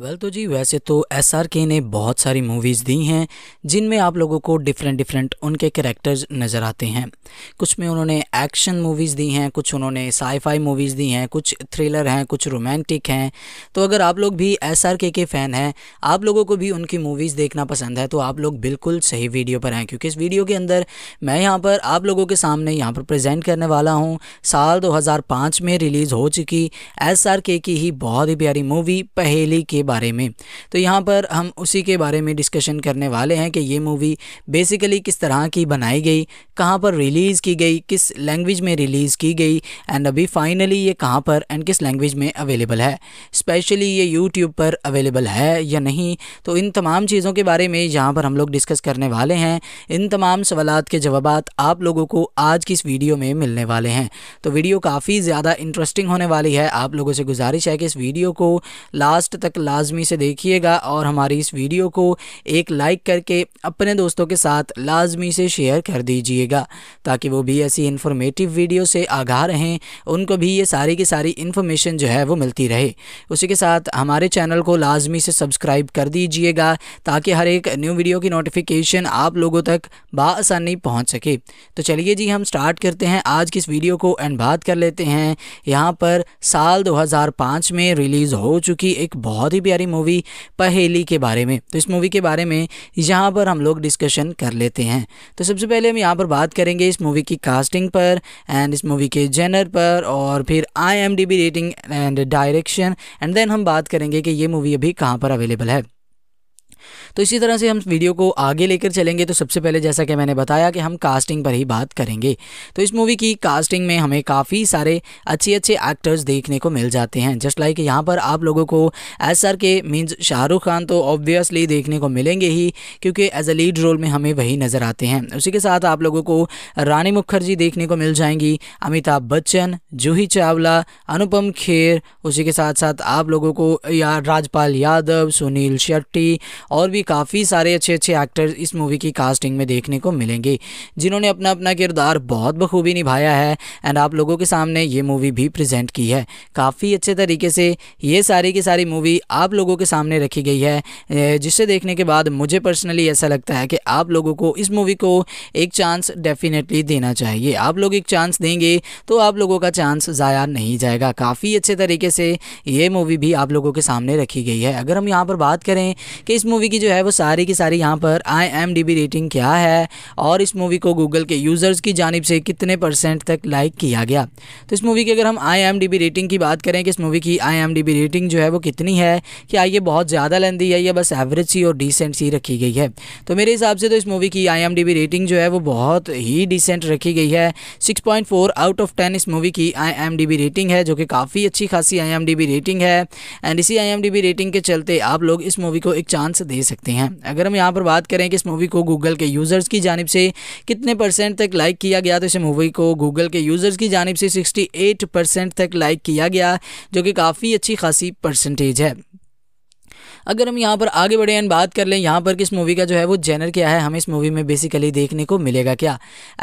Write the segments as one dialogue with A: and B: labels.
A: well तो जी वैसे तो एस आर के ने बहुत सारी मूवीज़ दी हैं जिनमें आप लोगों को
B: डिफरेंट डिफरेंट उनके करेक्टर्स नज़र आते हैं कुछ में उन्होंने एक्शन मूवीज़ दी हैं कुछ उन्होंने साईफाई मूवीज़ दी हैं कुछ थ्रिलर हैं कुछ रोमांटिक हैं तो अगर आप लोग भी एस आर के के फ़ैन हैं आप लोगों को भी उनकी मूवीज़ देखना पसंद है तो आप लोग बिल्कुल सही वीडियो पर हैं क्योंकि इस वीडियो के अंदर मैं यहाँ पर आप लोगों के सामने यहाँ पर प्रजेंट करने वाला हूँ साल दो में रिलीज़ हो चुकी एस आर के की ही बहुत ही प्यारी मूवी पहेली के बारे में तो यहाँ पर हम उसी के बारे में डिस्कशन करने वाले हैं कि ये मूवी बेसिकली किस तरह की बनाई गई कहाँ पर रिलीज़ की गई किस लैंग्वेज में रिलीज़ की गई एंड अभी फाइनली ये कहाँ पर एंड किस लैंग्वेज में अवेलेबल है स्पेशली ये यूट्यूब पर अवेलेबल है या नहीं तो इन तमाम चीज़ों के बारे में यहाँ पर हम लोग डिस्कस करने वाले हैं इन तमाम सवालत के जवाब आप लोगों को आज की इस वीडियो में मिलने वाले हैं तो वीडियो काफ़ी ज़्यादा इंटरेस्टिंग होने वाली है आप लोगों से गुजारिश है कि इस वीडियो को लास्ट तक लास्ट लाजमी से देखिएगा और हमारी इस वीडियो को एक लाइक करके अपने दोस्तों के साथ लाजमी से शेयर कर दीजिएगा ताकि वो भी ऐसी इन्फॉर्मेटिव वीडियो से आगाह रहें उनको भी ये सारी की सारी इन्फॉर्मेशन जो है वो मिलती रहे उसी के साथ हमारे चैनल को लाजमी से सब्सक्राइब कर दीजिएगा ताकि हर एक न्यू वीडियो की नोटिफिकेशन आप लोगों तक बसानी पहुँच सके तो चलिए जी हम स्टार्ट करते हैं आज की इस वीडियो को एंड बात कर लेते हैं यहाँ पर साल 2005 में रिलीज़ हो चुकी एक बहुत ही प्यारी प्यारी मूवी पहेली के बारे में तो इस मूवी के बारे में यहाँ पर हम लोग डिस्कशन कर लेते हैं तो सबसे पहले हम यहाँ पर बात करेंगे इस मूवी की कास्टिंग पर एंड इस मूवी के जेनर पर और फिर आई rating and direction and then हम बात करेंगे कि ये मूवी अभी कहाँ पर अवेलेबल है तो इसी तरह से हम वीडियो को आगे लेकर चलेंगे तो सबसे पहले जैसा कि मैंने बताया कि हम कास्टिंग पर ही बात करेंगे तो इस मूवी की कास्टिंग में हमें काफ़ी सारे अच्छे अच्छे एक्टर्स देखने को मिल जाते हैं जस्ट लाइक यहाँ पर आप लोगों को S R K means Shahrukh Khan तो ऑब्वियसली देखने को मिलेंगे ही क्योंकि एज अ लीड रोल में हमें वही नज़र आते हैं उसी के साथ आप लोगों को रानी मुखर्जी देखने को मिल जाएंगी अमिताभ बच्चन जूही चावला अनुपम खेर उसी के साथ साथ आप लोगों को या राजपाल यादव सुनील शेट्टी और भी भी काफ़ी सारे अच्छे अच्छे एक्टर्स इस मूवी की कास्टिंग में देखने को मिलेंगे जिन्होंने अपना अपना किरदार बहुत बखूबी निभाया है एंड आप लोगों के सामने ये मूवी भी प्रजेंट की है काफ़ी अच्छे तरीके से ये सारी की सारी मूवी आप लोगों के सामने रखी गई है जिसे देखने के बाद मुझे पर्सनली ऐसा लगता है कि आप लोगों को इस मूवी को एक चांस डेफिनेटली देना चाहिए आप लोग एक चांस देंगे तो आप लोगों का चांस ज़ाया नहीं जाएगा काफ़ी अच्छे तरीके से ये मूवी भी आप लोगों के सामने रखी गई है अगर हम यहाँ पर बात करें कि इस मूवी की जो है वो सारी की सारी यहाँ पर I M D B rating क्या है और इस मूवी को गूगल के यूज़र्स की जानब से कितने परसेंट तक लाइक किया गया तो इस मूवी की अगर हम I M D B rating की बात करें कि इस मूवी की I M D B rating जो है वो कितनी है क्या ये बहुत ज़्यादा लेंदी है या बस एवरेज सी और डिसेंट सी रखी गई है तो मेरे हिसाब से तो इस मूवी की I M D B rating जो है वो बहुत ही डिसेंट रखी गई है six point four out of ten इस मूवी की I M D B rating है जो कि काफ़ी अच्छी खासी I M D B rating है एंड इसी I M D B rating के चलते आप लोग इस मूवी को एक चांस दे सकते सकते हैं अगर हम यहाँ पर बात करें कि इस मूवी को गूगल के यूज़र्स की जानब से कितने परसेंट तक लाइक किया गया तो इस मूवी को गूगल के यूज़र्स की जानब से सिक्सटी एट परसेंट तक लाइक किया गया जो कि काफ़ी अच्छी खासी परसेंटेज है अगर हम यहाँ पर आगे बढ़े एंड बात कर लें यहाँ पर किस मूवी का जो है वो जेनर क्या है हमें इस मूवी में बेसिकली देखने को मिलेगा क्या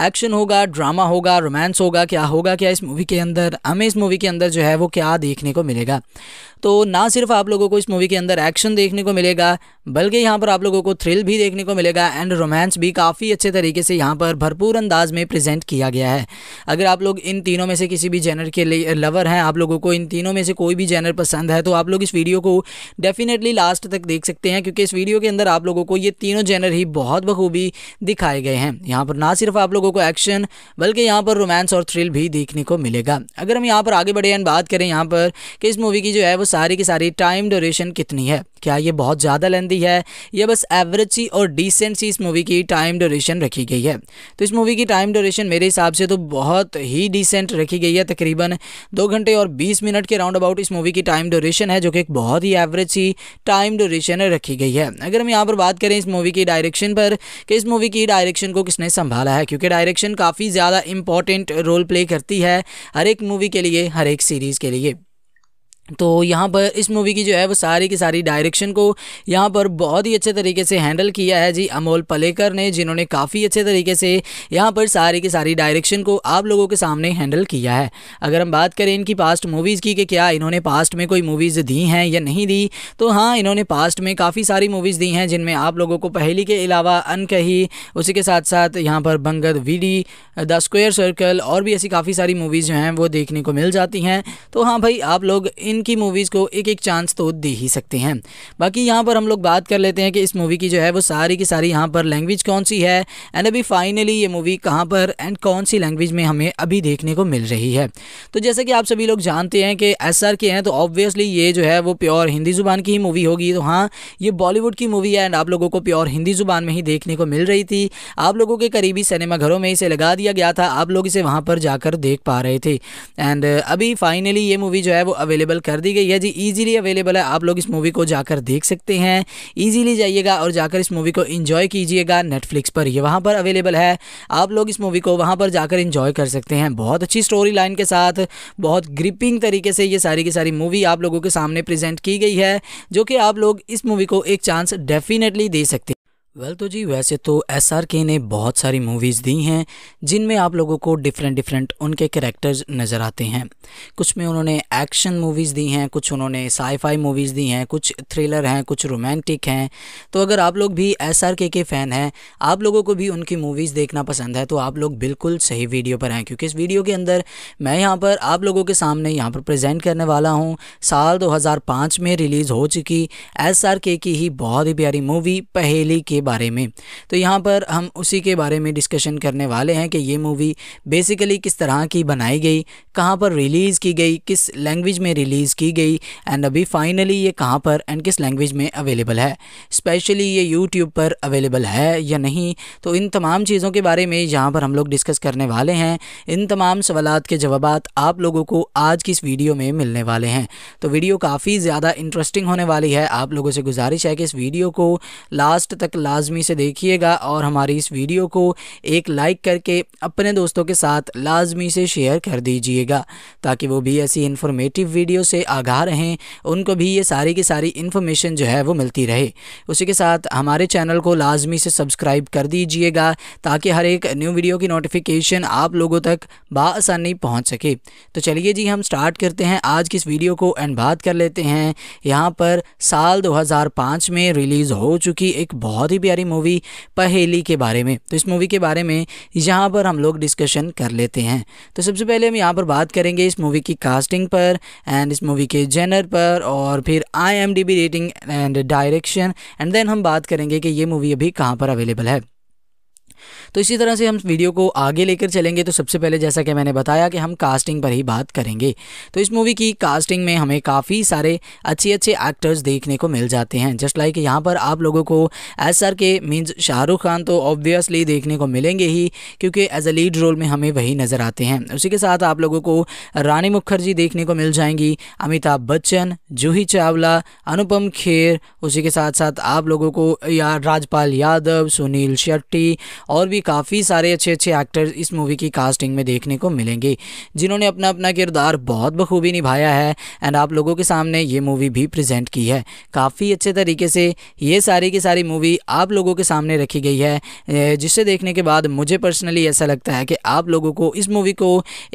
B: एक्शन होगा ड्रामा होगा रोमांस होगा क्या होगा क्या इस मूवी के अंदर हमें इस मूवी के अंदर जो है वो क्या देखने को मिलेगा तो ना सिर्फ आप लोगों को इस मूवी के अंदर एक्शन देखने को मिलेगा बल्कि यहाँ पर आप लोगों को थ्रिल भी देखने को मिलेगा एंड रोमांस भी काफ़ी अच्छे तरीके से यहाँ पर भरपूर अंदाज में प्रेजेंट किया गया है अगर आप लोग इन तीनों में से किसी भी जेनर के लिए लवर हैं आप लोगों को इन तीनों में से कोई भी जेनर पसंद है तो आप लोग इस वीडियो को डेफिनेटली लास्ट तक देख सकते हैं क्योंकि इस वीडियो के अंदर आप लोगों को ये तीनों जेनर ही बहुत बखूबी दिखाए गए हैं यहाँ पर ना सिर्फ आप लोगों को एक्शन बल्कि यहाँ पर रोमांस और थ्रिल भी देखने को मिलेगा अगर हम यहाँ पर आगे बढ़े एंड बात करें यहाँ पर कि इस मूवी की जो है वो सारी की सारी टाइम ड्यूरेशन कितनी है क्या ये बहुत ज़्यादा लेंदी है या बस एवरेज सी और डिसेंट सी इस मूवी की टाइम ड्यूरेशन रखी गई है तो इस मूवी की टाइम ड्यूरेशन मेरे हिसाब से तो बहुत ही डिसेंट रखी गई है तकरीबन दो घंटे और बीस मिनट के राउंड अबाउट इस मूवी की टाइम ड्यूरेशन है जो कि एक बहुत ही एवरेज सी टाइम ड्यूरेशन रखी गई है अगर हम यहाँ पर बात करें इस मूवी की डायरेक्शन पर कि इस मूवी की डायरेक्शन को किसने संभाला है क्योंकि डायरेक्शन काफ़ी ज़्यादा इंपॉर्टेंट रोल प्ले करती है हर एक मूवी के लिए हर एक सीरीज़ के लिए तो यहाँ पर इस मूवी की जो है वो सारी की सारी डायरेक्शन को यहाँ पर बहुत ही अच्छे तरीके से हैंडल किया है जी अमोल पलेकर ने जिन्होंने काफ़ी अच्छे तरीके से यहाँ पर सारी की सारी डायरेक्शन को आप लोगों के सामने हैंडल किया है अगर हम बात करें इनकी पास्ट मूवीज़ की कि क्या इन्होंने पास्ट में कोई मूवीज़ दी हैं या नहीं दी तो हाँ इन्होंने पास्ट में काफ़ी सारी मूवीज़ दी हैं जिनमें आप लोगों को पहली के अलावा अनकही उसी के साथ साथ यहाँ पर बंगद वीडी द स्क्वेयर सर्कल और भी ऐसी काफ़ी सारी मूवीज़ जो हैं वो देखने को मिल जाती हैं तो हाँ भाई आप लोग इन इनकी मूवीज़ को एक एक चांस तो दे ही सकते हैं बाकी यहाँ पर हम लोग बात कर लेते हैं कि इस मूवी की जो है वो सारी की सारी यहाँ पर लैंग्वेज कौन सी है एंड अभी फाइनली ये मूवी कहाँ पर एंड कौन सी लैंग्वेज में हमें अभी देखने को मिल रही है तो जैसे कि आप सभी लोग जानते हैं कि एस के हैं तो ऑब्वियसली ये जो है वो प्योर हिंदी ज़ुबान की ही मूवी होगी तो हाँ ये बॉलीवुड की मूवी है एंड आप लोगों को प्योर हिंदी ज़ुबान में ही देखने को मिल रही थी आप लोगों के करीबी सिनेमाघरों में इसे लगा दिया गया था आप लोग इसे वहाँ पर जाकर देख पा रहे थे एंड अभी फाइनली ये मूवी जो है वो अवेलेबल कर दी गई है जी ईजिली अवेलेबल है आप लोग इस मूवी को जाकर देख सकते हैं ईजिली जाइएगा और जाकर इस मूवी को इन्जॉय कीजिएगा नेटफ्लिक्स पर ये वहाँ पर अवेलेबल है आप लोग इस मूवी को वहाँ पर जाकर इन्जॉय कर सकते हैं बहुत अच्छी स्टोरी लाइन के साथ बहुत ग्रिपिंग तरीके से ये सारी की सारी मूवी आप लोगों के सामने प्रेजेंट की गई है जो कि आप लोग इस मूवी को एक चांस डेफिनेटली दे सकते हैं वेल तो जी वैसे तो एस आर के ने बहुत सारी मूवीज़ दी हैं जिनमें आप लोगों को डिफरेंट डिफरेंट उनके करेक्टर्स नज़र आते हैं कुछ में उन्होंने एक्शन मूवीज़ दी हैं कुछ उन्होंने साईफाई मूवीज़ दी हैं कुछ थ्रिलर हैं कुछ रोमांटिक हैं तो अगर आप लोग भी एस आर के के फ़ैन हैं आप लोगों को भी उनकी मूवीज़ देखना पसंद है तो आप लोग बिल्कुल सही वीडियो पर हैं क्योंकि इस वीडियो के अंदर मैं यहाँ पर आप लोगों के सामने यहाँ पर प्रजेंट करने वाला हूँ साल दो में रिलीज़ हो चुकी एस आर के की ही बहुत ही प्यारी मूवी पहेली के बारे में तो यहाँ पर हम उसी के बारे में डिस्कशन करने वाले हैं कि ये मूवी बेसिकली किस तरह की बनाई गई कहाँ पर रिलीज़ की गई किस लैंग्वेज में रिलीज़ की गई एंड अभी फाइनली ये कहाँ पर एंड किस लैंग्वेज में अवेलेबल है स्पेशली ये यूट्यूब पर अवेलेबल है या नहीं तो इन तमाम चीज़ों के बारे में यहाँ पर हम लोग डिस्कस करने वाले हैं इन तमाम सवाल के जवाब आप लोगों को आज की इस वीडियो में मिलने वाले हैं तो वीडियो काफ़ी ज़्यादा इंटरेस्टिंग होने वाली है आप लोगों से गुजारिश है कि इस वीडियो को लास्ट तक लास्ट लाजमी से देखिएगा और हमारी इस वीडियो को एक लाइक करके अपने दोस्तों के साथ लाजमी से शेयर कर दीजिएगा ताकि वो भी ऐसी इन्फॉर्मेटिव वीडियो से आगाह रहें उनको भी ये सारी की सारी इन्फॉर्मेशन जो है वो मिलती रहे उसी के साथ हमारे चैनल को लाजमी से सब्सक्राइब कर दीजिएगा ताकि हर एक न्यू वीडियो की नोटिफिकेशन आप लोगों तक बसानी पहुँच सके तो चलिए जी हम स्टार्ट करते हैं आज की इस वीडियो को एंड बात कर लेते हैं यहाँ पर साल दो में रिलीज़ हो चुकी एक बहुत ही प्यारी मूवी पहेली के बारे में तो इस मूवी के बारे में यहाँ पर हम लोग डिस्कशन कर लेते हैं तो सबसे पहले हम यहाँ पर बात करेंगे इस मूवी की कास्टिंग पर एंड इस मूवी के जेनर पर और फिर आई rating and direction and then हम बात करेंगे कि ये मूवी अभी कहाँ पर अवेलेबल है तो इसी तरह से हम वीडियो को आगे लेकर चलेंगे तो सबसे पहले जैसा कि मैंने बताया कि हम कास्टिंग पर ही बात करेंगे तो इस मूवी की कास्टिंग में हमें काफ़ी सारे अच्छे अच्छे एक्टर्स देखने को मिल जाते हैं जस्ट लाइक यहाँ पर आप लोगों को S R K means Shahrukh Khan तो ऑब्वियसली देखने को मिलेंगे ही क्योंकि एज अ लीड रोल में हमें वही नज़र आते हैं उसी के साथ आप लोगों को रानी मुखर्जी देखने को मिल जाएंगी अमिताभ बच्चन जूही चावला अनुपम खेर उसी के साथ साथ आप लोगों को या राजपाल यादव सुनील शेट्टी और और भी काफ़ी सारे अच्छे अच्छे एक्टर्स इस मूवी की कास्टिंग में देखने को मिलेंगे जिन्होंने अपना अपना किरदार बहुत बखूबी निभाया है एंड आप लोगों के सामने ये मूवी भी प्रजेंट की है काफ़ी अच्छे तरीके से ये सारी की सारी मूवी आप लोगों के सामने रखी गई है जिसे देखने के बाद मुझे पर्सनली ऐसा लगता है कि आप लोगों को इस मूवी को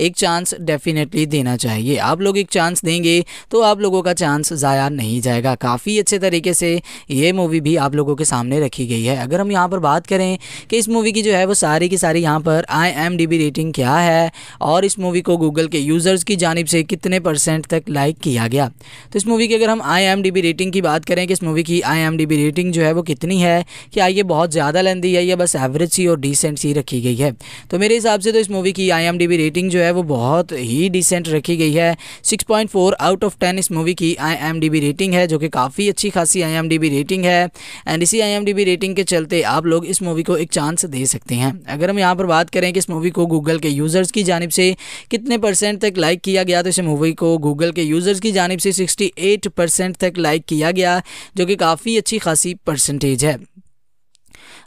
B: एक चांस डेफिनेटली देना चाहिए आप लोग एक चांस देंगे तो आप लोगों का चांस ज़ाया नहीं जाएगा काफ़ी अच्छे तरीके से ये मूवी भी आप लोगों के सामने रखी गई है अगर हम यहाँ पर बात करें कि इस मूवी मूवी की जो है वो सारी की सारी यहाँ पर आई रेटिंग क्या है और इस मूवी को गूगल के यूज़र्स की जानब से कितने परसेंट तक लाइक किया गया तो इस मूवी की अगर हम आई रेटिंग की बात करें कि इस मूवी की आई रेटिंग जो है वो कितनी है क्या ये बहुत ज़्यादा लेंदी है या बस एवरेज सी और डिसेंट सी रखी गई है तो मेरे हिसाब से तो इस मूवी की आई रेटिंग जो है वो बहुत ही डिसेंट रखी गई है सिक्स आउट ऑफ टेन इस मूवी की आई रेटिंग है जो कि काफ़ी अच्छी खासी आई रेटिंग है एंड इसी आई रेटिंग के चलते आप लोग इस मूवी को एक चांस दे सकते हैं अगर हम यहाँ पर बात करें कि इस मूवी को गूगल के यूज़र्स की जानब से कितने परसेंट तक लाइक किया गया तो इस मूवी को गूगल के यूज़र्स की जानब से सिक्सटी एट परसेंट तक लाइक किया गया जो कि काफ़ी अच्छी खासी परसेंटेज है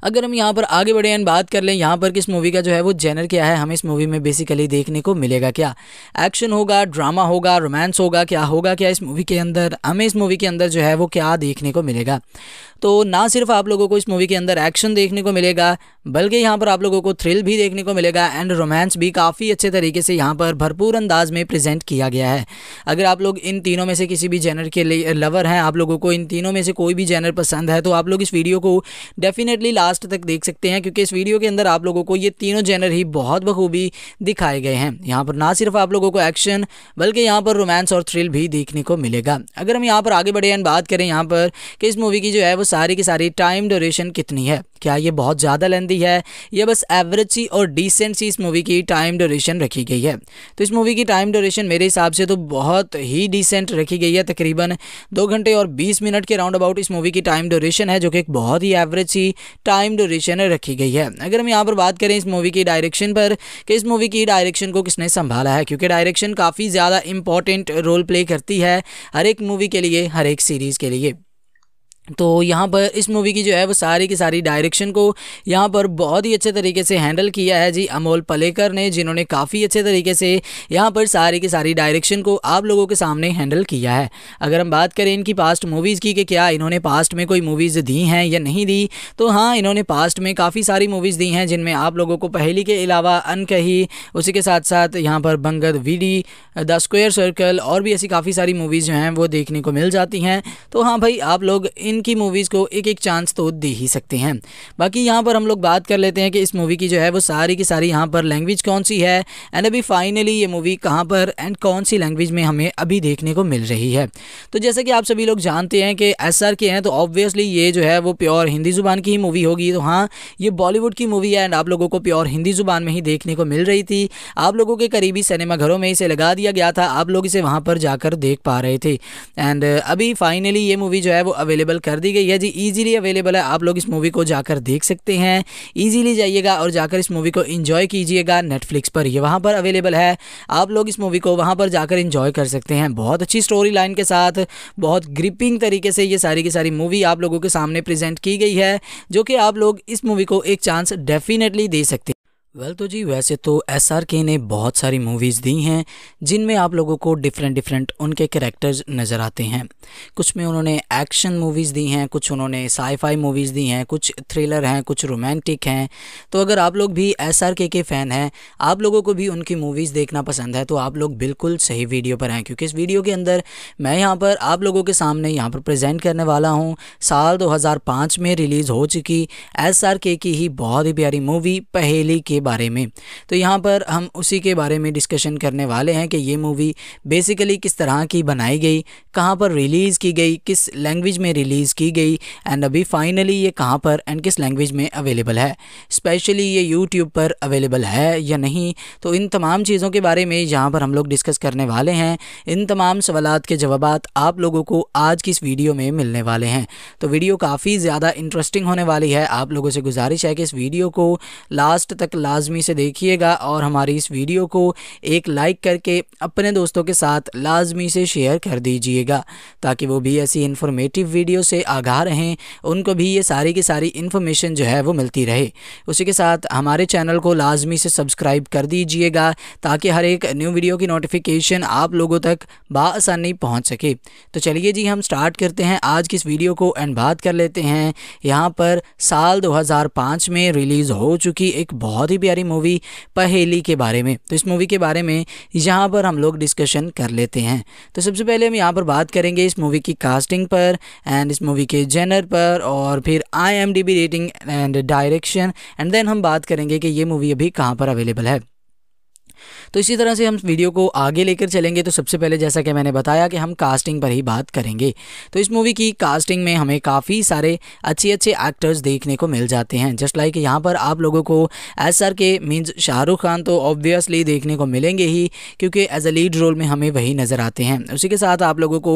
B: अगर हम यहाँ पर आगे बढ़े एंड बात कर लें यहाँ पर किस मूवी का जो है वो जेनर क्या है हमें इस मूवी में बेसिकली देखने को मिलेगा क्या एक्शन होगा ड्रामा होगा रोमांस होगा क्या होगा क्या इस मूवी के अंदर हमें इस मूवी के अंदर जो है वो क्या देखने को मिलेगा तो ना सिर्फ आप लोगों को इस मूवी के अंदर एक्शन देखने को मिलेगा बल्कि यहाँ पर आप लोगों को थ्रिल भी देखने को मिलेगा एंड रोमांस भी काफ़ी अच्छे तरीके से यहाँ पर भरपूर अंदाज में प्रेजेंट किया गया है अगर आप लोग इन तीनों में से किसी भी जेनर के लिए लवर हैं आप लोगों को इन तीनों में से कोई भी जेनर पसंद है तो आप लोग इस वीडियो को डेफिनेटली लास्ट लास्ट तक देख सकते हैं क्योंकि इस वीडियो के अंदर आप लोगों को ये तीनों जेनर ही बहुत बखूबी दिखाए गए हैं यहाँ पर ना सिर्फ आप लोगों को एक्शन बल्कि यहाँ पर रोमांस और थ्रिल भी देखने को मिलेगा अगर हम यहाँ पर आगे बढ़े बात करें यहाँ पर कि इस मूवी की जो है वो सारी की सारी टाइम डोरेशन कितनी है क्या ये बहुत ज़्यादा लेंदी है या बस एवरेज सी और डिसेंट सी इस मूवी की टाइम ड्यूरेशन रखी गई है तो इस मूवी की टाइम ड्यूरेशन मेरे हिसाब से तो बहुत ही डिसेंट रखी गई है तकरीबन दो घंटे और बीस मिनट के राउंड अबाउट इस मूवी की टाइम ड्यूरेशन है जो कि एक बहुत ही एवरेज सी टाइम ड्यूरेशन रखी गई है अगर हम यहाँ पर बात करें इस मूवी की डायरेक्शन पर कि इस मूवी की डायरेक्शन को किसने संभाला है क्योंकि डायरेक्शन काफ़ी ज़्यादा इंपॉर्टेंट रोल प्ले करती है हर एक मूवी के लिए हर एक सीरीज़ के लिए तो यहाँ पर इस मूवी की जो है वो सारी की सारी डायरेक्शन को यहाँ पर बहुत ही अच्छे तरीके से हैंडल किया है जी अमोल पलेकर ने जिन्होंने काफ़ी अच्छे तरीके से यहाँ पर सारी की सारी डायरेक्शन को आप लोगों के सामने हैंडल किया है अगर हम बात करें इनकी पास्ट मूवीज़ की कि क्या इन्होंने पास्ट में कोई मूवीज़ दी हैं या नहीं दी तो हाँ इन्होंने पास्ट में काफ़ी सारी मूवीज़ दी हैं जिनमें आप लोगों को पहली के अलावा अनकही उसी के साथ साथ यहाँ पर बंगद वीडी द स्क्वेयर सर्कल और भी ऐसी काफ़ी सारी मूवीज़ जो हैं वो देखने को मिल जाती हैं तो हाँ भाई आप लोग इन इनकी मूवीज़ को एक एक चांस तो दे ही सकते हैं बाकी यहाँ पर हम लोग बात कर लेते हैं कि इस मूवी की जो है वो सारी की सारी यहाँ पर लैंग्वेज कौन सी है एंड अभी फाइनली ये मूवी कहाँ पर एंड कौन सी लैंग्वेज में हमें अभी देखने को मिल रही है तो जैसे कि आप सभी लोग जानते हैं कि एस के हैं तो ऑब्वियसली ये जो है वो प्योर हिंदी ज़ुबान की ही मूवी होगी तो हाँ ये बॉलीवुड की मूवी है एंड आप लोगों को प्योर हिंदी ज़ुबान में ही देखने को मिल रही थी आप लोगों के करीबी सिनेमा घरों में इसे लगा दिया गया था आप लोग इसे वहाँ पर जाकर देख पा रहे थे एंड अभी फाइनली ये मूवी जो है वो अवेलेबल कर दी गई है जी ईजिली अवेलेबल है आप लोग इस मूवी को जाकर देख सकते हैं ईजिली जाइएगा और जाकर इस मूवी को इन्जॉय कीजिएगा नेटफ्लिक्स पर ये वहाँ पर अवेलेबल है आप लोग इस मूवी को वहाँ पर जाकर इन्जॉय कर सकते हैं बहुत अच्छी स्टोरी लाइन के साथ बहुत ग्रिपिंग तरीके से ये सारी की सारी मूवी आप लोगों के सामने प्रेजेंट की गई है जो कि आप लोग इस मूवी को एक चांस डेफिनेटली दे सकते हैं वेल तो जी वैसे तो एस आर के ने बहुत सारी मूवीज़ दी हैं जिनमें आप लोगों को डिफरेंट डिफरेंट उनके करेक्टर्स नज़र आते हैं कुछ में उन्होंने एक्शन मूवीज़ दी हैं कुछ उन्होंने साईफाई मूवीज़ दी हैं कुछ थ्रिलर हैं कुछ रोमांटिक हैं तो अगर आप लोग भी एस आर के के फ़ैन हैं आप लोगों को भी उनकी मूवीज़ देखना पसंद है तो आप लोग बिल्कुल सही वीडियो पर हैं क्योंकि इस वीडियो के अंदर मैं यहाँ पर आप लोगों के सामने यहाँ पर प्रजेंट करने वाला हूँ साल दो में रिलीज़ हो चुकी एस आर के की ही बहुत ही प्यारी मूवी पहेली के बारे में तो यहाँ पर हम उसी के बारे में डिस्कशन करने वाले हैं कि ये मूवी बेसिकली किस तरह की बनाई गई कहाँ पर रिलीज़ की गई किस लैंग्वेज में रिलीज़ की गई एंड अभी फाइनली ये कहाँ पर एंड किस लैंग्वेज में अवेलेबल है स्पेशली ये यूट्यूब पर अवेलेबल है या नहीं तो इन तमाम चीज़ों के बारे में यहाँ पर हम लोग डिस्कस करने वाले हैं इन तमाम सवाल के जवाब आप लोगों को आज की इस वीडियो में मिलने वाले हैं तो वीडियो काफ़ी ज़्यादा इंटरेस्टिंग होने वाली है आप लोगों से गुजारिश है कि इस वीडियो को लास्ट तक लास्ट लाजमी से देखिएगा और हमारी इस वीडियो को एक लाइक करके अपने दोस्तों के साथ लाजमी से शेयर कर दीजिएगा ताकि वो भी ऐसी इन्फॉर्मेटिव वीडियो से आगाह रहें उनको भी ये सारी की सारी इन्फॉर्मेशन जो है वो मिलती रहे उसी के साथ हमारे चैनल को लाजमी से सब्सक्राइब कर दीजिएगा ताकि हर एक न्यू वीडियो की नोटिफिकेशन आप लोगों तक बसानी पहुँच सके तो चलिए जी हम स्टार्ट करते हैं आज की इस वीडियो को एंड बात कर लेते हैं यहाँ पर साल 2005 में रिलीज़ हो चुकी एक बहुत ही प्यारी मूवी पहेली के बारे में तो इस मूवी के बारे में यहाँ पर हम लोग डिस्कशन कर लेते हैं तो सबसे पहले हम यहाँ पर बात करेंगे इस मूवी की कास्टिंग पर एंड इस मूवी के जेनर पर और फिर आई rating and direction and then हम बात करेंगे कि ये मूवी अभी कहाँ पर अवेलेबल है तो इसी तरह से हम वीडियो को आगे लेकर चलेंगे तो सबसे पहले जैसा कि मैंने बताया कि हम कास्टिंग पर ही बात करेंगे तो इस मूवी की कास्टिंग में हमें काफ़ी सारे अच्छे अच्छे एक्टर्स देखने को मिल जाते हैं जस्ट लाइक यहाँ पर आप लोगों को S R K means Shahrukh Khan तो ऑब्वियसली देखने को मिलेंगे ही क्योंकि एज अ लीड रोल में हमें वही नज़र आते हैं उसी के साथ आप लोगों को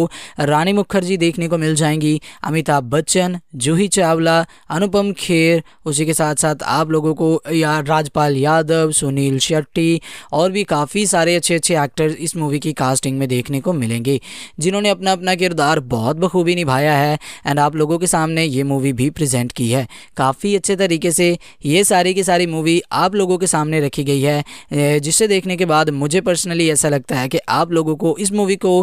B: रानी मुखर्जी देखने को मिल जाएंगी अमिताभ बच्चन जूही चावला अनुपम खेर उसी के साथ साथ आप लोगों को या राजपाल यादव सुनील शेट्टी और भी काफ़ी सारे अच्छे अच्छे एक्टर्स इस मूवी की कास्टिंग में देखने को मिलेंगे जिन्होंने अपना अपना किरदार बहुत बखूबी निभाया है एंड आप लोगों के सामने ये मूवी भी प्रजेंट की है काफ़ी अच्छे तरीके से ये सारी की सारी मूवी आप लोगों के सामने रखी गई है जिसे देखने के बाद मुझे पर्सनली ऐसा लगता है कि आप लोगों को इस मूवी को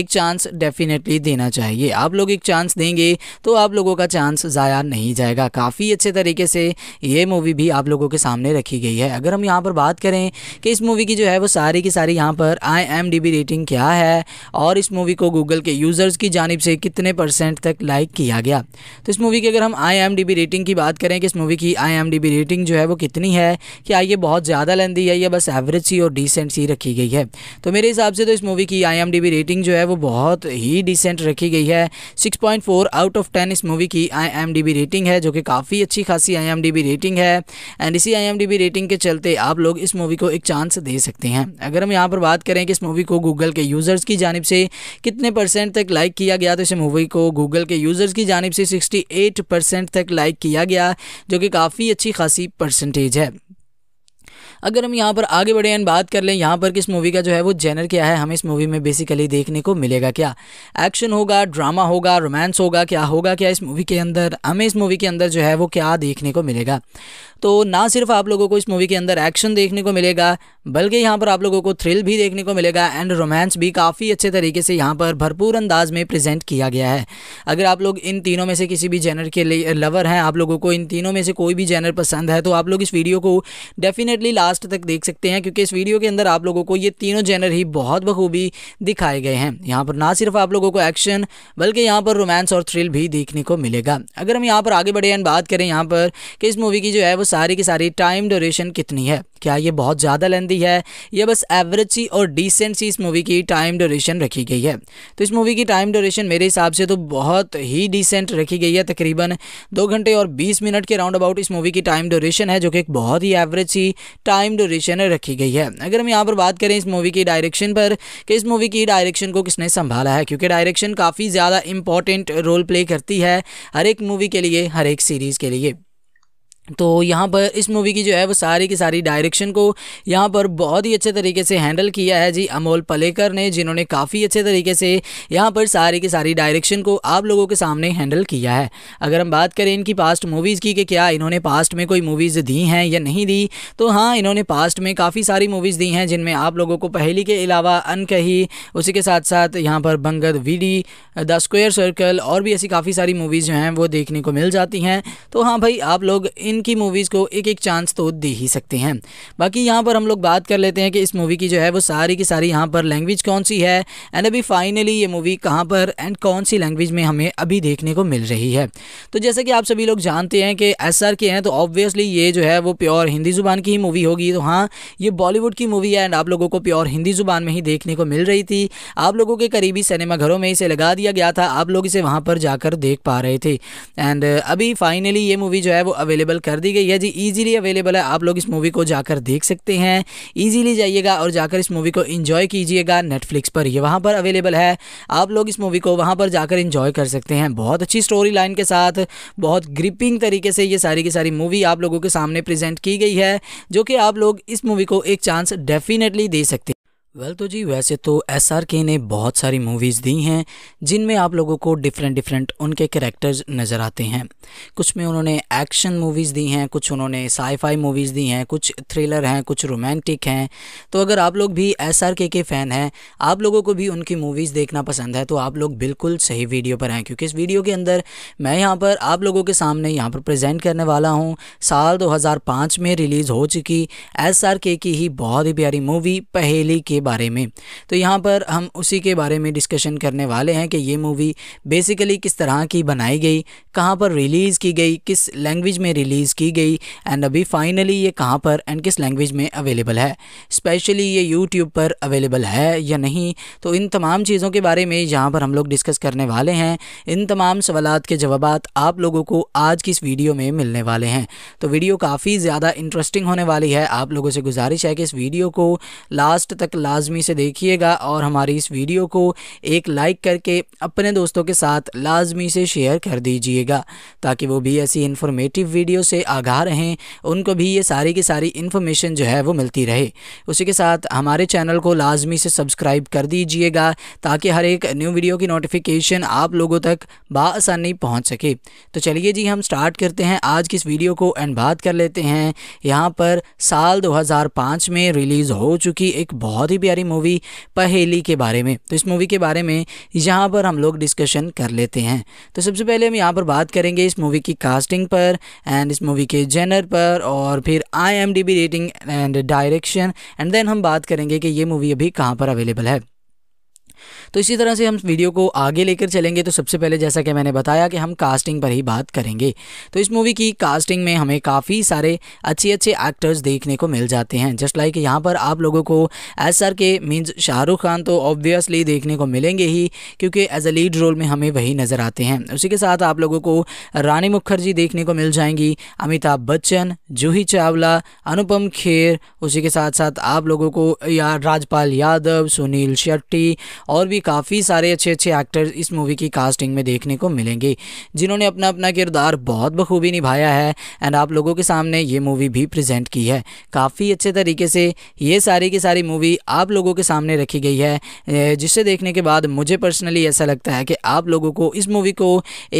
B: एक चांस डेफिनेटली देना चाहिए आप लोग एक चांस देंगे तो आप लोगों का चांस ज़ाया नहीं जाएगा काफ़ी अच्छे तरीके से ये मूवी भी आप लोगों के सामने रखी गई है अगर हम यहाँ पर बात करें कि इस मूवी मूवी की जो है वो सारी की सारी यहाँ पर आई रेटिंग क्या है और इस मूवी को गूगल के यूज़र्स की जानब से कितने परसेंट तक लाइक किया गया तो इस मूवी की अगर हम आई रेटिंग की बात करें कि इस मूवी की आई रेटिंग जो है वो कितनी है क्या ये बहुत ज़्यादा लेंदी है या बस एवरेज सी और डिसेंट सी रखी गई है तो मेरे हिसाब से तो इस मूवी की आई रेटिंग जो है वो बहुत ही डिसेंट रखी गई है सिक्स आउट ऑफ टेन इस मूवी की आई रेटिंग है जो कि काफ़ी अच्छी खासी आई रेटिंग है एंड इसी आई रेटिंग के चलते आप लोग इस मूवी को एक चांस दे सकते हैं अगर हम यहाँ पर बात करें कि इस मूवी को गूगल के यूज़र्स की जानब से कितने परसेंट तक लाइक किया गया तो इस मूवी को गूगल के यूज़र्स की जानब से सिक्सटी परसेंट तक लाइक किया गया जो कि काफ़ी अच्छी खासी परसेंटेज है अगर हम यहाँ पर आगे बढ़े एंड बात कर लें यहाँ पर किस मूवी का जो है वो जेनर क्या है हमें इस मूवी में बेसिकली देखने को मिलेगा क्या एक्शन होगा ड्रामा होगा रोमांस होगा क्या होगा क्या इस मूवी के अंदर हमें इस मूवी के अंदर जो है वो क्या देखने को मिलेगा तो ना सिर्फ आप लोगों को इस मूवी के अंदर एक्शन देखने को मिलेगा बल्कि यहाँ पर आप लोगों को थ्रिल भी देखने को मिलेगा एंड रोमांस भी काफ़ी अच्छे तरीके से यहाँ पर भरपूर अंदाज में प्रेजेंट किया गया है अगर आप लोग इन तीनों में से किसी भी जैनर के लिए लवर हैं आप लोगों को इन तीनों में से कोई भी जैनर पसंद है तो आप लोग इस वीडियो को डेफिनेटली लास्ट तक देख सकते हैं क्योंकि इस वीडियो के अंदर आप लोगों को ये तीनों जैनर ही बहुत बखूबी दिखाए गए हैं यहाँ पर ना सिर्फ आप लोगों को एक्शन बल्कि यहाँ पर रोमांस और थ्रिल भी देखने को मिलेगा अगर हम यहाँ पर आगे बढ़े एंड बात करें यहाँ पर कि इस मूवी की जो है वो सारी की सारी टाइम ड्यूरेशन कितनी है क्या ये बहुत ज़्यादा लेंदी है या बस एवरेज सी और डिसेंट सी इस मूवी की टाइम ड्यूरेशन रखी गई है तो इस मूवी की टाइम ड्यूरेशन मेरे हिसाब से तो बहुत ही डिसेंट रखी गई है तकरीबन दो घंटे और बीस मिनट के राउंड अबाउट इस मूवी की टाइम ड्यूरेशन है जो कि एक बहुत ही एवरेज सी टाइम ड्यूरेशन रखी गई है अगर हम यहाँ पर बात करें इस मूवी की डायरेक्शन पर कि इस मूवी की डायरेक्शन को किसने संभाला है क्योंकि डायरेक्शन काफ़ी ज़्यादा इंपॉर्टेंट रोल प्ले करती है हर एक मूवी के लिए हर एक सीरीज़ के लिए तो यहाँ पर इस मूवी की जो है वो सारी की सारी डायरेक्शन को यहाँ पर बहुत ही अच्छे तरीके से हैंडल किया है जी अमोल पलेकर ने जिन्होंने काफ़ी अच्छे तरीके से यहाँ पर सारी की सारी डायरेक्शन को आप लोगों के सामने हैंडल किया है अगर हम बात करें इनकी पास्ट मूवीज़ की कि क्या इन्होंने पास्ट में कोई मूवीज़ दी हैं या नहीं दी तो हाँ इन्होंने पास्ट में काफ़ी सारी मूवीज़ दी हैं जिनमें आप लोगों को पहली के अलावा अनकही उसी के साथ साथ यहाँ पर बंगद डी द स्क्वेयर सर्कल और भी ऐसी काफ़ी सारी मूवीज़ जो हैं वो देखने को मिल जाती हैं तो हाँ भाई आप लोग इन इनकी मूवीज़ को एक एक चांस तो दे ही सकते हैं बाकी यहाँ पर हम लोग बात कर लेते हैं कि इस मूवी की जो है वो सारी की सारी यहाँ पर लैंग्वेज कौन सी है एंड अभी फाइनली ये मूवी कहाँ पर एंड कौन सी लैंग्वेज में हमें अभी देखने को मिल रही है तो जैसे कि आप सभी लोग जानते हैं कि एस के हैं तो ऑब्वियसली ये जो है वो प्योर हिंदी ज़ुबान की ही मूवी होगी तो हाँ ये बॉलीवुड की मूवी है एंड आप लोगों को प्योर हिंदी ज़ुबान में ही देखने को मिल रही थी आप लोगों के करीबी सिनेमाघरों में इसे लगा दिया गया था आप लोग इसे वहाँ पर जाकर देख पा रहे थे एंड अभी फाइनली ये मूवी जो है वो अवेलेबल कर दी गई है जी ईजिली अवेलेबल है आप लोग इस मूवी को जाकर देख सकते हैं ईजिली जाइएगा और जाकर इस मूवी को इन्जॉय कीजिएगा नेटफ्लिक्स पर ये वहाँ पर अवेलेबल है आप लोग इस मूवी को वहाँ पर जाकर इन्जॉय कर सकते हैं बहुत अच्छी स्टोरी लाइन के साथ बहुत ग्रिपिंग तरीके से ये सारी की सारी मूवी आप लोगों के सामने प्रेजेंट की गई है जो कि आप लोग इस मूवी को एक चांस डेफिनेटली दे सकते हैं वेल well, तो जी वैसे तो एस आर के ने बहुत सारी मूवीज़ दी हैं जिनमें आप लोगों को डिफरेंट डिफरेंट उनके करेक्टर्स नज़र आते हैं कुछ में उन्होंने एक्शन मूवीज़ दी हैं कुछ उन्होंने साईफाई मूवीज़ दी हैं कुछ थ्रिलर हैं कुछ रोमांटिक हैं तो अगर आप लोग भी एस आर के के फ़ैन हैं आप लोगों को भी उनकी मूवीज़ देखना पसंद है तो आप लोग बिल्कुल सही वीडियो पर हैं क्योंकि इस वीडियो के अंदर मैं यहाँ पर आप लोगों के सामने यहाँ पर प्रजेंट करने वाला हूँ साल दो में रिलीज़ हो चुकी एस आर के की ही बहुत ही प्यारी मूवी पहेली के बारे में तो यहाँ पर हम उसी के बारे में डिस्कशन करने वाले हैं कि ये मूवी बेसिकली किस तरह की बनाई गई कहाँ पर रिलीज़ की गई किस लैंग्वेज में रिलीज़ की गई एंड अभी फाइनली ये कहाँ पर एंड किस लैंग्वेज में अवेलेबल है स्पेशली ये यूट्यूब पर अवेलेबल है या नहीं तो इन तमाम चीज़ों के बारे में यहाँ पर हम लोग डिस्कस करने वाले हैं इन तमाम सवाल के जवाब आप लोगों को आज की इस वीडियो में मिलने वाले हैं तो वीडियो काफ़ी ज़्यादा इंटरेस्टिंग होने वाली है आप लोगों से गुजारिश है कि इस वीडियो को लास्ट तक लास्ट लाजमी से देखिएगा और हमारी इस वीडियो को एक लाइक करके अपने दोस्तों के साथ लाजमी से शेयर कर दीजिएगा ताकि वो भी ऐसी इन्फॉर्मेटिव वीडियो से आगाह रहें उनको भी ये सारी की सारी इन्फॉर्मेशन जो है वो मिलती रहे उसी के साथ हमारे चैनल को लाजमी से सब्सक्राइब कर दीजिएगा ताकि हर एक न्यू वीडियो की नोटिफिकेशन आप लोगों तक बासानी पहुँच सके तो चलिए जी हम स्टार्ट करते हैं आज की इस वीडियो को एंड बात कर लेते हैं यहाँ पर साल 2005 में रिलीज़ हो चुकी एक बहुत ही प्यारी मूवी पहेली के बारे में तो इस मूवी के बारे में यहाँ पर हम लोग डिस्कशन कर लेते हैं तो सबसे पहले हम यहाँ पर बात करेंगे इस मूवी की कास्टिंग पर एंड इस मूवी के जेनर पर और फिर आई rating and direction and then हम बात करेंगे कि ये मूवी अभी कहाँ पर अवेलेबल है तो इसी तरह से हम वीडियो को आगे लेकर चलेंगे तो सबसे पहले जैसा कि मैंने बताया कि हम कास्टिंग पर ही बात करेंगे तो इस मूवी की कास्टिंग में हमें काफ़ी सारे अच्छे अच्छे एक्टर्स देखने को मिल जाते हैं जस्ट लाइक यहाँ पर आप लोगों को S R K means Shahrukh Khan तो ऑब्वियसली देखने को मिलेंगे ही क्योंकि एज अ लीड रोल में हमें वही नज़र आते हैं उसी के साथ आप लोगों को रानी मुखर्जी देखने को मिल जाएंगी अमिताभ बच्चन जूही चावला अनुपम खेर उसी के साथ साथ आप लोगों को या राजपाल यादव सुनील शेट्टी और भी काफ़ी सारे अच्छे अच्छे एक्टर्स इस मूवी की कास्टिंग में देखने को मिलेंगे जिन्होंने अपना अपना किरदार बहुत बखूबी निभाया है एंड आप लोगों के सामने ये मूवी भी प्रजेंट की है काफ़ी अच्छे तरीके से ये सारी की सारी मूवी आप लोगों के सामने रखी गई है जिसे देखने के बाद मुझे पर्सनली ऐसा लगता है कि आप लोगों को इस मूवी को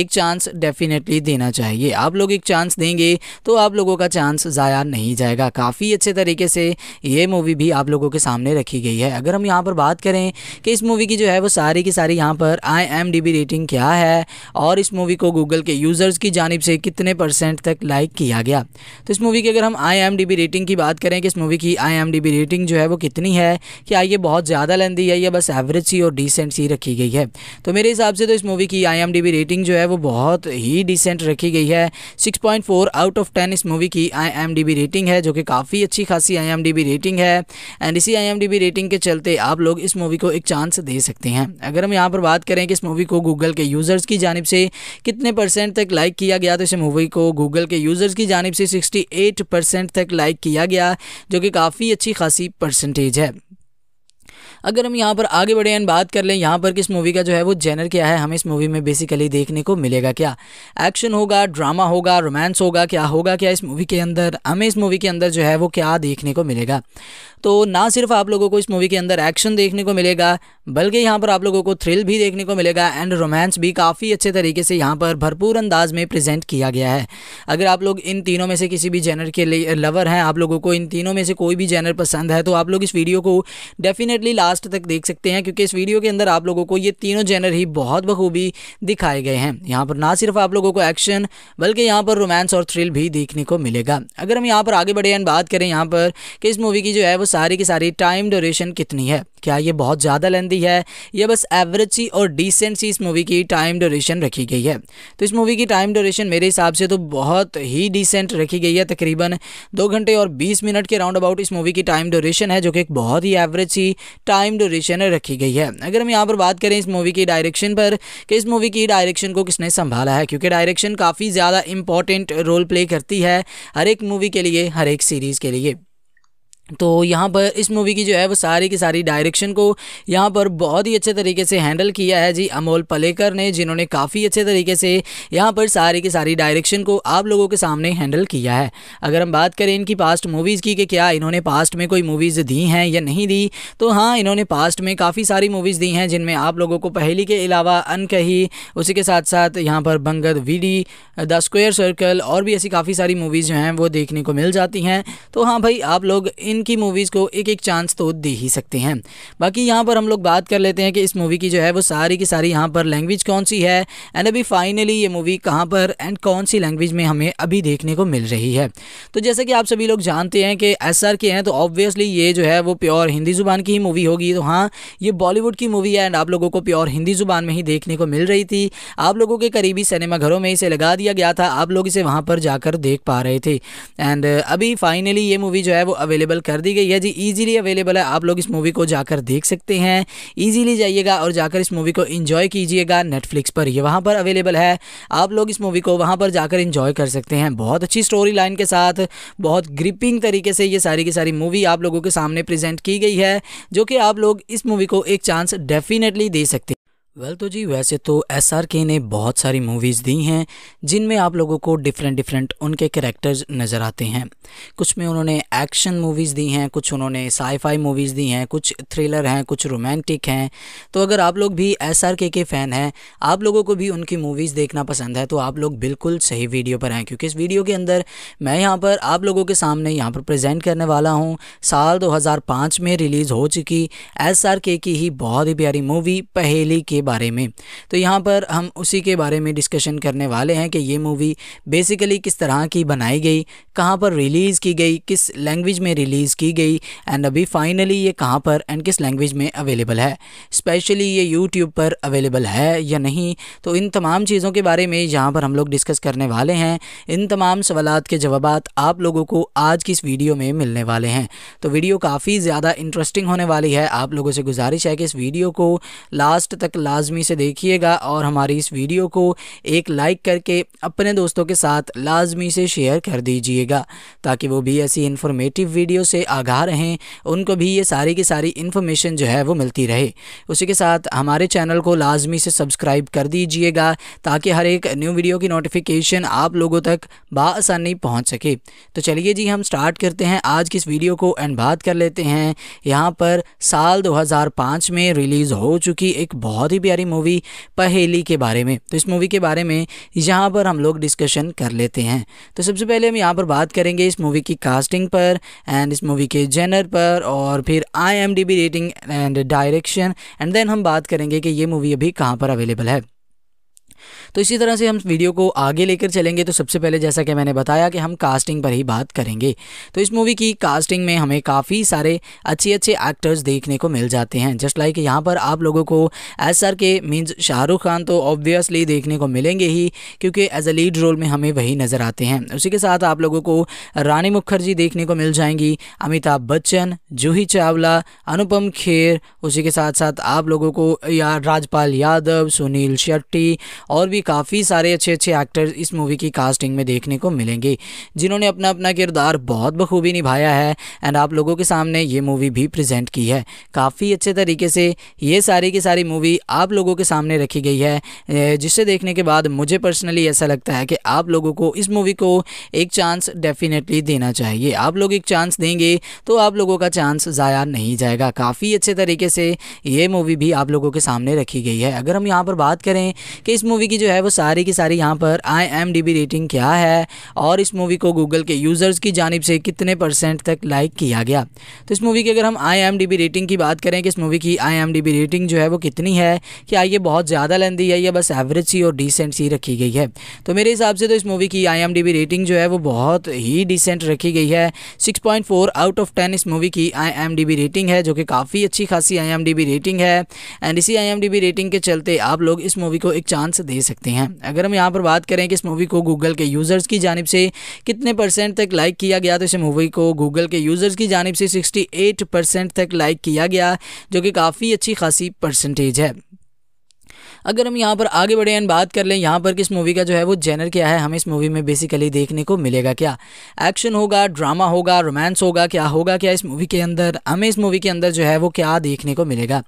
B: एक चांस डेफिनेटली देना चाहिए आप लोग एक चांस देंगे तो आप लोगों का चांस ज़ाया नहीं जाएगा काफ़ी अच्छे तरीके से ये मूवी भी आप लोगों के सामने रखी गई है अगर हम यहाँ पर बात करें कि इस मूवी की जो है वो सारी की सारी यहाँ पर आई रेटिंग क्या है और इस मूवी को गूगल के यूज़र्स की जानब से कितने परसेंट तक लाइक किया गया तो इस मूवी की अगर हम I M D B rating की बात करें कि इस मूवी की I M D B rating जो है वो कितनी है कि आइए बहुत ज़्यादा लेंदी है या बस एवरेज सी और डिसेंट सी रखी गई है तो मेरे हिसाब से तो इस मूवी की I M D B rating जो है वो बहुत ही डिसेंट रखी गई है six point four out of ten इस मूवी की I M D B rating है जो कि काफ़ी अच्छी खासी I M D B rating है एंड इसी I M D B rating के चलते आप लोग इस मूवी को एक चांस दे सकते हैं अगर हम यहाँ पर बात करें कि इस मूवी को गूगल के यूज़र्स की जानब से कितने परसेंट तक लाइक किया गया तो इस मूवी को गूगल के यूज़र्स की जानब से सिक्सटी परसेंट तक लाइक किया गया जो कि काफ़ी अच्छी खासी परसेंटेज है अगर हम यहाँ पर आगे बढ़े एंड बात कर लें यहाँ पर किस मूवी का जो है वो जेनर क्या है हमें इस मूवी में बेसिकली देखने को मिलेगा क्या एक्शन होगा ड्रामा होगा रोमांस होगा क्या होगा क्या इस मूवी के अंदर हमें इस मूवी के अंदर जो है वो क्या देखने को मिलेगा तो ना सिर्फ आप लोगों को इस मूवी के अंदर एक्शन देखने को मिलेगा बल्कि यहाँ पर आप लोगों को थ्रिल भी देखने को मिलेगा एंड रोमांस भी काफ़ी अच्छे तरीके से यहाँ पर भरपूर अंदाज में प्रेजेंट किया गया है अगर आप लोग इन तीनों में से किसी भी जेनर के लिए लवर हैं आप लोगों को इन तीनों में से कोई भी जेनर पसंद है तो आप लोग इस वीडियो को डेफिनेटली लास्ट तक देख सकते हैं क्योंकि इस वीडियो के अंदर आप लोगों को ये तीनों जेनर ही बहुत बखूबी दिखाए गए हैं यहाँ पर ना सिर्फ आप लोगों को एक्शन बल्कि यहाँ पर रोमांस और थ्रिल भी देखने को मिलेगा अगर हम यहाँ पर आगे बढ़े एंड बात करें यहाँ पर कि इस मूवी की जो है वो सारी की सारी टाइम ड्यूरेशन कितनी है क्या ये बहुत ज़्यादा लेंदी है या बस एवरेज सी और डिसेंट सी इस मूवी की टाइम ड्यूरेशन रखी गई है तो इस मूवी की टाइम ड्यूरेशन मेरे हिसाब से तो बहुत ही डिसेंट रखी गई है तकरीबन दो घंटे और बीस मिनट के राउंड अबाउट इस मूवी की टाइम ड्यूरेशन है जो कि एक बहुत ही एवरेज सी टाइम ड्यूरेशन रखी गई है अगर हम यहाँ पर बात करें इस मूवी की डायरेक्शन पर कि इस मूवी की डायरेक्शन को किसने संभाला है क्योंकि डायरेक्शन काफ़ी ज़्यादा इंपॉर्टेंट रोल प्ले करती है हर एक मूवी के लिए हर एक सीरीज़ के लिए तो यहाँ पर इस मूवी की जो है वो सारी की सारी डायरेक्शन को यहाँ पर बहुत ही अच्छे तरीके से हैंडल किया है जी अमोल पलेकर ने जिन्होंने काफ़ी अच्छे तरीके से यहाँ पर सारी की सारी डायरेक्शन को आप लोगों के सामने हैंडल किया है अगर हम बात करें इनकी पास्ट मूवीज़ की कि क्या इन्होंने पास्ट में कोई मूवीज़ दी हैं या नहीं दी तो हाँ इन्होंने पास्ट में काफ़ी सारी मूवीज़ दी हैं जिनमें आप लोगों को पहली के अलावा अनकही उसी के साथ साथ यहाँ पर बंगद वीडी द स्क्वेयर सर्कल और भी ऐसी काफ़ी सारी मूवीज़ जो हैं वो देखने को मिल जाती हैं तो हाँ भाई आप लोग इन इनकी मूवीज़ को एक एक चांस तो दे ही सकते हैं बाकी यहाँ पर हम लोग बात कर लेते हैं कि इस मूवी की जो है वो सारी की सारी यहाँ पर लैंग्वेज कौन सी है एंड अभी फाइनली ये मूवी कहाँ पर एंड कौन सी लैंग्वेज में हमें अभी देखने को मिल रही है तो जैसे कि आप सभी लोग जानते हैं कि एस के हैं तो ऑब्वियसली ये जो है वो प्योर हिंदी ज़ुबान की ही मूवी होगी तो हाँ ये बॉलीवुड की मूवी है एंड आप लोगों को प्योर हिंदी ज़ुबान में ही देखने को मिल रही थी आप लोगों के करीबी सिनेमाघरों में इसे लगा दिया गया था आप लोग इसे वहाँ पर जाकर देख पा रहे थे एंड अभी फाइनली ये मूवी जो है वो अवेलेबल कर दी गई है जी ईजिली अवेलेबल है आप लोग इस मूवी को जाकर देख सकते हैं ईजिली जाइएगा और जाकर इस मूवी को इन्जॉय कीजिएगा नेटफ्लिक्स पर ये वहाँ पर अवेलेबल है आप लोग इस मूवी को वहाँ पर जाकर इन्जॉय कर सकते हैं बहुत अच्छी स्टोरी लाइन के साथ बहुत ग्रिपिंग तरीके से ये सारी की सारी मूवी आप लोगों के सामने प्रेजेंट की गई है जो कि आप लोग इस मूवी को एक चांस डेफिनेटली दे सकते हैं वेल well, तो जी वैसे तो एस आर के ने बहुत सारी मूवीज़ दी हैं जिनमें आप लोगों को डिफरेंट डिफरेंट उनके करेक्टर्स नज़र आते हैं कुछ में उन्होंने एक्शन मूवीज़ दी हैं कुछ उन्होंने साईफाई मूवीज़ दी हैं कुछ थ्रिलर हैं कुछ रोमांटिक हैं तो अगर आप लोग भी एस आर के के फ़ैन हैं आप लोगों को भी उनकी मूवीज़ देखना पसंद है तो आप लोग बिल्कुल सही वीडियो पर हैं क्योंकि इस वीडियो के अंदर मैं यहाँ पर आप लोगों के सामने यहाँ पर प्रजेंट करने वाला हूँ साल दो में रिलीज़ हो चुकी एस आर के की ही बहुत ही प्यारी मूवी पहेली के बारे में तो यहाँ पर हम उसी के बारे में डिस्कशन करने वाले हैं कि ये मूवी बेसिकली किस तरह की बनाई गई कहाँ पर रिलीज़ की गई किस लैंग्वेज में रिलीज़ की गई एंड अभी फाइनली ये कहाँ पर एंड किस लैंग्वेज में अवेलेबल है स्पेशली ये यूट्यूब पर अवेलेबल है या नहीं तो इन तमाम चीज़ों के बारे में यहाँ पर हम लोग डिस्कस करने वाले हैं इन तमाम सवाल के जवाब आप लोगों को आज की इस वीडियो में मिलने वाले हैं तो वीडियो काफ़ी ज़्यादा इंटरेस्टिंग होने वाली है आप लोगों से गुजारिश है कि इस वीडियो को लास्ट तक ला लाजमी से देखिएगा और हमारी इस वीडियो को एक लाइक करके अपने दोस्तों के साथ लाजमी से शेयर कर दीजिएगा ताकि वो भी ऐसी इन्फॉर्मेटिव वीडियो से आगाह रहें उनको भी ये सारी की सारी इन्फॉर्मेशन जो है वो मिलती रहे उसी के साथ हमारे चैनल को लाजमी से सब्सक्राइब कर दीजिएगा ताकि हर एक न्यू वीडियो की नोटिफिकेशन आप लोगों तक बासानी पहुँच सके तो चलिए जी हम स्टार्ट करते हैं आज की इस वीडियो को एंड बात कर लेते हैं यहाँ पर साल 2005 में रिलीज़ हो चुकी एक बहुत ही प्यारी मूवी पहेली के बारे में तो इस मूवी के बारे में यहाँ पर हम लोग डिस्कशन कर लेते हैं तो सबसे पहले हम यहाँ पर बात करेंगे इस मूवी की कास्टिंग पर एंड इस मूवी के जेनर पर और फिर आई rating and direction and then हम बात करेंगे कि ये मूवी अभी कहाँ पर अवेलेबल है तो इसी तरह से हम वीडियो को आगे लेकर चलेंगे तो सबसे पहले जैसा कि मैंने बताया कि हम कास्टिंग पर ही बात करेंगे तो इस मूवी की कास्टिंग में हमें काफ़ी सारे अच्छे अच्छे एक्टर्स देखने को मिल जाते हैं जस्ट लाइक यहाँ पर आप लोगों को S R K means Shahrukh Khan तो ऑब्वियसली देखने को मिलेंगे ही क्योंकि एज अ लीड रोल में हमें वही नज़र आते हैं उसी के साथ आप लोगों को रानी मुखर्जी देखने को मिल जाएंगी अमिताभ बच्चन जूही चावला अनुपम खेर उसी के साथ साथ आप लोगों को या राजपाल यादव सुनील शेट्टी और भी काफ़ी सारे अच्छे अच्छे एक्टर्स इस मूवी की कास्टिंग में देखने को मिलेंगे जिन्होंने अपना अपना किरदार बहुत बखूबी निभाया है एंड आप लोगों के सामने ये मूवी भी प्रजेंट की है काफ़ी अच्छे तरीके से ये सारी की सारी मूवी आप लोगों के सामने रखी गई है जिसे देखने के बाद मुझे पर्सनली ऐसा लगता है कि आप लोगों को इस मूवी को एक चांस डेफिनेटली देना चाहिए आप लोग एक चांस देंगे तो आप लोगों का चांस ज़ाया नहीं जाएगा काफ़ी अच्छे तरीके से ये मूवी भी आप लोगों के सामने रखी गई है अगर हम यहाँ पर बात करें कि इस मूवी मूवी की जो है वो सारी की सारी यहाँ पर I M D B rating क्या है और इस मूवी को गूगल के यूज़र्स की जानब से कितने परसेंट तक लाइक किया गया तो इस मूवी की अगर हम I M D B rating की बात करें कि इस मूवी की I M D B rating जो है वो कितनी है कि आइए बहुत ज़्यादा लेंदी है या बस एवरेज सी और डिसेंट सी रखी गई है तो मेरे हिसाब से तो इस मूवी की I M D B rating जो है वो बहुत ही डिसेंट रखी गई है six point four out of ten इस मूवी की I M D B rating है जो कि काफ़ी अच्छी खासी I M D B rating है एंड इसी I M D B rating के चलते आप लोग इस मूवी को एक चांस दे दे सकते हैं अगर हम यहाँ पर बात करें कि इस मूवी को गूगल के यूज़र्स की जानब से कितने परसेंट तक लाइक किया गया तो इस मूवी को गूगल के यूज़र्स की जानब से सिक्सटी परसेंट तक लाइक किया गया जो कि काफ़ी अच्छी खासी परसेंटेज है अगर हम यहाँ पर आगे बढ़े एंड बात कर लें यहाँ पर किस मूवी का जो है वो जेनर क्या है हमें इस मूवी में बेसिकली देखने को मिलेगा क्या एक्शन होगा ड्रामा होगा रोमांस होगा क्या होगा क्या इस मूवी के अंदर हमें इस मूवी के अंदर जो है वो क्या देखने को मिलेगा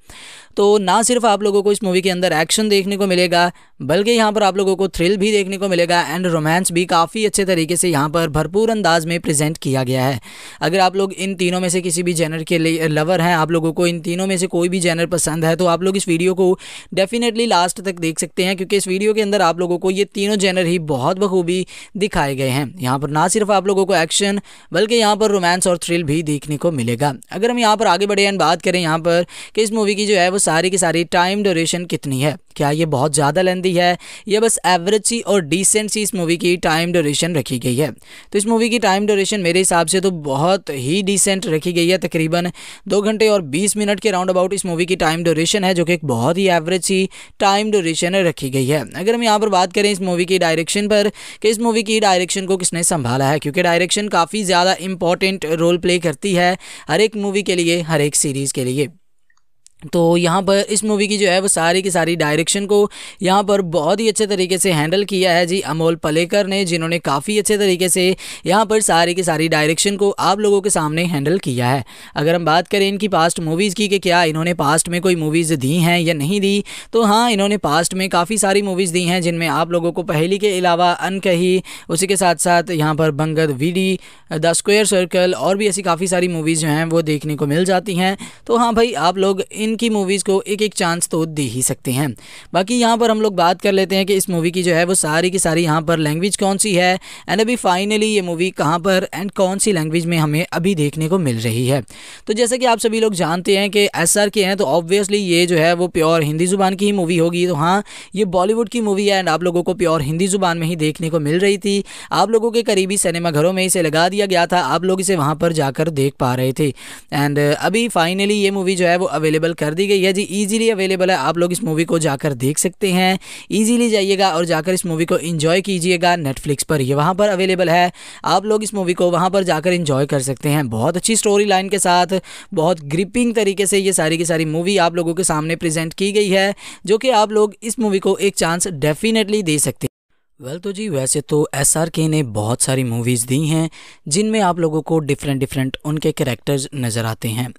B: तो ना सिर्फ आप लोगों को इस मूवी के अंदर एक्शन देखने को मिलेगा बल्कि यहाँ पर आप लोगों को थ्रिल भी देखने को मिलेगा एंड रोमांस भी काफ़ी अच्छे तरीके से यहाँ पर भरपूर अंदाज में प्रेजेंट किया गया है अगर आप लोग इन तीनों में से किसी भी जेनर के लिए लवर हैं आप लोगों को इन तीनों में से कोई भी जेनर पसंद है तो आप लोग इस वीडियो को डेफिनेटली लास्ट लास्ट तक देख सकते हैं क्योंकि इस वीडियो के अंदर आप लोगों को ये तीनों जेनर ही बहुत बखूबी दिखाए गए हैं यहाँ पर ना सिर्फ आप लोगों को एक्शन बल्कि यहाँ पर रोमांस और थ्रिल भी देखने को मिलेगा अगर हम यहाँ पर आगे बढ़े एंड बात करें यहाँ पर कि इस मूवी की जो है वो सारी की सारी टाइम ड्यूरेशन कितनी है क्या ये बहुत ज़्यादा लेंदी है या बस एवरेज सी और डिसेंट सी इस मूवी की टाइम ड्यूरेशन रखी गई है तो इस मूवी की टाइम ड्यूरेशन मेरे हिसाब से तो बहुत ही डिसेंट रखी गई है तकरीबन दो घंटे और बीस मिनट के राउंड अबाउट इस मूवी की टाइम ड्यूरेशन है जो कि एक बहुत ही एवरेज सी टाइम टाइम ड्यूरेशन रखी गई है अगर हम यहाँ पर बात करें इस मूवी की डायरेक्शन पर कि इस मूवी की डायरेक्शन को किसने संभाला है क्योंकि डायरेक्शन काफ़ी ज़्यादा इंपॉर्टेंट रोल प्ले करती है हर एक मूवी के लिए हर एक सीरीज़ के लिए तो यहाँ पर इस मूवी की जो है वो सारी की सारी डायरेक्शन को यहाँ पर बहुत ही अच्छे तरीके से हैंडल किया है जी अमोल पलेकर ने जिन्होंने काफ़ी अच्छे तरीके से यहाँ पर सारी की सारी डायरेक्शन को आप लोगों के सामने हैंडल किया है अगर हम बात करें इनकी पास्ट मूवीज़ की कि क्या इन्होंने पास्ट में कोई मूवीज़ दी हैं या नहीं दी तो हाँ इन्होंने पास्ट में काफ़ी सारी मूवीज़ दी हैं जिनमें आप लोगों को पहली के अलावा अनकही उसी के साथ साथ यहाँ पर बंगद वीडी द स्क्वेयर सर्कल और भी ऐसी काफ़ी सारी मूवीज़ जो हैं वो देखने को मिल जाती हैं तो हाँ भाई आप लोग इन इनकी मूवीज़ को एक एक चांस तो दे ही सकते हैं बाकी यहाँ पर हम लोग बात कर लेते हैं कि इस मूवी की जो है वो सारी की सारी यहाँ पर लैंग्वेज कौन सी है एंड अभी फाइनली ये मूवी कहाँ पर एंड कौन सी लैंग्वेज में हमें अभी देखने को मिल रही है तो जैसे कि आप सभी लोग जानते हैं कि एस के हैं तो ऑब्वियसली ये जो है वो प्योर हिंदी ज़ुबान की ही मूवी होगी तो हाँ ये बॉलीवुड की मूवी है एंड आप लोगों को प्योर हिंदी ज़ुबान में ही देखने को मिल रही थी आप लोगों के करीबी सिनेमा घरों में इसे लगा दिया गया था आप लोग इसे वहाँ पर जाकर देख पा रहे थे एंड अभी फाइनली ये मूवी जो है वो अवेलेबल कर दी गई है जी ईजिली अवेलेबल है आप लोग इस मूवी को जाकर देख सकते हैं ईजिली जाइएगा और जाकर इस मूवी को इन्जॉय कीजिएगा नेटफ्लिक्स पर यह वहाँ पर अवेलेबल है आप लोग इस मूवी को वहाँ पर जाकर इन्जॉय कर सकते हैं बहुत अच्छी स्टोरी लाइन के साथ बहुत ग्रिपिंग तरीके से ये सारी की सारी मूवी आप लोगों के सामने प्रेजेंट की गई है जो कि आप लोग इस मूवी को एक चांस डेफिनेटली दे सकते हैं वेल well, तो जी वैसे तो एस आर के ने बहुत सारी मूवीज़ दी हैं जिनमें आप लोगों को डिफरेंट डिफरेंट उनके करेक्टर्स नज़र आते हैं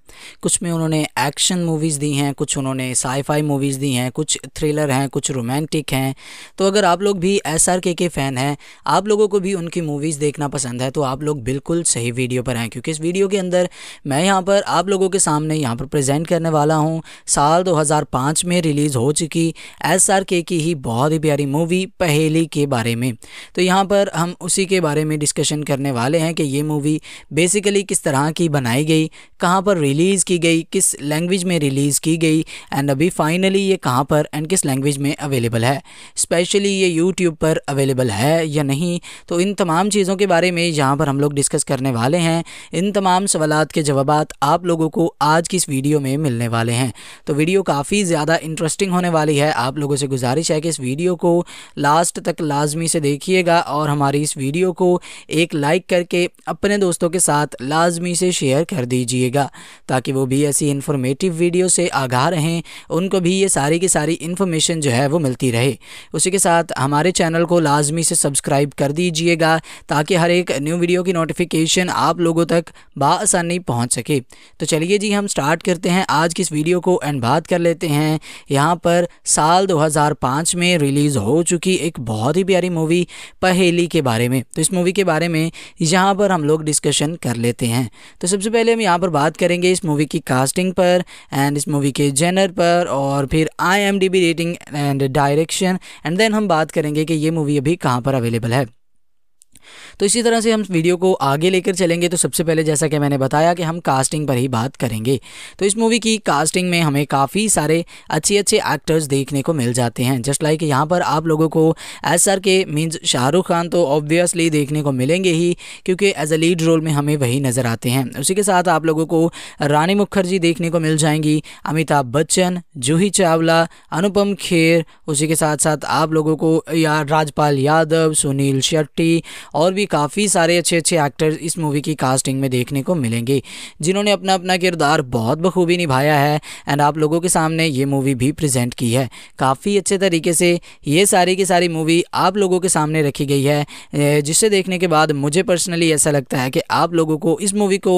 B: कुछ में उन्होंने एक्शन मूवीज़ दी हैं कुछ उन्होंने साईफाई मूवीज़ दी हैं कुछ थ्रिलर हैं कुछ रोमांटिक हैं तो अगर आप लोग भी एस आर के के फ़ैन हैं आप लोगों को भी उनकी मूवीज़ देखना पसंद है तो आप लोग बिल्कुल सही वीडियो पर हैं क्योंकि इस वीडियो के अंदर मैं यहाँ पर आप लोगों के सामने यहाँ पर प्रजेंट करने वाला हूँ साल दो में रिलीज़ हो चुकी एस आर के की ही बहुत ही प्यारी मूवी पहेली के बारे में तो यहाँ पर हम उसी के बारे में डिस्कशन करने वाले हैं कि ये मूवी बेसिकली किस तरह की बनाई गई कहाँ पर रिलीज़ की गई किस लैंग्वेज में रिलीज़ की गई एंड अभी फाइनली ये कहाँ पर एंड किस लैंग्वेज में अवेलेबल है स्पेशली ये यूट्यूब पर अवेलेबल है या नहीं तो इन तमाम चीज़ों के बारे में यहाँ पर हम लोग डिस्कस करने वाले हैं इन तमाम सवाल के जवाब आप लोगों को आज की इस वीडियो में मिलने वाले हैं तो वीडियो काफ़ी ज़्यादा इंटरेस्टिंग होने वाली है आप लोगों से गुजारिश है कि इस वीडियो को लास्ट तक ला लाजमी से देखिएगा और हमारी इस वीडियो को एक लाइक करके अपने दोस्तों के साथ लाजमी से शेयर कर दीजिएगा ताकि वो भी ऐसी इन्फॉर्मेटिव वीडियो से आगाह रहें उनको भी ये सारी की सारी इन्फॉर्मेशन जो है वो मिलती रहे उसी के साथ हमारे चैनल को लाजमी से सब्सक्राइब कर दीजिएगा ताकि हर एक न्यू वीडियो की नोटिफिकेशन आप लोगों तक बासानी पहुँच सके तो चलिए जी हम स्टार्ट करते हैं आज की इस वीडियो को एंड बात कर लेते हैं यहाँ पर साल 2005 में रिलीज़ हो चुकी एक बहुत ही प्यारी मूवी पहेली के बारे में तो इस मूवी के बारे में यहाँ पर हम लोग डिस्कशन कर लेते हैं तो सबसे पहले हम यहाँ पर बात करेंगे इस मूवी की कास्टिंग पर एंड इस मूवी के जेनर पर और फिर आई rating and direction and then हम बात करेंगे कि ये मूवी अभी कहाँ पर अवेलेबल है तो इसी तरह से हम वीडियो को आगे लेकर चलेंगे तो सबसे पहले जैसा कि मैंने बताया कि हम कास्टिंग पर ही बात करेंगे तो इस मूवी की कास्टिंग में हमें काफ़ी सारे अच्छे अच्छे एक्टर्स देखने को मिल जाते हैं जस्ट लाइक यहाँ पर आप लोगों को S R K means Shahrukh Khan तो ऑब्वियसली देखने को मिलेंगे ही क्योंकि एज अ लीड रोल में हमें वही नज़र आते हैं उसी के साथ आप लोगों को रानी मुखर्जी देखने को मिल जाएंगी अमिताभ बच्चन जूही चावला अनुपम खेर उसी के साथ साथ आप लोगों को या राजपाल यादव सुनील शेट्टी और भी काफ़ी सारे अच्छे अच्छे एक्टर्स इस मूवी की कास्टिंग में देखने को मिलेंगे जिन्होंने अपना अपना किरदार बहुत बखूबी निभाया है एंड आप लोगों के सामने ये मूवी भी प्रजेंट की है काफ़ी अच्छे तरीके से ये सारी की सारी मूवी आप लोगों के सामने रखी गई है जिसे देखने के बाद मुझे पर्सनली ऐसा लगता है कि आप लोगों को इस मूवी को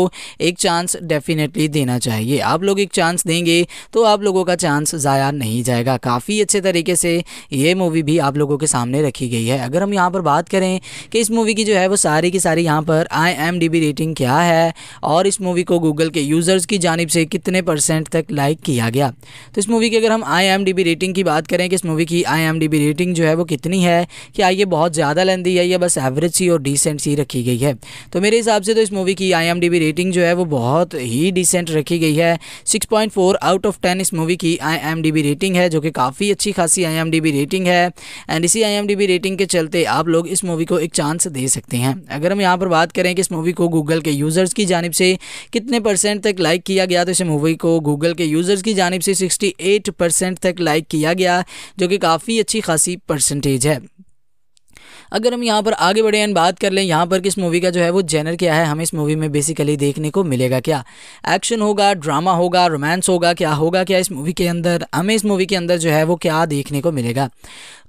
B: एक चांस डेफिनेटली देना चाहिए आप लोग एक चांस देंगे तो आप लोगों का चांस ज़ाया नहीं जाएगा काफ़ी अच्छे तरीके से ये मूवी भी आप लोगों के सामने रखी गई है अगर हम यहाँ पर बात करें कि इस मूवी की जो है वो सारी की सारी यहाँ पर I M D B rating क्या है और इस मूवी को गूगल के यूज़र्स की जानब से कितने परसेंट तक लाइक किया गया तो इस मूवी की अगर हम I M D B rating की बात करें कि इस मूवी की I M D B rating जो है वो कितनी है कि आइए बहुत ज़्यादा लेंदी है या बस एवरेज सी और डिसेंट सी रखी गई है तो मेरे हिसाब से तो इस मूवी की I M D B rating जो है वो बहुत ही डिसेंट रखी गई है six point four out of ten इस मूवी की I M D B rating है जो कि काफ़ी अच्छी खासी I M D B rating है एंड इसी I M D B rating के चलते आप लोग इस मूवी को एक चांस से दे सकते हैं अगर हम यहाँ पर बात करें कि इस मूवी को गूगल के यूज़र्स की जानब से कितने परसेंट तक लाइक किया गया तो इस मूवी को गूगल के यूज़र्स की जानब से सिक्सटी एट परसेंट तक लाइक किया गया जो कि काफ़ी अच्छी खासी परसेंटेज है अगर हम यहाँ पर आगे बढ़े एंड बात कर लें यहाँ पर किस मूवी का जो है वो जेनर क्या है हमें इस मूवी में बेसिकली देखने को मिलेगा क्या एक्शन होगा ड्रामा होगा रोमांस होगा क्या होगा क्या इस मूवी के अंदर हमें इस मूवी के अंदर जो है वो क्या देखने को मिलेगा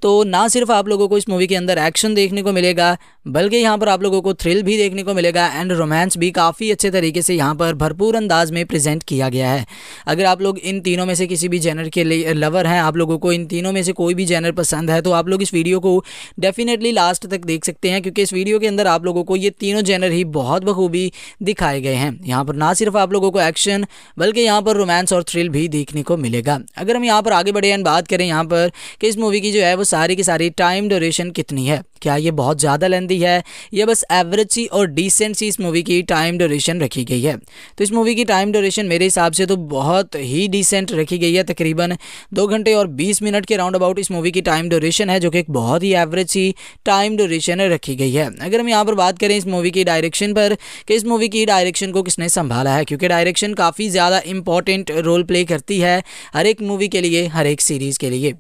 B: तो ना सिर्फ आप लोगों को इस मूवी के अंदर एक्शन देखने को मिलेगा बल्कि यहाँ पर आप लोगों को थ्रिल भी देखने को मिलेगा एंड रोमांस भी काफ़ी अच्छे तरीके से यहाँ पर भरपूर अंदाज में प्रेजेंट किया गया है अगर आप लोग इन तीनों में से किसी भी जेनर के लवर हैं आप लोगों को इन तीनों में से कोई भी जेनर पसंद है तो आप लोग इस वीडियो को डेफिनेटली भी लास्ट तक देख सकते हैं क्योंकि इस वीडियो के अंदर आप लोगों को ये तीनों जैनर ही बहुत बखूबी दिखाए गए हैं यहाँ पर ना सिर्फ आप लोगों को एक्शन बल्कि यहाँ पर रोमांस और थ्रिल भी देखने को मिलेगा अगर हम यहाँ पर आगे बढ़े एंड बात करें यहाँ पर कि इस मूवी की जो है वो सारी की सारी टाइम ड्यूरेशन कितनी है क्या ये बहुत ज़्यादा लेंदी है यह बस एवरेज सी और डिसेंट सी इस मूवी की टाइम ड्यूरेशन रखी गई है तो इस मूवी की टाइम ड्यूरेशन मेरे हिसाब से तो बहुत ही डिसेंट रखी गई है तकरीबन दो घंटे और बीस मिनट के राउंड अबाउट इस मूवी की टाइम ड्यूरेशन है जो कि एक बहुत ही एवरेज सी टाइम ड्यूरेशन रखी गई है अगर हम यहाँ पर बात करें इस मूवी की डायरेक्शन पर कि इस मूवी की डायरेक्शन को किसने संभाला है क्योंकि डायरेक्शन काफ़ी ज़्यादा इंपॉर्टेंट रोल प्ले करती है हर एक मूवी के लिए हर एक सीरीज़ के लिए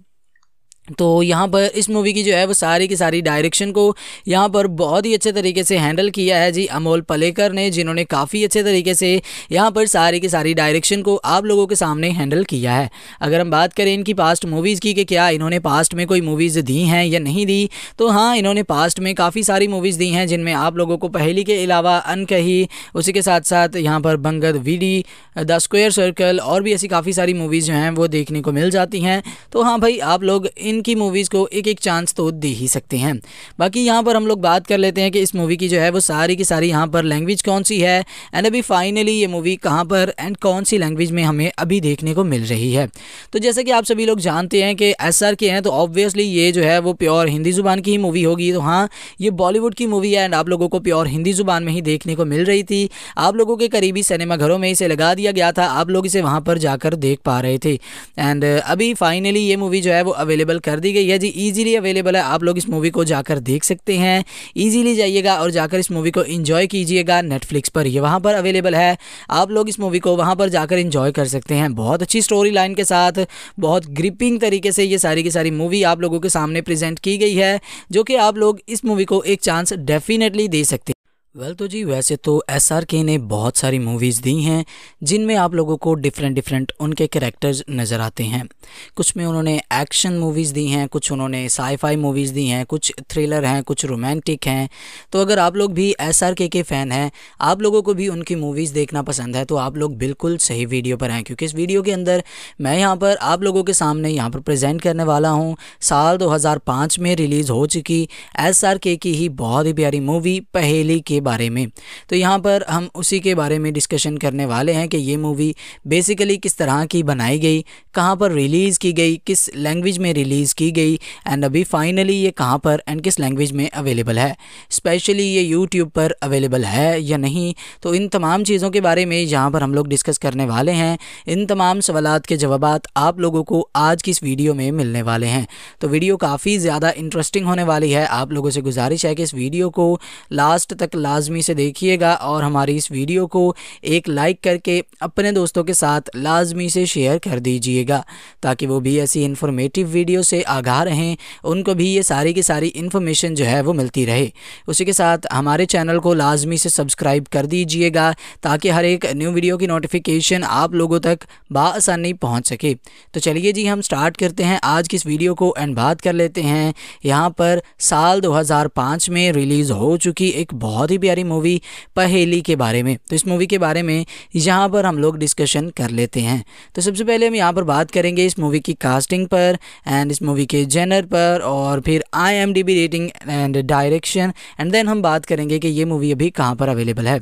B: तो यहाँ पर इस मूवी की जो है वो सारी की सारी डायरेक्शन को यहाँ पर बहुत ही अच्छे तरीके से हैंडल किया है जी अमोल पलेकर ने जिन्होंने काफ़ी अच्छे तरीके से यहाँ पर सारी की सारी डायरेक्शन को आप लोगों के सामने हैंडल किया है अगर हम बात करें इनकी पास्ट मूवीज़ की कि क्या इन्होंने पास्ट में कोई मूवीज़ दी हैं या नहीं दी तो हाँ इन्होंने पास्ट में काफ़ी सारी मूवीज़ दी हैं जिनमें आप लोगों को पहली के अलावा अनकही उसी के साथ साथ यहाँ पर बंगद वीडी द स्क्वेयर सर्कल और भी ऐसी काफ़ी सारी मूवीज़ जो हैं वो देखने को मिल जाती हैं तो हाँ भाई आप लोग इन इनकी मूवीज़ को एक एक चांस तो दे ही सकते हैं बाकी यहाँ पर हम लोग बात कर लेते हैं कि इस मूवी की जो है वो सारी की सारी यहाँ पर लैंग्वेज कौन सी है एंड अभी फाइनली ये मूवी कहाँ पर एंड कौन सी लैंग्वेज में हमें अभी देखने को मिल रही है तो जैसे कि आप सभी लोग जानते हैं कि एस के हैं तो ऑब्वियसली ये जो है वो प्योर हिंदी ज़ुबान की ही मूवी होगी तो हाँ ये बॉलीवुड की मूवी है एंड आप लोगों को प्योर हिंदी ज़ुबान में ही देखने को मिल रही थी आप लोगों के करीबी सिनेमाघरों में इसे लगा दिया गया था आप लोग इसे वहाँ पर जाकर देख पा रहे थे एंड अभी फाइनली ये मूवी जो है वो अवेलेबल कर दी गई है जी ईजिली अवेलेबल है आप लोग इस मूवी को जाकर देख सकते हैं ईजिली जाइएगा और जाकर इस मूवी को इन्जॉय कीजिएगा नेटफ्लिक्स पर यह वहाँ पर अवेलेबल है आप लोग इस मूवी को वहाँ पर जाकर इन्जॉय कर सकते हैं बहुत अच्छी स्टोरी लाइन के साथ बहुत ग्रिपिंग तरीके से ये सारी की सारी मूवी आप लोगों के सामने प्रेजेंट की गई है जो कि आप लोग इस मूवी को एक चांस डेफिनेटली दे सकते हैं वेल well, तो जी वैसे तो एस आर के ने बहुत सारी मूवीज़ दी हैं जिनमें आप लोगों को डिफरेंट डिफरेंट उनके कैरेक्टर्स नज़र आते हैं कुछ में उन्होंने एक्शन मूवीज़ दी हैं कुछ उन्होंने साईफाई मूवीज़ दी हैं कुछ थ्रिलर हैं कुछ रोमांटिक हैं तो अगर आप लोग भी एस आर के के फ़ैन हैं आप लोगों को भी उनकी मूवीज़ देखना पसंद है तो आप लोग बिल्कुल सही वीडियो पर हैं क्योंकि इस वीडियो के अंदर मैं यहाँ पर आप लोगों के सामने यहाँ पर प्रजेंट करने वाला हूँ साल दो में रिलीज़ हो चुकी एस आर के की ही बहुत ही प्यारी मूवी पहेली के बारे में तो यहाँ पर हम उसी के बारे में डिस्कशन करने वाले हैं कि ये मूवी बेसिकली किस तरह की बनाई गई कहाँ पर रिलीज़ की गई किस लैंग्वेज में रिलीज़ की गई एंड अभी फाइनली ये कहाँ पर एंड किस लैंग्वेज में अवेलेबल है स्पेशली ये यूट्यूब पर अवेलेबल है या नहीं तो इन तमाम चीज़ों के बारे में यहाँ पर हम लोग डिस्कस करने वाले हैं इन तमाम सवाल के जवाब आप लोगों को आज की इस वीडियो में मिलने वाले हैं तो वीडियो काफ़ी ज़्यादा इंटरेस्टिंग होने वाली है आप लोगों से गुजारिश है कि इस वीडियो को लास्ट तक लाजमी से देखिएगा और हमारी इस वीडियो को एक लाइक करके अपने दोस्तों के साथ लाजमी से शेयर कर दीजिएगा ताकि वो भी ऐसी इन्फॉर्मेटिव वीडियो से आगाह रहें उनको भी ये सारी की सारी इन्फॉर्मेशन जो है वो मिलती रहे उसी के साथ हमारे चैनल को लाजमी से सब्सक्राइब कर दीजिएगा ताकि हर एक न्यू वीडियो की नोटिफिकेशन आप लोगों तक बासानी पहुँच सके तो चलिए जी हम स्टार्ट करते हैं आज की इस वीडियो को एंड बात कर लेते हैं यहाँ पर साल 2005 में रिलीज़ हो चुकी एक बहुत ही प्यारी प्यारी मूवी पहेली के बारे में तो इस मूवी के बारे में यहाँ पर हम लोग डिस्कशन कर लेते हैं तो सबसे पहले हम यहाँ पर बात करेंगे इस मूवी की कास्टिंग पर एंड इस मूवी के जेनर पर और फिर आई rating and direction and then हम बात करेंगे कि ये मूवी अभी कहाँ पर अवेलेबल है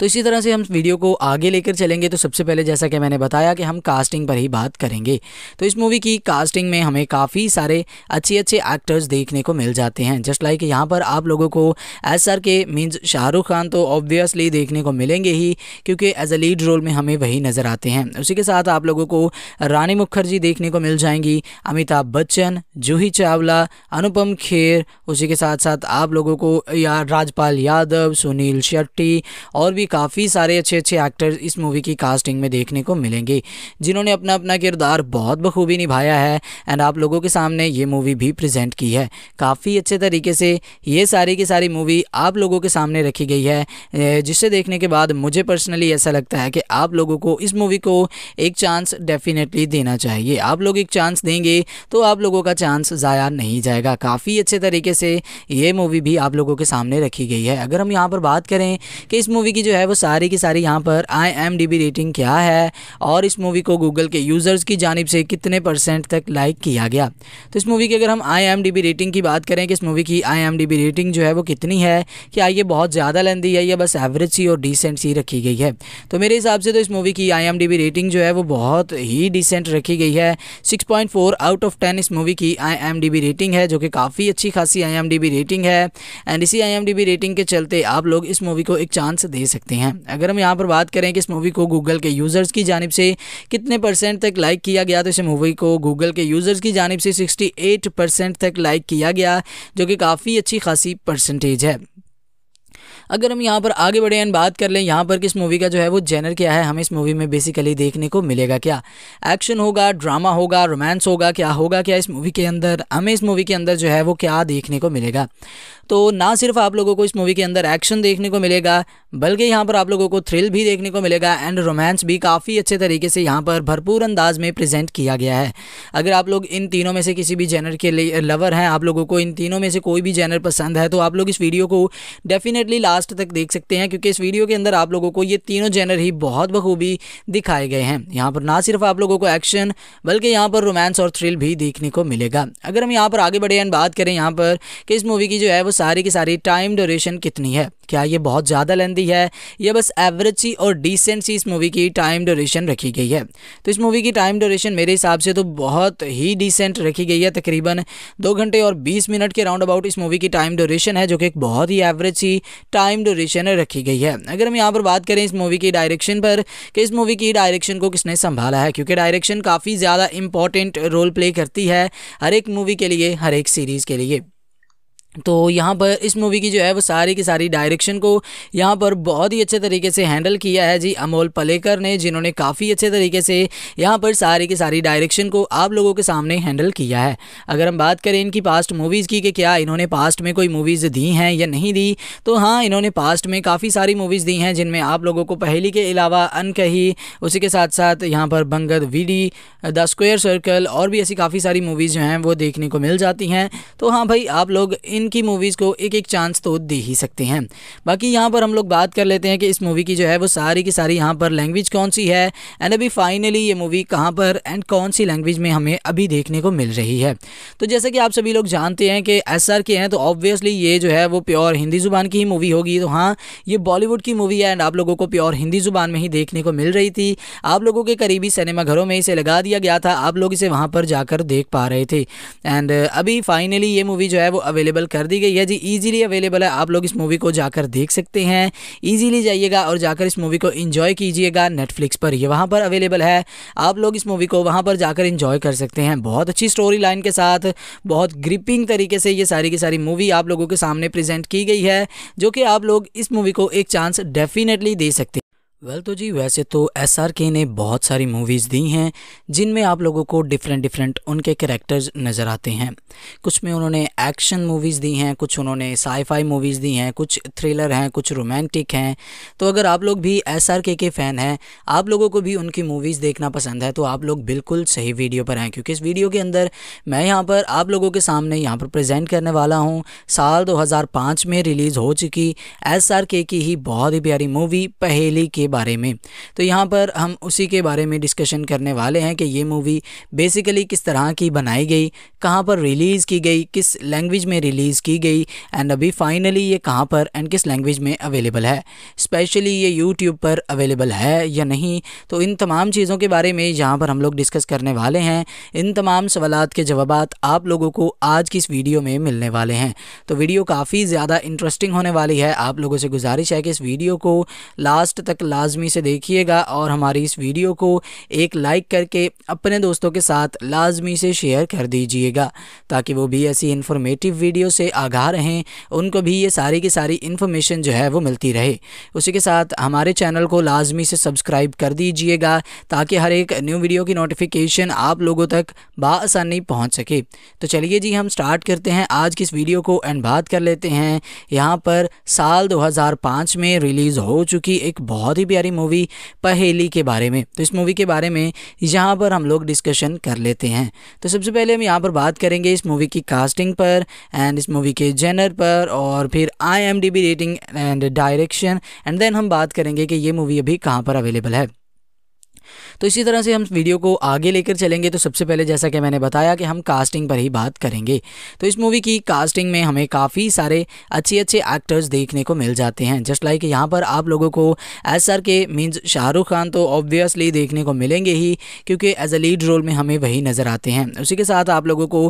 B: तो इसी तरह से हम वीडियो को आगे लेकर चलेंगे तो सबसे पहले जैसा कि मैंने बताया कि हम कास्टिंग पर ही बात करेंगे तो इस मूवी की कास्टिंग में हमें काफ़ी सारे अच्छे अच्छे एक्टर्स देखने को मिल जाते हैं जस्ट लाइक यहाँ पर आप लोगों को S R K means Shahrukh Khan तो ऑब्वियसली देखने को मिलेंगे ही क्योंकि एज अ लीड रोल में हमें वही नज़र आते हैं उसी के साथ आप लोगों को रानी मुखर्जी देखने को मिल जाएंगी अमिताभ बच्चन जूही चावला अनुपम खेर उसी के साथ साथ आप लोगों को या राजपाल यादव सुनील शेट्टी और भी काफ़ी सारे अच्छे अच्छे एक्टर्स इस मूवी की कास्टिंग में देखने को मिलेंगे जिन्होंने अपना अपना किरदार बहुत बखूबी निभाया है एंड आप लोगों के सामने ये मूवी भी प्रजेंट की है काफ़ी अच्छे तरीके से ये सारी की सारी मूवी आप लोगों के सामने रखी गई है जिसे देखने के बाद मुझे पर्सनली ऐसा लगता है कि आप लोगों को इस मूवी को एक चांस डेफिनेटली देना चाहिए आप लोग एक चांस देंगे तो आप लोगों का चांस ज़ाया नहीं जाएगा काफ़ी अच्छे तरीके से ये मूवी भी आप लोगों के सामने रखी गई है अगर हम यहाँ पर बात करें कि इस मूवी मूवी की जो है वो सारी की सारी यहाँ पर I M D B rating क्या है और इस मूवी को गूगल के यूज़र्स की जानब से कितने परसेंट तक लाइक किया गया तो इस मूवी की अगर हम I M D B rating की बात करें कि इस मूवी की I M D B rating जो है वो कितनी है क्या ये बहुत ज़्यादा लेंदी है या बस एवरेज सी और डिसेंट सी रखी गई है तो मेरे हिसाब से तो इस मूवी की I M D B rating जो है वो बहुत ही डिसेंट रखी गई है six point four out of ten इस मूवी की I M D B rating है जो कि काफ़ी अच्छी खासी I M D B rating है एंड इसी I M D B rating के चलते आप लोग इस मूवी को एक चांस दे सकते हैं अगर हम यहाँ पर बात करें कि इस मूवी को गूगल के यूज़र्स की जानब से कितने परसेंट तक लाइक किया गया तो इस मूवी को गूगल के यूज़र्स की जानब से सिक्सटी एट परसेंट तक लाइक किया गया जो कि काफ़ी अच्छी खासी परसेंटेज है अगर हम यहाँ पर आगे बढ़े एंड बात कर लें यहाँ पर किस मूवी का जो है वो जेनर क्या है हमें इस मूवी में बेसिकली देखने को मिलेगा क्या एक्शन होगा ड्रामा होगा रोमांस होगा क्या होगा क्या इस मूवी के अंदर हमें इस मूवी के अंदर जो है वो क्या देखने को मिलेगा तो ना सिर्फ आप लोगों को इस मूवी के अंदर एक्शन देखने को मिलेगा बल्कि यहाँ पर आप लोगों को थ्रिल भी देखने को मिलेगा एंड रोमांस भी काफ़ी अच्छे तरीके से यहाँ पर भरपूर अंदाज में प्रेजेंट किया गया है अगर आप लोग इन तीनों में से किसी भी जेनर के लवर हैं आप लोगों को इन तीनों में से कोई भी जेनर पसंद है तो आप लोग इस वीडियो को डेफिनेटली ला लास्ट तक देख सकते हैं क्योंकि इस वीडियो के अंदर आप लोगों को ये तीनों जेनर ही बहुत बखूबी दिखाए गए हैं यहाँ पर ना सिर्फ आप लोगों को एक्शन बल्कि यहाँ पर रोमांस और थ्रिल भी देखने को मिलेगा अगर हम यहाँ पर आगे बढ़े एंड बात करें यहाँ पर कि इस मूवी की जो है वो सारी की सारी टाइम ड्यूरेशन कितनी है क्या ये बहुत ज़्यादा लेंदी है या बस एवरेज सी और डिसेंट सी इस मूवी की टाइम ड्यूरेशन रखी गई है तो इस मूवी की टाइम ड्यूरेशन मेरे हिसाब से तो बहुत ही डिसेंट रखी गई है तकरीबन दो घंटे और बीस मिनट के राउंड अबाउट इस मूवी की टाइम ड्यूरेशन है जो कि एक बहुत ही एवरेज सी टाइम टाइम ड्यूरेशन रखी गई है अगर हम यहाँ पर बात करें इस मूवी की डायरेक्शन पर कि इस मूवी की डायरेक्शन को किसने संभाला है क्योंकि डायरेक्शन काफ़ी ज़्यादा इंपॉर्टेंट रोल प्ले करती है हर एक मूवी के लिए हर एक सीरीज़ के लिए तो यहाँ पर इस मूवी की जो है वो सारी की सारी डायरेक्शन को यहाँ पर बहुत ही अच्छे तरीके से हैंडल किया है जी अमोल पलेकर ने जिन्होंने काफ़ी अच्छे तरीके से यहाँ पर सारी की सारी डायरेक्शन को आप लोगों के सामने हैंडल किया है अगर हम बात करें इनकी पास्ट मूवीज़ की कि क्या इन्होंने पास्ट में कोई मूवीज़ दी हैं या नहीं दी तो हाँ इन्होंने पास्ट में काफ़ी सारी मूवीज़ दी हैं जिनमें आप लोगों को पहली के अलावा अनकही उसी के साथ साथ यहाँ पर बंगद वीडी द स्क्वेयर सर्कल और भी ऐसी काफ़ी सारी मूवीज़ जो हैं वो देखने को मिल जाती हैं तो हाँ भाई आप लोग इन इनकी मूवीज़ को एक एक चांस तो दे ही सकते हैं बाकी यहाँ पर हम लोग बात कर लेते हैं कि इस मूवी की जो है वो सारी की सारी यहाँ पर लैंग्वेज कौन सी है एंड अभी फाइनली ये मूवी कहाँ पर एंड कौन सी लैंग्वेज में हमें अभी देखने को मिल रही है तो जैसे कि आप सभी लोग जानते हैं कि एस के हैं तो ऑब्वियसली ये जो है वो प्योर हिंदी ज़ुबान की ही मूवी होगी तो हाँ ये बॉलीवुड की मूवी है एंड आप लोगों को प्योर हिंदी ज़ुबान में ही देखने को मिल रही थी आप लोगों के करीबी सिनेमाघरों में इसे लगा दिया गया था आप लोग इसे वहाँ पर जाकर देख पा रहे थे एंड अभी फाइनली ये मूवी जो है वो अवेलेबल अवेलेबल कर दी गई है जी ईजिली अवेलेबल है आप लोग इस मूवी को जाकर देख सकते हैं ईजिली जाइएगा और जाकर इस मूवी को इन्जॉय कीजिएगा नेटफ्लिक्स पर ये वहाँ पर अवेलेबल है आप लोग इस मूवी को वहाँ पर जाकर इन्जॉय कर सकते हैं बहुत अच्छी स्टोरी लाइन के साथ बहुत ग्रिपिंग तरीके से ये सारी की सारी मूवी आप लोगों के सामने प्रेजेंट की गई है जो कि आप लोग इस मूवी को एक चांस डेफिनेटली दे सकते हैं वेल well, तो जी वैसे तो एस आर के ने बहुत सारी मूवीज़ दी हैं जिनमें आप लोगों को डिफरेंट डिफरेंट उनके कैरेक्टर्स नज़र आते हैं कुछ में उन्होंने एक्शन मूवीज़ दी हैं कुछ उन्होंने साईफाई मूवीज़ दी हैं कुछ थ्रिलर हैं कुछ रोमांटिक हैं तो अगर आप लोग भी एस आर के के फ़ैन हैं आप लोगों को भी उनकी मूवीज़ देखना पसंद है तो आप लोग बिल्कुल सही वीडियो पर हैं क्योंकि इस वीडियो के अंदर मैं यहाँ पर आप लोगों के सामने यहाँ पर प्रजेंट करने वाला हूँ साल दो में रिलीज़ हो चुकी एस आर के की ही बहुत ही प्यारी मूवी पहेली के बारे में तो यहाँ पर हम उसी के बारे में डिस्कशन करने वाले हैं कि ये मूवी बेसिकली किस तरह की बनाई गई कहाँ पर रिलीज़ की गई किस लैंग्वेज में रिलीज़ की गई एंड अभी फाइनली ये कहाँ पर एंड किस लैंग्वेज में अवेलेबल है स्पेशली ये यूट्यूब पर अवेलेबल है या नहीं तो इन तमाम चीज़ों के बारे में यहाँ पर हम लोग डिस्कस करने वाले हैं इन तमाम सवाल के जवाब आप लोगों को आज की इस वीडियो में मिलने वाले हैं तो वीडियो काफ़ी ज़्यादा इंटरेस्टिंग होने वाली है आप लोगों से गुजारिश है कि इस वीडियो को लास्ट तक लाजमी से देखिएगा और हमारी इस वीडियो को एक लाइक करके अपने दोस्तों के साथ लाजमी से शेयर कर दीजिएगा ताकि वो भी ऐसी इन्फॉर्मेटिव वीडियो से आगाह रहें उनको भी ये सारी की सारी इन्फॉर्मेशन जो है वो मिलती रहे उसी के साथ हमारे चैनल को लाजमी से सब्सक्राइब कर दीजिएगा ताकि हर एक न्यू वीडियो की नोटिफिकेशन आप लोगों तक बासानी पहुँच सके तो चलिए जी हम स्टार्ट करते हैं आज की इस वीडियो को एंड बात कर लेते हैं यहाँ पर साल 2005 में रिलीज़ हो चुकी एक बहुत ही प्यारी प्यारी मूवी पहेली के बारे में तो इस मूवी के बारे में यहाँ पर हम लोग डिस्कशन कर लेते हैं तो सबसे पहले हम यहाँ पर बात करेंगे इस मूवी की कास्टिंग पर एंड इस मूवी के जेनर पर और फिर आई rating and direction and then हम बात करेंगे कि ये मूवी अभी कहाँ पर अवेलेबल है तो इसी तरह से हम वीडियो को आगे लेकर चलेंगे तो सबसे पहले जैसा कि मैंने बताया कि हम कास्टिंग पर ही बात करेंगे तो इस मूवी की कास्टिंग में हमें काफ़ी सारे अच्छे अच्छे एक्टर्स देखने को मिल जाते हैं जस्ट लाइक यहाँ पर आप लोगों को S R K means Shahrukh Khan तो ऑब्वियसली देखने को मिलेंगे ही क्योंकि एज अ लीड रोल में हमें वही नज़र आते हैं उसी के साथ आप लोगों को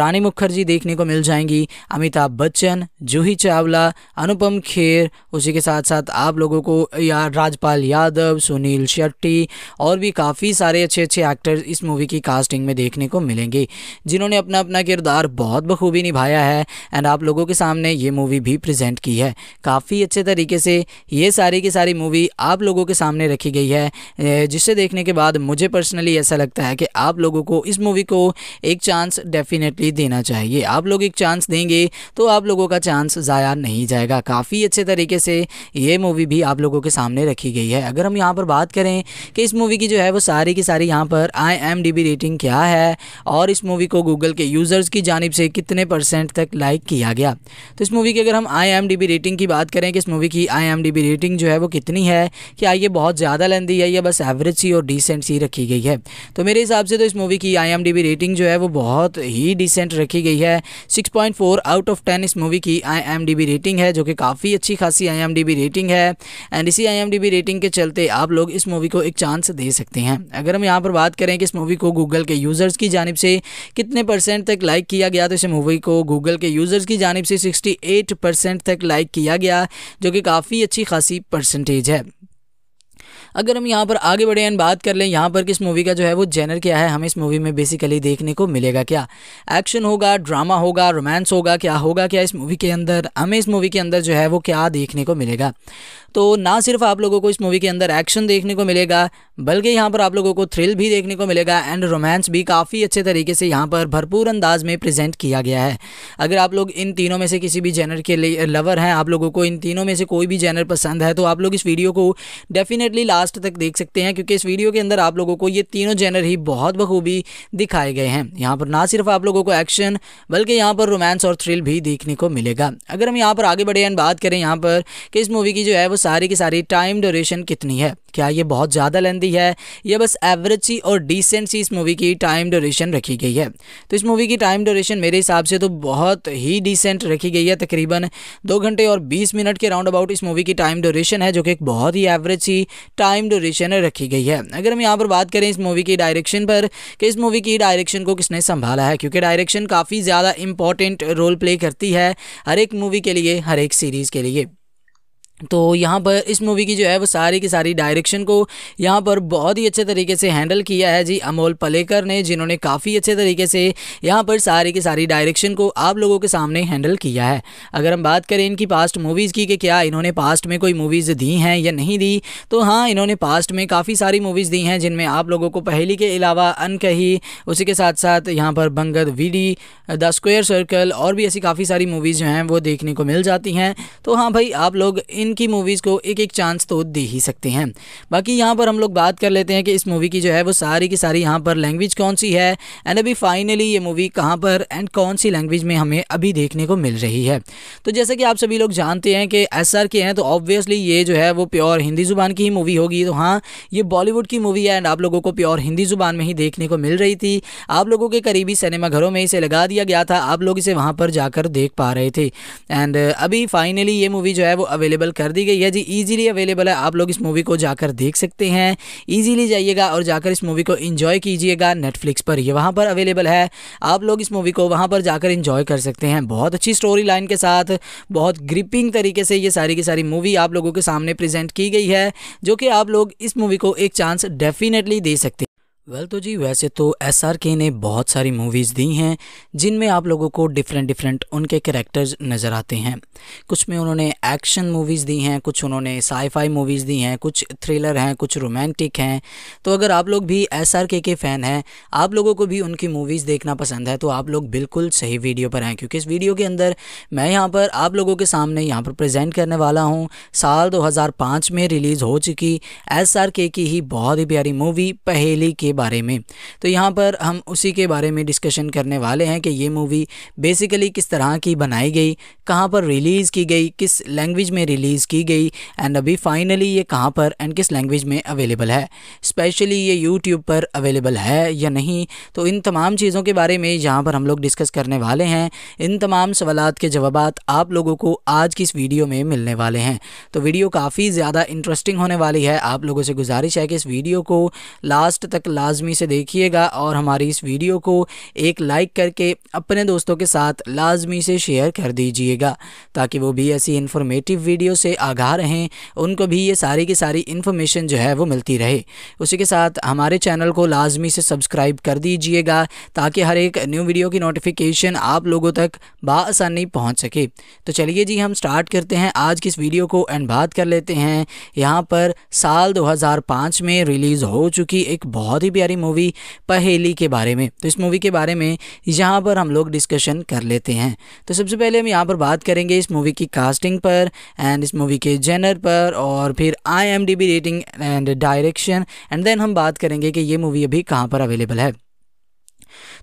B: रानी मुखर्जी देखने को मिल जाएंगी अमिताभ बच्चन जूही चावला अनुपम खेर उसी के साथ साथ आप लोगों को या राजपाल यादव सुनील शेट्टी और भी काफ़ी सारे अच्छे अच्छे एक्टर्स इस मूवी की कास्टिंग में देखने को मिलेंगे जिन्होंने अपना अपना किरदार बहुत बखूबी निभाया है एंड आप लोगों के सामने ये मूवी भी प्रजेंट की है काफ़ी अच्छे तरीके से ये सारी की सारी मूवी आप लोगों के सामने रखी गई है जिसे देखने के बाद मुझे पर्सनली ऐसा लगता है कि आप लोगों को इस मूवी को एक चांस डेफिनेटली देना चाहिए आप लोग एक चांस देंगे तो आप लोगों का चांस ज़ाया नहीं जाएगा काफ़ी अच्छे तरीके से ये मूवी भी आप लोगों के सामने रखी गई है अगर हम यहाँ पर बात करें कि इस मूवी मूवी की जो है वो सारी की सारी यहाँ पर I M D B rating क्या है और इस मूवी को गूगल के यूज़र्स की जानब से कितने परसेंट तक लाइक किया गया तो इस मूवी की अगर हम I M D B rating की बात करें कि इस मूवी की I M D B rating जो है वो कितनी है कि आइए बहुत ज़्यादा लेंदी है या बस एवरेज सी और डिसेंट सी रखी गई है तो मेरे हिसाब से तो इस मूवी की I M D B rating जो है वो बहुत ही डिसेंट रखी गई है six point four out of ten इस मूवी की I M D B rating है जो कि काफ़ी अच्छी खासी I M D B rating है एंड इसी I M D B rating के चलते आप लोग इस मूवी को एक चांस दे सकते हैं अगर हम यहाँ पर बात करें कि इस मूवी को गूगल के यूज़र्स की जानब से कितने परसेंट तक लाइक किया गया तो इस मूवी को गूगल के यूज़र्स की जानब से सिक्सटी एट परसेंट तक लाइक किया गया जो कि काफ़ी अच्छी खासी परसेंटेज है अगर हम यहाँ पर आगे बढ़े एंड बात कर लें यहाँ पर किस मूवी का जो है वो जेनर क्या है हमें इस मूवी में बेसिकली देखने को मिलेगा क्या एक्शन होगा ड्रामा होगा रोमांस होगा क्या होगा क्या इस मूवी के अंदर हमें इस मूवी के अंदर जो है वो क्या देखने को मिलेगा तो ना सिर्फ आप लोगों को इस मूवी के अंदर एक्शन देखने को मिलेगा बल्कि यहाँ पर आप लोगों को थ्रिल भी देखने को मिलेगा एंड रोमांस भी काफ़ी अच्छे तरीके से यहाँ पर भरपूर अंदाज में प्रेजेंट किया गया है अगर आप लोग इन तीनों में से किसी भी जेनर के लवर हैं आप लोगों को इन तीनों में से कोई भी जेनर पसंद है तो आप लोग इस वीडियो को डेफिनेटली लास्ट तक देख सकते हैं क्योंकि इस वीडियो के अंदर आप लोगों को ये तीनों जेनर ही बहुत बखूबी दिखाए गए हैं यहाँ पर ना सिर्फ आप लोगों को एक्शन बल्कि यहाँ पर रोमांस और थ्रिल भी देखने को मिलेगा अगर हम यहाँ पर आगे बढ़े एंड बात करें यहाँ पर कि इस मूवी की जो है वो सारी की सारी टाइम ड्यूरेशन कितनी है क्या ये बहुत ज़्यादा लेंदी है या बस एवरेज सी और डिसेंट सी इस मूवी की टाइम ड्यूरेशन रखी गई है तो इस मूवी की टाइम ड्यूरेशन मेरे हिसाब से तो बहुत ही डिसेंट रखी गई है तकरीबन दो घंटे और बीस मिनट के राउंड अबाउट इस मूवी की टाइम ड्यूरेशन है जो कि एक बहुत ही एवरेज सी टाइम टाइम ड्यूरेशन रखी गई है अगर हम यहाँ पर बात करें इस मूवी की डायरेक्शन पर कि इस मूवी की डायरेक्शन को किसने संभाला है क्योंकि डायरेक्शन काफ़ी ज़्यादा इंपॉर्टेंट रोल प्ले करती है हर एक मूवी के लिए हर एक सीरीज़ के लिए तो यहाँ पर इस मूवी की जो है वो सारी की सारी डायरेक्शन को यहाँ पर बहुत ही अच्छे तरीके से हैंडल किया है जी अमोल पलेकर ने जिन्होंने काफ़ी अच्छे तरीके से यहाँ पर सारी की सारी डायरेक्शन को आप लोगों के सामने हैंडल किया है अगर हम बात करें इनकी पास्ट मूवीज़ की कि क्या इन्होंने पास्ट में कोई मूवीज़ दी हैं या नहीं दी तो हाँ इन्होंने पास्ट में काफ़ी सारी मूवीज़ दी हैं जिनमें आप लोगों को पहली के अलावा अनकही उसी के साथ साथ यहाँ पर बंगद वी द स्क्वेयर सर्कल और भी ऐसी काफ़ी सारी मूवीज़ जो हैं वो देखने को मिल जाती हैं तो हाँ भाई आप लोग इन इनकी मूवीज़ को एक एक चांस तो दे ही सकते हैं बाकी यहाँ पर हम लोग बात कर लेते हैं कि इस मूवी की जो है वो सारी की सारी यहाँ पर लैंग्वेज कौन सी है एंड अभी फाइनली ये मूवी कहाँ पर एंड कौन सी लैंग्वेज में हमें अभी देखने को मिल रही है तो जैसे कि आप सभी लोग जानते हैं कि एस के हैं तो ऑब्वियसली ये जो है वो प्योर हिंदी ज़ुबान की ही मूवी होगी तो हाँ ये बॉलीवुड की मूवी है एंड आप लोगों को प्योर हिंदी ज़ुबान में ही देखने को मिल रही थी आप लोगों के करीबी सिनेमाघरों में इसे लगा दिया गया था आप लोग इसे वहाँ पर जाकर देख पा रहे थे एंड अभी फाइनली ये मूवी जो है वो अवेलेबल कर दी गई है जी इजीली अवेलेबल है आप लोग इस मूवी को जाकर देख सकते हैं इजीली जाइएगा और जाकर इस मूवी को इन्जॉय कीजिएगा नेटफ्लिक्स पर ये वहाँ पर अवेलेबल है आप लोग इस मूवी को वहाँ पर जाकर इन्जॉय कर सकते हैं बहुत अच्छी स्टोरी लाइन के साथ बहुत ग्रिपिंग तरीके से ये सारी की सारी मूवी आप लोगों के सामने प्रजेंट की गई है जो कि आप लोग इस मूवी को एक चांस डेफिनेटली दे सकते हैं वेल तो जी वैसे तो एस आर के ने बहुत सारी मूवीज़ दी हैं जिनमें आप लोगों को डिफरेंट डिफरेंट उनके करेक्टर्स नज़र आते हैं कुछ में उन्होंने एक्शन मूवीज़ दी हैं कुछ उन्होंने साईफाई मूवीज़ दी हैं कुछ थ्रिलर हैं कुछ रोमांटिक हैं तो अगर आप लोग भी एस आर के के फ़ैन हैं आप लोगों को भी उनकी मूवीज़ देखना पसंद है तो आप लोग बिल्कुल सही वीडियो पर हैं क्योंकि इस वीडियो के अंदर मैं यहाँ पर आप लोगों के सामने यहाँ पर प्रजेंट करने वाला हूँ साल दो में रिलीज़ हो चुकी एस आर के की ही बहुत ही प्यारी मूवी पहेली के बारे में तो यहाँ पर हम उसी के बारे में डिस्कशन करने वाले हैं कि ये मूवी बेसिकली किस तरह की बनाई गई कहाँ पर रिलीज़ की गई किस लैंग्वेज में रिलीज़ की गई एंड अभी फाइनली ये कहाँ पर एंड किस लैंग्वेज में अवेलेबल है स्पेशली ये यूट्यूब पर अवेलेबल है या नहीं तो इन तमाम चीज़ों के बारे में यहाँ पर हम लोग डिस्कस करने वाले हैं इन तमाम सवालत के जवाब आप लोगों को आज की इस वीडियो में मिलने वाले हैं तो वीडियो काफ़ी ज़्यादा इंटरेस्टिंग होने वाली है आप लोगों से गुजारिश है कि इस वीडियो को लास्ट तक लाजमी से देखिएगा और हमारी इस वीडियो को एक लाइक करके अपने दोस्तों के साथ लाजमी से शेयर कर दीजिएगा ताकि वो भी ऐसी इन्फॉर्मेटिव वीडियो से आगाह रहें उनको भी ये सारी की सारी इन्फॉर्मेशन जो है वो मिलती रहे उसी के साथ हमारे चैनल को लाजमी से सब्सक्राइब कर दीजिएगा ताकि हर एक न्यू वीडियो की नोटिफिकेशन आप लोगों तक बसानी पहुँच सके तो चलिए जी हम स्टार्ट करते हैं आज की इस वीडियो को एंड बात कर लेते हैं यहाँ पर साल 2005 में रिलीज़ हो चुकी एक बहुत ही प्यारी प्यारी मूवी पहेली के बारे में तो इस मूवी के बारे में यहाँ पर हम लोग डिस्कशन कर लेते हैं तो सबसे पहले हम यहाँ पर बात करेंगे इस मूवी की कास्टिंग पर एंड इस मूवी के जेनर पर और फिर आई rating and direction and then हम बात करेंगे कि ये मूवी अभी कहाँ पर अवेलेबल है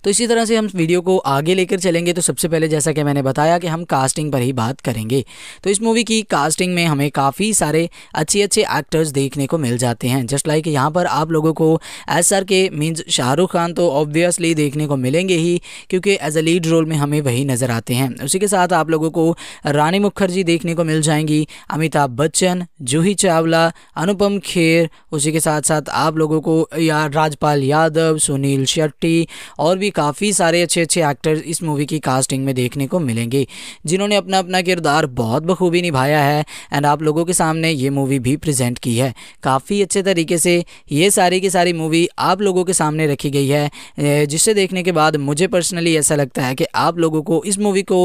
B: तो इसी तरह से हम वीडियो को आगे लेकर चलेंगे तो सबसे पहले जैसा कि मैंने बताया कि हम कास्टिंग पर ही बात करेंगे तो इस मूवी की कास्टिंग में हमें काफ़ी सारे अच्छे अच्छे एक्टर्स देखने को मिल जाते हैं जस्ट लाइक यहाँ पर आप लोगों को S R K means Shahrukh Khan तो ऑब्वियसली देखने को मिलेंगे ही क्योंकि एज अ लीड रोल में हमें वही नज़र आते हैं उसी के साथ आप लोगों को रानी मुखर्जी देखने को मिल जाएंगी अमिताभ बच्चन जूही चावला अनुपम खेर उसी के साथ साथ आप लोगों को या राजपाल यादव सुनील शेट्टी और भी काफ़ी सारे अच्छे अच्छे एक्टर्स इस मूवी की कास्टिंग में देखने को मिलेंगे जिन्होंने अपना अपना किरदार बहुत बखूबी निभाया है एंड आप लोगों के सामने ये मूवी भी प्रजेंट की है काफ़ी अच्छे तरीके से ये सारी की सारी मूवी आप लोगों के सामने रखी गई है जिसे देखने के बाद मुझे पर्सनली ऐसा लगता है कि आप लोगों को इस मूवी को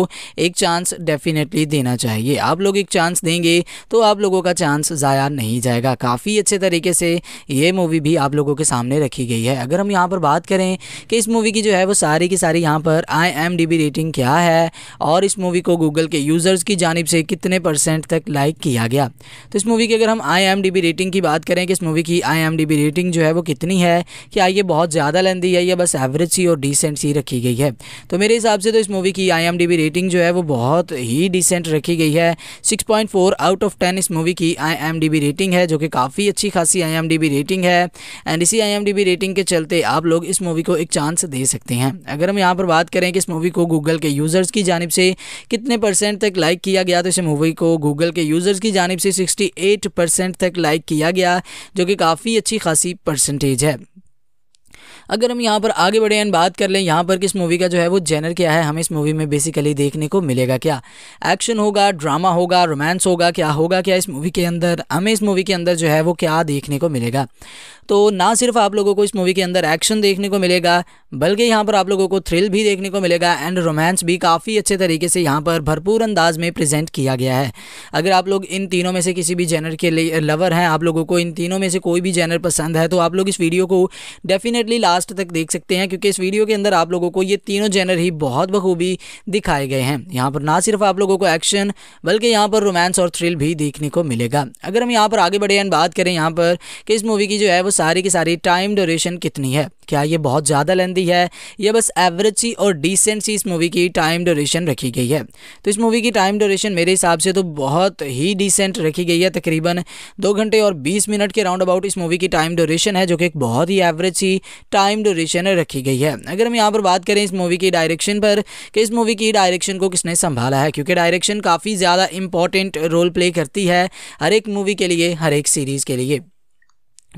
B: एक चांस डेफिनेटली देना चाहिए आप लोग एक चांस देंगे तो आप लोगों का चांस ज़ाया नहीं जाएगा काफ़ी अच्छे तरीके से ये मूवी भी आप लोगों के सामने रखी गई है अगर हम यहाँ पर बात करें कि इस मूवी मूवी की जो है वो सारी की सारी यहाँ पर I M D B rating क्या है और इस मूवी को गूगल के यूज़र्स की जानब से कितने परसेंट तक लाइक किया गया तो इस मूवी की अगर हम I M D B rating की बात करें कि इस मूवी की I M D B rating जो है वो कितनी है क्या ये बहुत ज़्यादा लेंदी है या बस एवरेज सी और डिसेंट सी रखी गई है तो मेरे हिसाब से तो इस मूवी की I M D B rating जो है वो बहुत ही डिसेंट रखी गई है six point four out of ten इस मूवी की I M D B rating है जो कि काफ़ी अच्छी खासी I M D B rating है एंड इसी I M D B rating के चलते आप लोग इस मूवी को एक चांस दे सकते हैं अगर हम यहाँ पर बात करें कि इस मूवी को गूगल के यूज़र्स की जानब से कितने परसेंट तक लाइक किया गया तो इस मूवी को गूगल के यूज़र्स की जानब से सिक्सटी एट परसेंट तक लाइक किया गया जो कि काफ़ी अच्छी खासी परसेंटेज है अगर हम यहाँ पर आगे बढ़े एंड बात कर लें यहाँ पर किस मूवी का जो है वो जेनर क्या है हमें इस मूवी में बेसिकली देखने को मिलेगा क्या एक्शन होगा ड्रामा होगा रोमांस होगा क्या होगा क्या इस मूवी के अंदर हमें इस मूवी के अंदर जो है वो क्या देखने को मिलेगा तो ना सिर्फ आप लोगों को इस मूवी के अंदर एक्शन देखने को मिलेगा बल्कि यहाँ पर आप लोगों को थ्रिल भी देखने को मिलेगा एंड रोमांस भी काफ़ी अच्छे तरीके से यहाँ पर भरपूर अंदाज में प्रेजेंट किया गया है अगर आप लोग इन तीनों में से किसी भी जेनर के लवर हैं आप लोगों को इन तीनों में से कोई भी जेनर पसंद है तो आप लोग इस वीडियो को डेफिनेटली लास्ट लास्ट तक देख सकते हैं क्योंकि इस वीडियो के अंदर आप लोगों को ये तीनों जेनर ही बहुत बखूबी दिखाए गए हैं यहाँ पर ना सिर्फ आप लोगों को एक्शन बल्कि यहाँ पर रोमांस और थ्रिल भी देखने को मिलेगा अगर हम यहाँ पर आगे बढ़े एंड बात करें यहाँ पर कि इस मूवी की जो है वो सारी की सारी टाइम ड्यूरेशन कितनी है क्या ये बहुत ज़्यादा लेंदी है या बस एवरेज सी और डिसेंट सी इस मूवी की टाइम ड्यूरेशन रखी गई है तो इस मूवी की टाइम ड्यूरेशन मेरे हिसाब से तो बहुत ही डिसेंट रखी गई है तकरीबन दो घंटे और बीस मिनट के राउंड अबाउट इस मूवी की टाइम ड्यूरेशन है जो कि एक बहुत ही एवरेज सी टाइम टाइम ड्यूरेशन रखी गई है अगर हम यहाँ पर बात करें इस मूवी की डायरेक्शन पर कि इस मूवी की डायरेक्शन को किसने संभाला है क्योंकि डायरेक्शन काफ़ी ज़्यादा इंपॉर्टेंट रोल प्ले करती है हर एक मूवी के लिए हर एक सीरीज़ के लिए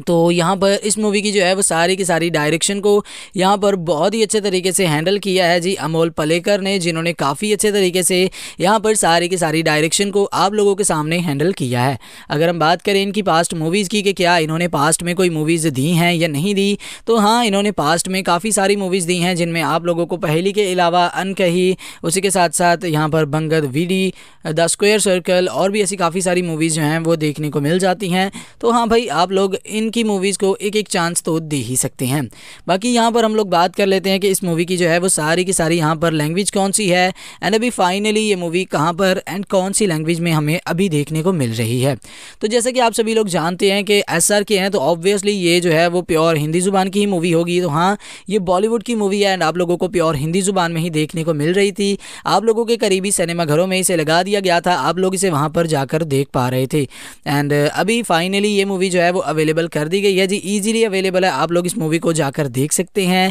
B: तो यहाँ पर इस मूवी की जो है वो सारी की सारी डायरेक्शन को यहाँ पर बहुत ही अच्छे तरीके से हैंडल किया है जी अमोल पलेकर ने जिन्होंने काफ़ी अच्छे तरीके से यहाँ पर सारी की सारी डायरेक्शन को आप लोगों के सामने हैंडल किया है अगर हम बात करें इनकी पास्ट मूवीज़ की कि क्या इन्होंने पास्ट में कोई मूवीज़ दी हैं या नहीं दी तो हाँ इन्होंने पास्ट में काफ़ी सारी मूवीज़ दी हैं जिनमें आप लोगों को पहली के अलावा अनकही उसी के साथ साथ यहाँ पर बंगद डी द स्क्वेयर सर्कल और भी ऐसी काफ़ी सारी मूवीज़ जो हैं वो देखने को मिल जाती हैं तो हाँ भाई आप लोग इन इनकी मूवीज़ को एक एक चांस तो दे ही सकते हैं बाकी यहाँ पर हम लोग बात कर लेते हैं कि इस मूवी की जो है वो सारी की सारी यहाँ पर लैंग्वेज कौन सी है एंड अभी फाइनली ये मूवी कहाँ पर एंड कौन सी लैंग्वेज में हमें अभी देखने को मिल रही है तो जैसे कि आप सभी लोग जानते हैं कि एस के हैं तो ऑब्वियसली ये जो है वो प्योर हिंदी ज़ुबान की ही मूवी होगी तो हाँ ये बॉलीवुड की मूवी है एंड आप लोगों को प्योर हिंदी ज़ुबान में ही देखने को मिल रही थी आप लोगों के करीबी सिनेमाघरों में इसे लगा दिया गया था आप लोग इसे वहाँ पर जाकर देख पा रहे थे एंड अभी फाइनली ये मूवी जो है वो अवेलेबल कर दी गई है जी ईजिली अवेलेबल है आप लोग इस मूवी को जाकर देख सकते हैं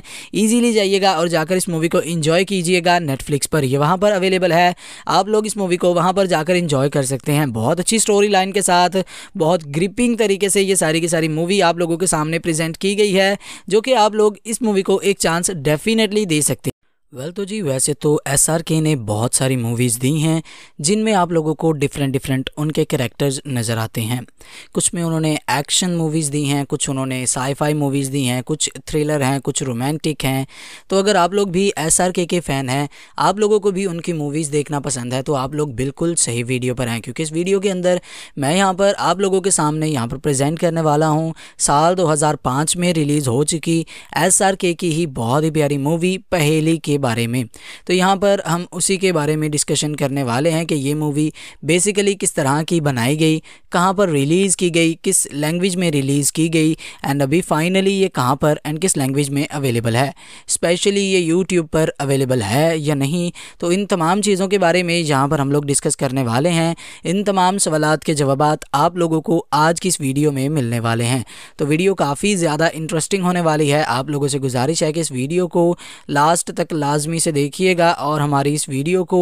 B: ईजिली जाइएगा और जाकर इस मूवी को इन्जॉय कीजिएगा नेटफ्लिक्स पर ये वहाँ पर अवेलेबल है आप लोग इस मूवी को वहाँ पर जाकर इन्जॉय कर सकते हैं बहुत अच्छी स्टोरी लाइन के साथ बहुत ग्रिपिंग तरीके से ये सारी की सारी मूवी आप लोगों के सामने प्रेजेंट की गई है जो कि आप लोग इस मूवी को एक चांस डेफिनेटली दे सकते हैं वेल तो जी वैसे तो एस आर के ने बहुत सारी मूवीज़ दी हैं जिनमें आप लोगों को डिफरेंट डिफरेंट उनके करेक्टर्स नज़र आते हैं कुछ में उन्होंने एक्शन मूवीज़ दी हैं कुछ उन्होंने साईफाई मूवीज़ दी हैं कुछ थ्रिलर हैं कुछ रोमांटिक हैं तो अगर आप लोग भी एस आर के के फ़ैन हैं आप लोगों को भी उनकी मूवीज़ देखना पसंद है तो आप लोग बिल्कुल सही वीडियो पर हैं क्योंकि इस वीडियो के अंदर मैं यहाँ पर आप लोगों के सामने यहाँ पर प्रजेंट करने वाला हूँ साल दो में रिलीज़ हो चुकी एस आर के की ही बहुत ही प्यारी मूवी पहेली के बारे में तो यहाँ पर हम उसी के बारे में डिस्कशन करने वाले हैं कि ये मूवी बेसिकली किस तरह की बनाई गई कहाँ पर रिलीज़ की गई किस लैंग्वेज में रिलीज़ की गई एंड अभी फाइनली ये कहाँ पर एंड किस लैंग्वेज में अवेलेबल है स्पेशली ये यूट्यूब पर अवेलेबल है या नहीं तो इन तमाम चीज़ों के बारे में यहाँ पर हम लोग डिस्कस करने वाले हैं इन तमाम सवाल के जवाब आप लोगों को आज की इस वीडियो में मिलने वाले हैं तो वीडियो काफ़ी ज़्यादा इंटरेस्टिंग होने वाली है आप लोगों से गुजारिश है कि इस वीडियो को लास्ट तक लास्ट लाजमी से देखिएगा और हमारी इस वीडियो को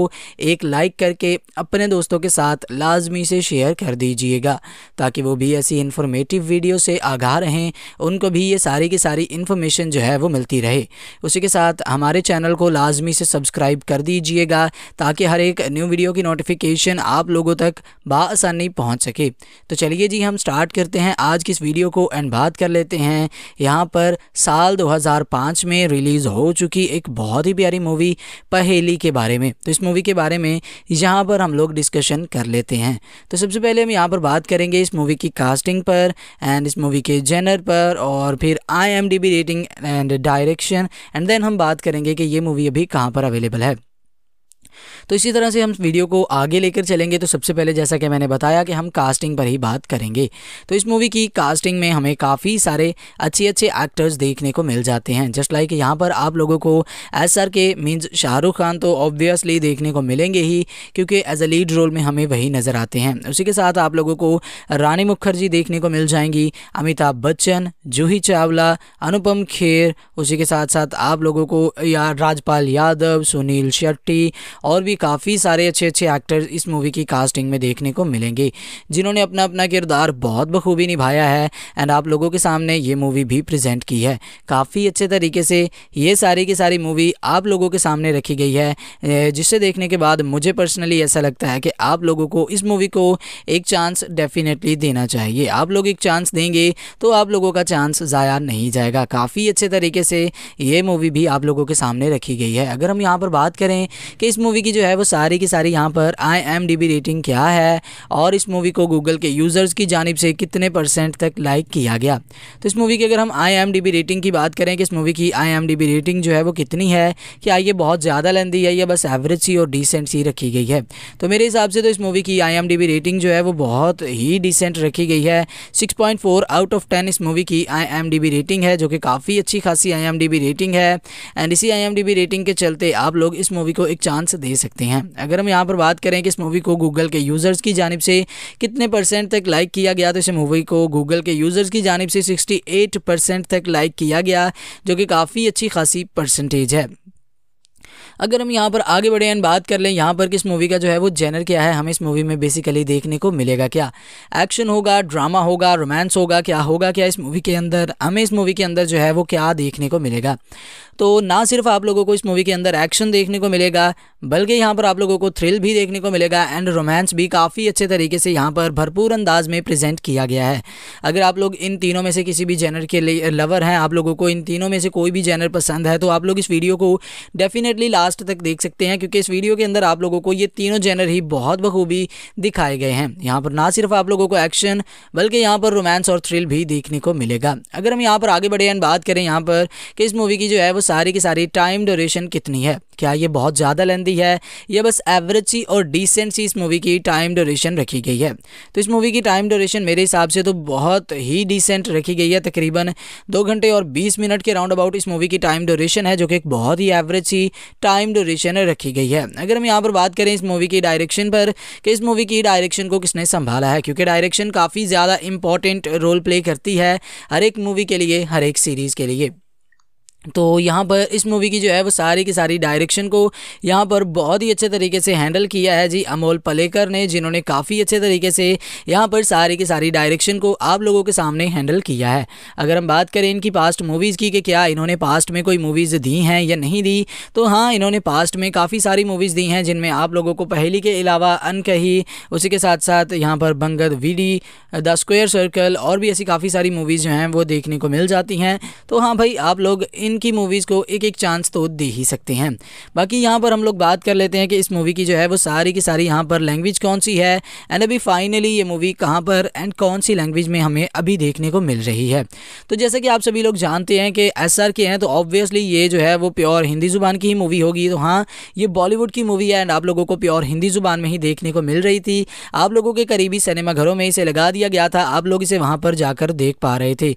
B: एक लाइक करके अपने दोस्तों के साथ लाजमी से शेयर कर दीजिएगा ताकि वो भी ऐसी इन्फॉर्मेटिव वीडियो से आगाह रहें उनको भी ये सारी की सारी इन्फॉर्मेशन जो है वो मिलती रहे उसी के साथ हमारे चैनल को लाजमी से सब्सक्राइब कर दीजिएगा ताकि हर एक न्यू वीडियो की नोटिफिकेशन आप लोगों तक बसानी पहुँच सके तो चलिए जी हम स्टार्ट करते हैं आज की इस वीडियो को एंड बात कर लेते हैं यहाँ पर साल 2005 में रिलीज़ हो चुकी एक बहुत ही प्यारी प्यारी मूवी पहेली के बारे में तो इस मूवी के बारे में यहाँ पर हम लोग डिस्कशन कर लेते हैं तो सबसे पहले हम यहाँ पर बात करेंगे इस मूवी की कास्टिंग पर एंड इस मूवी के जेनर पर और फिर आई rating and direction and then हम बात करेंगे कि ये मूवी अभी कहाँ पर अवेलेबल है तो इसी तरह से हम वीडियो को आगे लेकर चलेंगे तो सबसे पहले जैसा कि मैंने बताया कि हम कास्टिंग पर ही बात करेंगे तो इस मूवी की कास्टिंग में हमें काफ़ी सारे अच्छे अच्छे एक्टर्स देखने को मिल जाते हैं जस्ट लाइक यहाँ पर आप लोगों को S R K means Shahrukh Khan तो ऑब्वियसली देखने को मिलेंगे ही क्योंकि एज अ लीड रोल में हमें वही नज़र आते हैं उसी के साथ आप लोगों को रानी मुखर्जी देखने को मिल जाएंगी अमिताभ बच्चन जूही चावला अनुपम खेर उसी के साथ साथ आप लोगों को या राजपाल यादव सुनील शेट्टी और भी काफ़ी सारे अच्छे अच्छे एक्टर्स इस मूवी की कास्टिंग में देखने को मिलेंगे जिन्होंने अपना अपना किरदार बहुत बखूबी निभाया है एंड आप लोगों के सामने ये मूवी भी प्रजेंट की है काफ़ी अच्छे तरीके से ये सारी की सारी मूवी आप लोगों के सामने रखी गई है जिसे देखने के बाद मुझे पर्सनली ऐसा लगता है कि आप लोगों को इस मूवी को एक चांस डेफिनेटली देना चाहिए आप लोग एक चांस देंगे तो आप लोगों का चांस ज़ाया नहीं जाएगा काफ़ी अच्छे तरीके से ये मूवी भी आप लोगों के सामने रखी गई है अगर हम यहाँ पर बात करें कि इस मूवी मूवी की जो है वो सारी की सारी यहाँ पर आई रेटिंग क्या है और इस मूवी को गूगल के यूज़र्स की जानब से कितने परसेंट तक लाइक किया गया तो इस मूवी की अगर हम आई रेटिंग की बात करें कि इस मूवी की आई रेटिंग जो है वो कितनी है क्या ये बहुत ज़्यादा लेंदी है या बस एवरेज सी और डिसेंट सी रखी गई है तो मेरे हिसाब से तो इस मूवी की आई रेटिंग जो है वो बहुत ही डिसेंट रखी गई है सिक्स आउट ऑफ टेन इस मूवी की आई रेटिंग है जो कि काफ़ी अच्छी खासी आई रेटिंग है एंड इसी आई रेटिंग के चलते आप लोग इस मूवी को एक चांस दे सकते हैं अगर हम यहाँ पर बात करें कि इस मूवी को गूगल के यूज़र्स की जानब से कितने परसेंट तक लाइक किया गया तो इस मूवी को गूगल के यूज़र्स की जानब से सिक्सटी एट परसेंट तक लाइक किया गया जो कि काफ़ी अच्छी खासी परसेंटेज है अगर हम यहाँ पर आगे बढ़े एंड बात कर लें यहाँ पर किस मूवी का जो है वो जेनर क्या है हमें इस मूवी में बेसिकली देखने को मिलेगा क्या एक्शन होगा ड्रामा होगा रोमांस होगा क्या होगा क्या इस मूवी के अंदर हमें इस मूवी के अंदर जो है वो क्या देखने को मिलेगा तो ना सिर्फ आप लोगों को इस मूवी के अंदर एक्शन देखने को मिलेगा बल्कि यहाँ पर आप लोगों को थ्रिल भी देखने को मिलेगा एंड रोमांस भी काफ़ी अच्छे तरीके से यहाँ पर भरपूर अंदाज में प्रेजेंट किया गया है अगर आप लोग इन तीनों में से किसी भी जेनर के लिए लवर हैं आप लोगों को इन तीनों में से कोई भी जेनर पसंद है तो आप लोग इस वीडियो को डेफिनेटली लास्ट तक देख सकते हैं क्योंकि इस वीडियो के अंदर आप लोगों को ये तीनों जेनर ही बहुत बखूबी दिखाए गए हैं यहाँ पर ना सिर्फ आप लोगों को एक्शन बल्कि यहाँ पर रोमांस और थ्रिल भी देखने को मिलेगा अगर हम यहाँ पर आगे बढ़े एंड बात करें यहाँ पर कि इस मूवी की जो है वो सारी की सारी टाइम ड्यूरेशन कितनी है क्या ये बहुत ज़्यादा लेंदी है या बस एवरेज सी और डिसेंट सी इस मूवी की टाइम ड्यूरेशन रखी गई है तो इस मूवी की टाइम ड्यूरेशन मेरे हिसाब से तो बहुत ही डिसेंट रखी गई है तकरीबन दो घंटे और बीस मिनट के राउंड अबाउट इस मूवी की टाइम ड्यूरेशन है जो कि एक बहुत ही एवरेज सी टाइम टाइम ड्यूरेशन रखी गई है अगर हम यहाँ पर बात करें इस मूवी की डायरेक्शन पर कि इस मूवी की डायरेक्शन को किसने संभाला है क्योंकि डायरेक्शन काफ़ी ज़्यादा इंपॉर्टेंट रोल प्ले करती है हर एक मूवी के लिए हर एक सीरीज़ के लिए तो यहाँ पर इस मूवी की जो है वो सारी की सारी डायरेक्शन को यहाँ पर बहुत ही अच्छे तरीके से हैंडल किया है जी अमोल पलेकर ने जिन्होंने काफ़ी अच्छे तरीके से यहाँ पर सारी की सारी डायरेक्शन को आप लोगों के सामने हैंडल किया है अगर हम बात करें इनकी पास्ट मूवीज़ की कि क्या इन्होंने पास्ट में कोई मूवीज़ दी हैं या नहीं दी तो हाँ इन्होंने पास्ट में काफ़ी सारी मूवीज़ दी हैं जिनमें आप लोगों को पहली के अलावा अनकही उसी के साथ साथ यहाँ पर बंगद वीडी द स्क्वेयर सर्कल और भी ऐसी काफ़ी सारी मूवीज़ जो हैं वो देखने को मिल जाती हैं तो हाँ भाई आप लोग इन इनकी मूवीज़ को एक एक चांस तो दे ही सकते हैं बाकी यहाँ पर हम लोग बात कर लेते हैं कि इस मूवी की जो है वो सारी की सारी यहाँ पर लैंग्वेज कौन सी है एंड अभी फाइनली ये मूवी कहाँ पर एंड कौन सी लैंग्वेज में हमें अभी देखने को मिल रही है तो जैसे कि आप सभी लोग जानते हैं कि एस के हैं तो ऑब्वियसली ये जो है वो प्योर हिंदी ज़ुबान की ही मूवी होगी तो हाँ ये बॉलीवुड की मूवी है एंड आप लोगों को प्योर हिंदी ज़ुबान में ही देखने को मिल रही थी आप लोगों के करीबी सिनेमाघरों में इसे लगा दिया गया था आप लोग इसे वहाँ पर जाकर देख पा रहे थे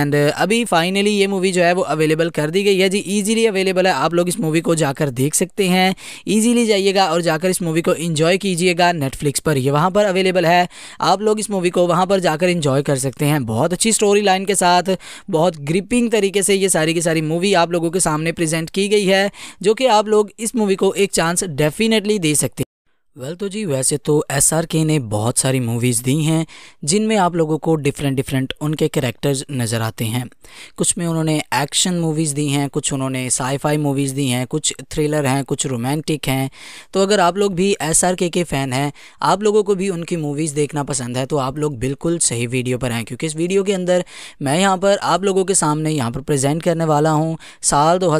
B: एंड अभी फाइनली ये मूवी जो है वो अवेलेबल कर दी गई है जी ईजिली अवेलेबल है आप लोग इस मूवी को जाकर देख सकते हैं ईजिली जाइएगा और जाकर इस मूवी को इन्जॉय कीजिएगा नेटफ्लिक्स पर ये वहाँ पर अवेलेबल है आप लोग इस मूवी को वहाँ पर जाकर इन्जॉय कर सकते हैं बहुत अच्छी स्टोरी लाइन के साथ बहुत ग्रिपिंग तरीके से ये सारी की सारी मूवी आप लोगों के सामने प्रजेंट की गई है जो कि आप लोग इस मूवी को एक चांस डेफिनेटली दे सकते हैं वेल तो जी वैसे तो एस आर के ने बहुत सारी मूवीज़ दी हैं जिनमें आप लोगों को डिफरेंट डिफरेंट उनके करेक्टर्स नज़र आते हैं कुछ में उन्होंने एक्शन मूवीज़ दी हैं कुछ उन्होंने साईफाई मूवीज़ दी हैं कुछ थ्रिलर हैं कुछ रोमांटिक हैं तो अगर आप लोग भी एस आर के के फ़ैन हैं आप लोगों को भी उनकी मूवीज़ देखना पसंद है तो आप लोग बिल्कुल सही वीडियो पर हैं क्योंकि इस वीडियो के अंदर मैं यहाँ पर आप लोगों के सामने यहाँ पर प्रजेंट करने वाला हूँ साल दो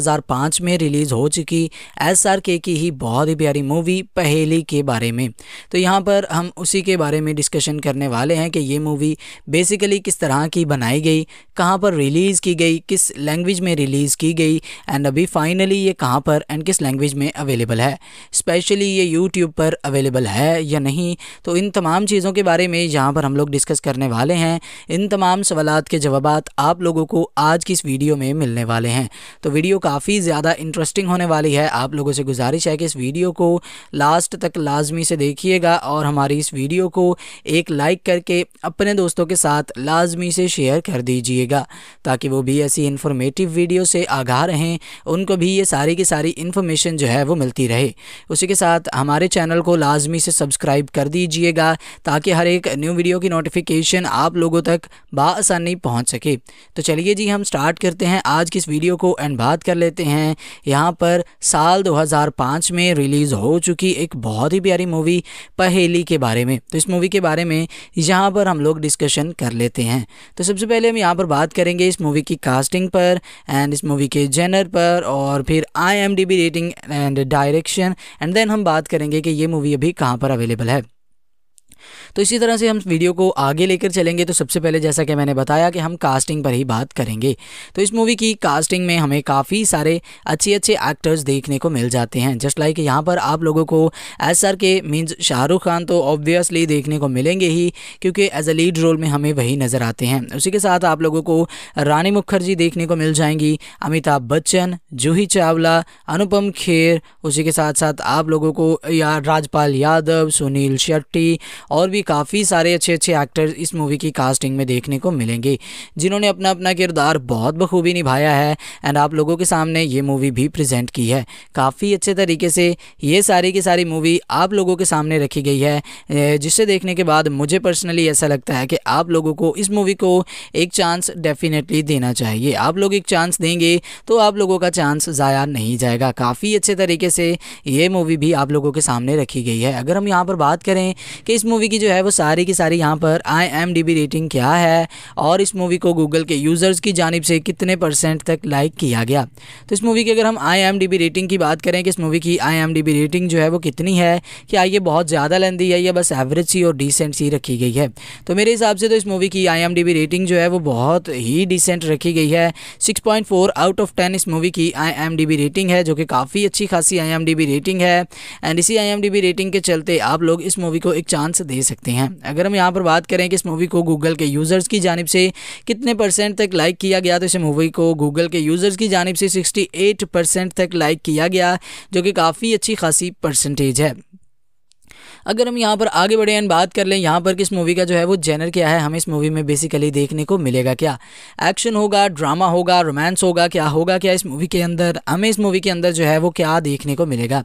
B: में रिलीज़ हो चुकी एस आर के की ही बहुत ही प्यारी मूवी पहेली के बारे में तो यहाँ पर हम उसी के बारे में डिस्कशन करने वाले हैं कि ये मूवी बेसिकली किस तरह की बनाई गई कहाँ पर रिलीज़ की गई किस लैंग्वेज में रिलीज़ की गई एंड अभी फाइनली ये कहाँ पर एंड किस लैंग्वेज में अवेलेबल है स्पेशली ये यूट्यूब पर अवेलेबल है या नहीं तो इन तमाम चीज़ों के बारे में यहाँ पर हम लोग डिस्कस करने वाले हैं इन तमाम सवाल के जवाब आप लोगों को आज की इस वीडियो में मिलने वाले हैं तो वीडियो काफ़ी ज़्यादा इंटरेस्टिंग होने वाली है आप लोगों से गुजारिश है कि इस वीडियो को लास्ट तक लास्ट लाजमी से देखिएगा और हमारी इस वीडियो को एक लाइक करके अपने दोस्तों के साथ लाजमी से शेयर कर दीजिएगा ताकि वो भी ऐसी इन्फॉर्मेटिव वीडियो से आगाह रहें उनको भी ये सारी की सारी इन्फॉर्मेशन जो है वो मिलती रहे उसी के साथ हमारे चैनल को लाजमी से सब्सक्राइब कर दीजिएगा ताकि हर एक न्यू वीडियो की नोटिफिकेशन आप लोगों तक बासानी पहुँच सके तो चलिए जी हम स्टार्ट करते हैं आज की इस वीडियो को एंड बात कर लेते हैं यहाँ पर साल 2005 में रिलीज़ हो चुकी एक बहुत ही प्यारी मूवी पहेली के बारे में तो इस मूवी के बारे में यहाँ पर हम लोग डिस्कशन कर लेते हैं तो सबसे पहले हम यहाँ पर बात करेंगे इस मूवी की कास्टिंग पर एंड इस मूवी के जेनर पर और फिर आई rating and direction and then हम बात करेंगे कि ये मूवी अभी कहाँ पर अवेलेबल है तो इसी तरह से हम वीडियो को आगे लेकर चलेंगे तो सबसे पहले जैसा कि मैंने बताया कि हम कास्टिंग पर ही बात करेंगे तो इस मूवी की कास्टिंग में हमें काफ़ी सारे अच्छे अच्छे एक्टर्स देखने को मिल जाते हैं जस्ट लाइक यहाँ पर आप लोगों को S R K means Shahrukh Khan तो ऑब्वियसली देखने को मिलेंगे ही क्योंकि एज अ लीड रोल में हमें वही नज़र आते हैं उसी के साथ आप लोगों को रानी मुखर्जी देखने को मिल जाएंगी अमिताभ बच्चन जूही चावला अनुपम खेर उसी के साथ साथ आप लोगों को या राजपाल यादव सुनील शेट्टी और भी काफ़ी सारे अच्छे अच्छे एक्टर्स इस मूवी की कास्टिंग में देखने को मिलेंगे जिन्होंने अपना अपना किरदार बहुत बखूबी निभाया है एंड आप लोगों के सामने ये मूवी भी प्रजेंट की है काफ़ी अच्छे तरीके से ये सारी की सारी मूवी आप लोगों के सामने रखी गई है जिसे देखने के बाद मुझे पर्सनली ऐसा लगता है कि आप लोगों को इस मूवी को एक चांस डेफिनेटली देना चाहिए आप लोग एक चांस देंगे तो आप लोगों का चांस ज़ाया नहीं जाएगा काफ़ी अच्छे तरीके से ये मूवी भी आप लोगों के सामने रखी गई है अगर हम यहाँ पर बात करें कि इस मूवी मूवी की जो है वो सारी की सारी यहाँ पर I M D B rating क्या है और इस मूवी को गूगल के यूज़र्स की जानब से कितने परसेंट तक लाइक किया गया तो इस मूवी की अगर हम I M D B rating की बात करें कि इस मूवी की I M D B rating जो है वो कितनी है क्या ये बहुत ज़्यादा लेंदी है या बस एवरेज सी और डिसेंट सी रखी गई है तो मेरे हिसाब से तो इस मूवी की I M D B rating जो है वो बहुत ही डिसेंट रखी गई है six point four out of ten इस मूवी की I M D B rating है जो कि काफ़ी अच्छी खासी I M D B rating है एंड इसी I M D B rating के चलते आप लोग इस मूवी को एक चांस दे सकते हैं अगर हम यहाँ पर बात करें कि इस मूवी को गूगल के यूज़र्स की जानब से कितने परसेंट तक लाइक किया गया तो इस मूवी को गूगल के यूज़र्स की जानब से सिक्सटी एट परसेंट तक लाइक किया गया जो कि काफ़ी अच्छी खासी परसेंटेज है अगर हम यहाँ पर आगे बढ़े एंड बात कर लें यहाँ पर किस मूवी का जो है वो जेनर क्या है हमें इस मूवी में बेसिकली देखने को मिलेगा क्या एक्शन होगा ड्रामा होगा रोमांस होगा क्या होगा क्या इस मूवी के अंदर हमें इस मूवी के अंदर जो है वो क्या देखने को मिलेगा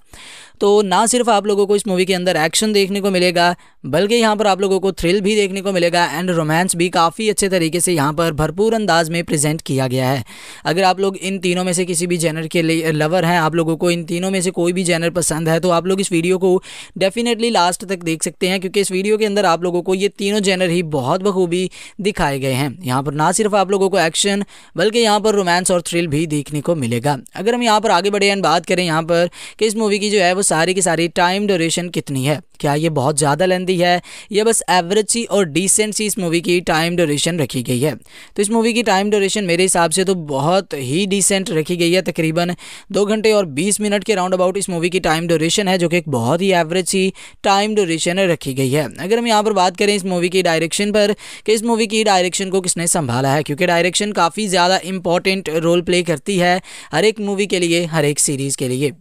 B: तो ना सिर्फ आप लोगों को इस मूवी के अंदर एक्शन देखने को मिलेगा बल्कि यहाँ पर आप लोगों को थ्रिल भी देखने को मिलेगा एंड रोमांस भी काफ़ी अच्छे तरीके से यहाँ पर भरपूर अंदाज में प्रेजेंट किया गया है अगर आप लोग इन तीनों में से किसी भी जेनर के लिए लवर हैं आप लोगों को इन तीनों में से कोई भी जेनर पसंद है तो आप लोग इस वीडियो को डेफिनेटली लास्ट लास्ट तक देख सकते हैं क्योंकि इस वीडियो के अंदर आप लोगों को ये तीनों जेनर ही बहुत बखूबी दिखाए गए हैं यहाँ पर ना सिर्फ आप लोगों को एक्शन बल्कि यहाँ पर रोमांस और थ्रिल भी देखने को मिलेगा अगर हम यहाँ पर आगे बढ़े एंड बात करें यहाँ पर कि इस मूवी की जो है वो सारी की सारी टाइम ड्यूरेशन कितनी है क्या ये बहुत ज़्यादा लेंदी है या बस एवरेज सी और डिसेंट सी इस मूवी की टाइम ड्यूरेशन रखी गई है तो इस मूवी की टाइम ड्यूरेशन मेरे हिसाब से तो बहुत ही डिसेंट रखी गई है तकरीबन दो घंटे और बीस मिनट के राउंड अबाउट इस मूवी की टाइम ड्यूरेशन है जो कि एक बहुत ही एवरेज सी टाइम टाइम ड्यूरेशन रखी गई है अगर हम यहाँ पर बात करें इस मूवी की डायरेक्शन पर कि इस मूवी की डायरेक्शन को किसने संभाला है क्योंकि डायरेक्शन काफ़ी ज़्यादा इंपॉर्टेंट रोल प्ले करती है हर एक मूवी के लिए हर एक सीरीज़ के लिए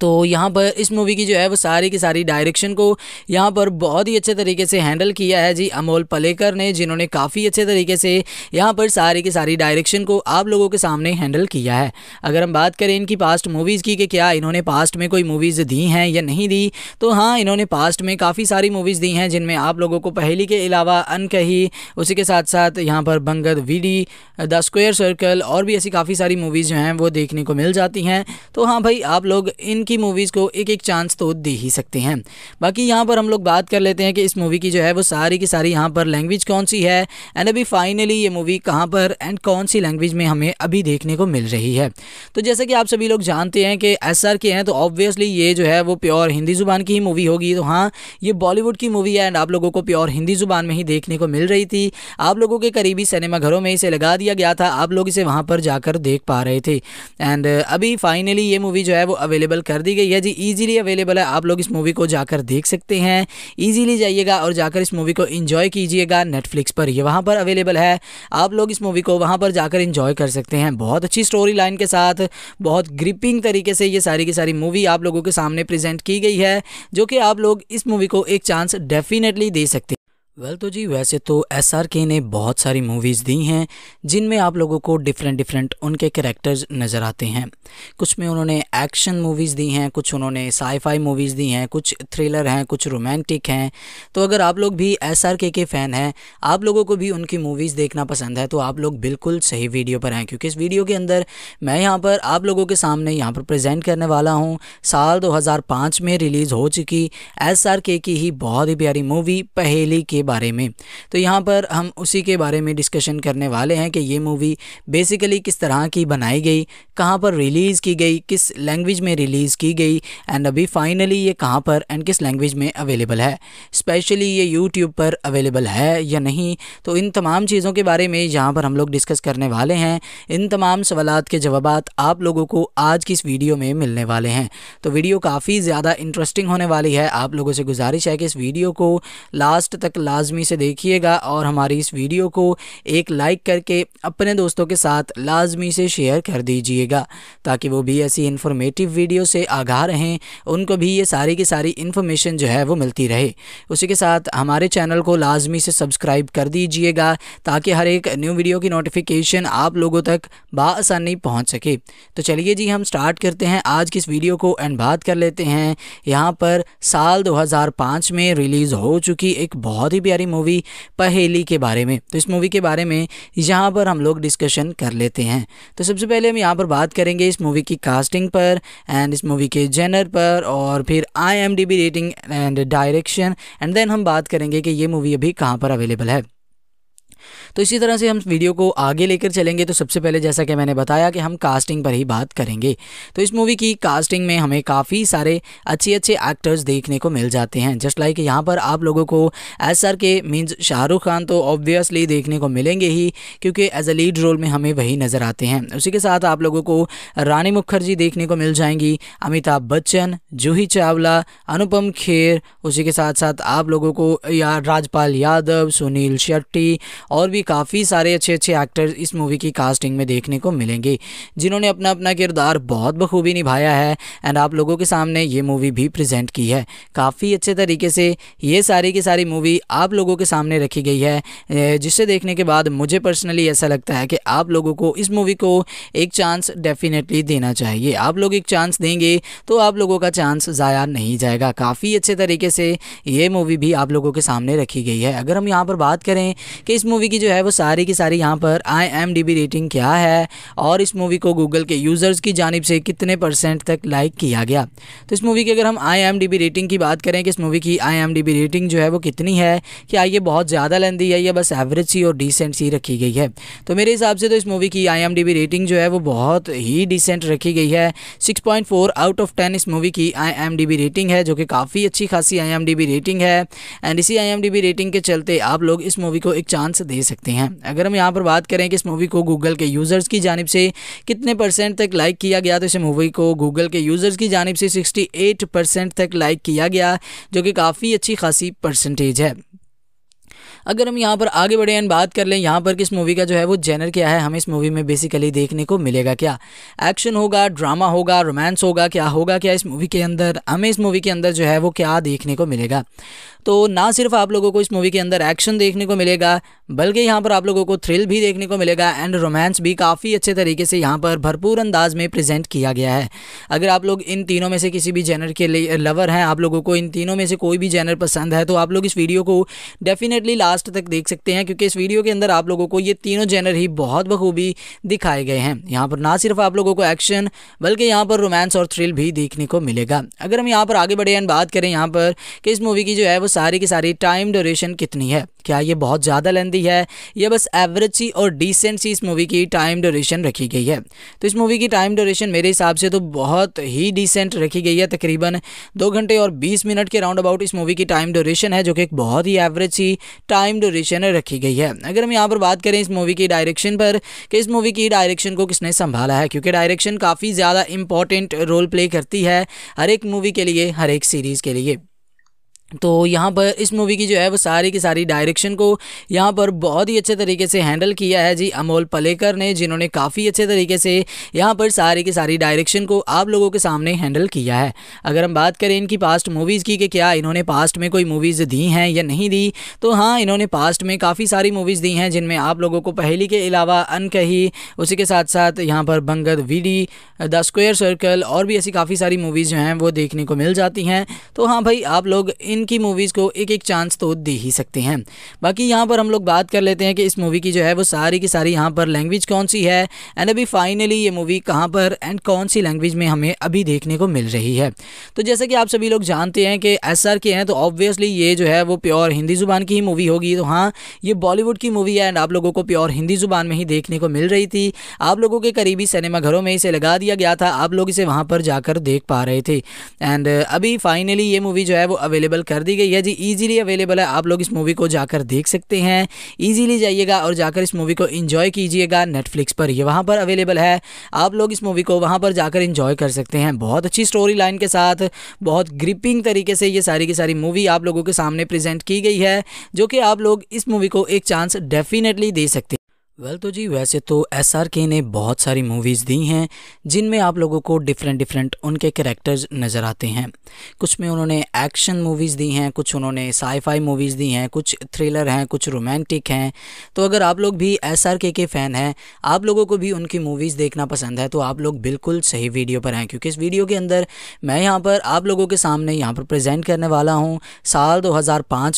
B: तो यहाँ पर इस मूवी की जो है वो सारी की सारी डायरेक्शन को यहाँ पर बहुत ही अच्छे तरीके से हैंडल किया है जी अमोल पलेकर ने जिन्होंने काफ़ी अच्छे तरीके से यहाँ पर सारी की सारी डायरेक्शन को आप लोगों के सामने हैंडल किया है अगर हम बात करें इनकी पास्ट मूवीज़ की कि क्या इन्होंने पास्ट में कोई मूवीज़ दी हैं या नहीं दी तो हाँ इन्होंने पास्ट में काफ़ी सारी मूवीज़ दी हैं जिनमें आप लोगों को पहली के अलावा अनकही उसी के साथ साथ यहाँ पर बंगद डी द स्क्वेयर सर्कल और भी ऐसी काफ़ी सारी मूवीज़ जो हैं वो देखने को मिल जाती हैं तो हाँ भाई आप लोग इन इनकी मूवीज़ को एक एक चांस तो दे ही सकते हैं बाकी यहाँ पर हम लोग बात कर लेते हैं कि इस मूवी की जो है वो सारी की सारी यहाँ पर लैंग्वेज कौन सी है एंड अभी फाइनली ये मूवी कहाँ पर एंड कौन सी लैंग्वेज में हमें अभी देखने को मिल रही है तो जैसे कि आप सभी लोग जानते हैं कि एस के हैं तो ऑब्वियसली ये जो है वो प्योर हिंदी ज़ुबान की ही मूवी होगी तो हाँ ये बॉलीवुड की मूवी है एंड आप लोगों को प्योर हिंदी ज़ुबान में ही देखने को मिल रही थी आप लोगों के करीबी सिनेमाघरों में इसे लगा दिया गया था आप लोग इसे वहाँ पर जाकर देख पा रहे थे एंड अभी फाइनली ये मूवी जो है वो अवेलेबल कर दी गई है जी ईजिली अवेलेबल है आप लोग इस मूवी को जाकर देख सकते हैं ईजिली जाइएगा और जाकर इस मूवी को इन्जॉय कीजिएगा नेटफ्लिक्स पर ये वहाँ पर अवेलेबल है आप लोग इस मूवी को वहाँ पर जाकर इन्जॉय कर सकते हैं बहुत अच्छी स्टोरी लाइन के साथ बहुत ग्रिपिंग तरीके से ये सारी की सारी मूवी आप लोगों के सामने प्रेजेंट की गई है जो कि आप लोग इस मूवी को एक चांस डेफिनेटली दे सकते हैं वेल well, तो जी वैसे तो एस आर के ने बहुत सारी मूवीज़ दी हैं जिनमें आप लोगों को डिफरेंट डिफरेंट उनके करेक्टर्स नज़र आते हैं कुछ में उन्होंने एक्शन मूवीज़ दी हैं कुछ उन्होंने साईफाई मूवीज़ दी हैं कुछ थ्रिलर हैं कुछ रोमांटिक हैं तो अगर आप लोग भी एस आर के के फ़ैन हैं आप लोगों को भी उनकी मूवीज़ देखना पसंद है तो आप लोग बिल्कुल सही वीडियो पर हैं क्योंकि इस वीडियो के अंदर मैं यहाँ पर आप लोगों के सामने यहाँ पर प्रजेंट करने वाला हूँ साल दो में रिलीज़ हो चुकी एस आर के की ही बहुत ही प्यारी मूवी पहेली के बारे में तो यहाँ पर हम उसी के बारे में डिस्कशन करने वाले हैं कि ये मूवी बेसिकली किस तरह की बनाई गई कहाँ पर रिलीज़ की गई किस लैंग्वेज में रिलीज़ की गई एंड अभी फाइनली ये कहाँ पर एंड किस लैंग्वेज में अवेलेबल है स्पेशली ये यूट्यूब पर अवेलेबल है या नहीं तो इन तमाम चीज़ों के बारे में यहाँ पर हम लोग डिस्कस करने वाले हैं इन तमाम सवाल के जवाब आप लोगों को आज की इस वीडियो में मिलने वाले हैं तो वीडियो काफ़ी ज़्यादा इंटरेस्टिंग होने वाली है आप लोगों से गुजारिश है कि इस वीडियो को लास्ट तक लास्ट लाजमी से देखिएगा और हमारी इस वीडियो को एक लाइक करके अपने दोस्तों के साथ लाजमी से शेयर कर दीजिएगा ताकि वो भी ऐसी इन्फॉर्मेटिव वीडियो से आगाह रहें उनको भी ये सारी की सारी इन्फॉर्मेशन जो है वो मिलती रहे उसी के साथ हमारे चैनल को लाजमी से सब्सक्राइब कर दीजिएगा ताकि हर एक न्यू वीडियो की नोटिफिकेशन आप लोगों तक बासानी पहुँच सके तो चलिए जी हम स्टार्ट करते हैं आज की इस वीडियो को एंड बात कर लेते हैं यहाँ पर साल 2005 में रिलीज़ हो चुकी एक बहुत ही प्यारी मूवी पहेली के बारे में तो इस मूवी के बारे में यहाँ पर हम लोग डिस्कशन कर लेते हैं तो सबसे पहले हम यहाँ पर बात करेंगे इस मूवी की कास्टिंग पर एंड इस मूवी के जेनर पर और फिर आई rating and direction and then हम बात करेंगे कि ये मूवी अभी कहाँ पर अवेलेबल है तो इसी तरह से हम वीडियो को आगे लेकर चलेंगे तो सबसे पहले जैसा कि मैंने बताया कि हम कास्टिंग पर ही बात करेंगे तो इस मूवी की कास्टिंग में हमें काफ़ी सारे अच्छे अच्छे एक्टर्स देखने को मिल जाते हैं जस्ट लाइक यहाँ पर आप लोगों को S R K means Shahrukh Khan तो ऑब्वियसली देखने को मिलेंगे ही क्योंकि एज अ लीड रोल में हमें वही नज़र आते हैं उसी के साथ आप लोगों को रानी मुखर्जी देखने को मिल जाएंगी अमिताभ बच्चन जूही चावला अनुपम खेर उसी के साथ साथ आप लोगों को या राजपाल यादव सुनील शेट्टी और भी काफ़ी सारे अच्छे अच्छे एक्टर्स इस मूवी की कास्टिंग में देखने को मिलेंगे जिन्होंने अपना अपना किरदार बहुत बखूबी निभाया है एंड आप लोगों के सामने ये मूवी भी प्रजेंट की है काफ़ी अच्छे तरीके से ये सारी की सारी मूवी आप लोगों के सामने रखी गई है जिसे देखने के बाद मुझे पर्सनली ऐसा लगता है कि आप लोगों को इस मूवी को एक चांस डेफिनेटली देना चाहिए आप लोग एक चांस देंगे तो आप लोगों का चांस ज़ाया नहीं जाएगा काफ़ी अच्छे तरीके से ये मूवी भी आप लोगों के सामने रखी गई है अगर हम यहाँ पर बात करें कि इस मूवी मूवी की जो है वो सारी की सारी यहाँ पर I M D B rating क्या है और इस मूवी को गूगल के यूज़र्स की जानब से कितने परसेंट तक लाइक किया गया तो इस मूवी की अगर हम I M D B rating की बात करें कि इस मूवी की I M D B rating जो है वो कितनी है क्या आइए बहुत ज़्यादा लेंदी है या बस एवरेज सी और डिसेंट सी रखी गई है तो मेरे हिसाब से तो इस मूवी की I M D B rating जो है वो बहुत ही डिसेंट रखी गई है six point four out of ten इस मूवी की I M D B rating है जो कि काफ़ी अच्छी खासी I M D B rating है एंड इसी I M D B rating के चलते आप लोग इस मूवी को एक चांस दे दे सकते हैं अगर हम यहाँ पर बात करें कि इस मूवी को गूगल के यूज़र्स की जानब से कितने परसेंट तक लाइक किया गया तो इस मूवी को गूगल के यूज़र्स की जानब से सिक्सटी एट परसेंट तक लाइक किया गया जो कि काफ़ी अच्छी खासी परसेंटेज है अगर हम यहाँ पर आगे बढ़े एंड बात कर लें यहाँ पर किस मूवी का जो है वो जेनर क्या है हमें इस मूवी में बेसिकली देखने को मिलेगा क्या एक्शन होगा ड्रामा होगा रोमांस होगा क्या होगा क्या इस मूवी के अंदर हमें इस मूवी के अंदर जो है वो क्या देखने को मिलेगा तो ना सिर्फ आप लोगों को इस मूवी के अंदर एक्शन देखने को मिलेगा बल्कि यहाँ पर आप लोगों को थ्रिल भी देखने को मिलेगा एंड रोमांस भी काफ़ी अच्छे तरीके से यहाँ पर भरपूर अंदाज में प्रेजेंट किया गया है अगर आप लोग इन तीनों में से किसी भी जेनर के लिए लवर हैं आप लोगों को इन तीनों में से कोई भी जेनर पसंद है तो आप लोग इस वीडियो को डेफिनेटली लास्ट लास्ट तक देख सकते हैं क्योंकि इस वीडियो के अंदर आप लोगों को ये तीनों जेनर ही बहुत बखूबी दिखाए गए हैं यहाँ पर ना सिर्फ आप लोगों को एक्शन बल्कि यहाँ पर रोमांस और थ्रिल भी देखने को मिलेगा अगर हम यहाँ पर आगे बढ़े एंड बात करें यहाँ पर कि इस मूवी की जो है वो सारी की सारी टाइम ड्यूरेशन कितनी है क्या ये बहुत ज़्यादा लेंदी है या बस एवरेज सी और डिसेंट सी इस मूवी की टाइम ड्यूरेशन रखी गई है तो इस मूवी की टाइम ड्यूरेशन मेरे हिसाब से तो बहुत ही डिसेंट रखी गई है तकरीबन दो घंटे और बीस मिनट के राउंड अबाउट इस मूवी की टाइम ड्यूरेशन है जो कि एक बहुत ही एवरेज सी टाइम टाइम ड्यूरेशन रखी गई है अगर हम यहाँ पर बात करें इस मूवी की डायरेक्शन पर कि इस मूवी की डायरेक्शन को किसने संभाला है क्योंकि डायरेक्शन काफ़ी ज़्यादा इंपॉर्टेंट रोल प्ले करती है हर एक मूवी के लिए हर एक सीरीज़ के लिए तो यहाँ पर इस मूवी की जो है वो सारी की सारी डायरेक्शन को यहाँ पर बहुत ही अच्छे तरीके से हैंडल किया है जी अमोल पलेकर ने जिन्होंने काफ़ी अच्छे तरीके से यहाँ पर सारी की सारी डायरेक्शन को आप लोगों के सामने हैंडल किया है अगर हम बात करें इनकी पास्ट मूवीज़ की कि क्या इन्होंने पास्ट में कोई मूवीज़ दी हैं या नहीं दी तो हाँ इन्होंने पास्ट में काफ़ी सारी मूवीज़ दी हैं जिनमें आप लोगों को पहली के अलावा अनकही उसी के साथ साथ यहाँ पर बंगद वीडी द स्क्वेयर सर्कल और भी ऐसी काफ़ी सारी मूवीज़ जो हैं वो देखने को मिल जाती हैं तो हाँ भाई आप लोग इन इनकी मूवीज़ को एक एक चांस तो दे ही सकते हैं बाकी यहाँ पर हम लोग बात कर लेते हैं कि इस मूवी की जो है वो सारी की सारी यहाँ पर लैंग्वेज कौन सी है एंड अभी फाइनली ये मूवी कहाँ पर एंड कौन सी लैंग्वेज में हमें अभी देखने को मिल रही है तो जैसे कि आप सभी लोग जानते हैं कि एस के हैं तो ऑब्वियसली ये जो है वो प्योर हिंदी ज़ुबान की ही मूवी होगी तो हाँ ये बॉलीवुड की मूवी है एंड आप लोगों को प्योर हिंदी ज़ुबान में ही देखने को मिल रही थी आप लोगों के करीबी सिनेमाघरों में इसे लगा दिया गया था आप लोग इसे वहाँ पर जाकर देख पा रहे थे एंड अभी फाइनली ये मूवी जो है वो अवेलेबल कर दी गई है जी ईजिली अवेलेबल है आप लोग इस मूवी को जाकर देख सकते हैं ईजिली जाइएगा और जाकर इस मूवी को इन्जॉय कीजिएगा नेटफ्लिक्स पर ये वहाँ पर अवेलेबल है आप लोग इस मूवी को वहाँ पर जाकर इन्जॉय कर सकते हैं बहुत अच्छी स्टोरी लाइन के साथ बहुत ग्रिपिंग तरीके से ये सारी की सारी मूवी आप लोगों के सामने प्रेजेंट की गई है जो कि आप लोग इस मूवी को एक चांस डेफिनेटली दे सकते हैं वेल well, तो जी वैसे तो एस आर के ने बहुत सारी मूवीज़ दी हैं जिनमें आप लोगों को डिफरेंट डिफरेंट उनके करेक्टर्स नज़र आते हैं कुछ में उन्होंने एक्शन मूवीज़ दी हैं कुछ उन्होंने साईफाई मूवीज़ दी हैं कुछ थ्रिलर हैं कुछ रोमांटिक हैं तो अगर आप लोग भी एस आर के के फ़ैन हैं आप लोगों को भी उनकी मूवीज़ देखना पसंद है तो आप लोग बिल्कुल सही वीडियो पर हैं क्योंकि इस वीडियो के अंदर मैं यहाँ पर आप लोगों के सामने यहाँ पर प्रजेंट करने वाला हूँ साल दो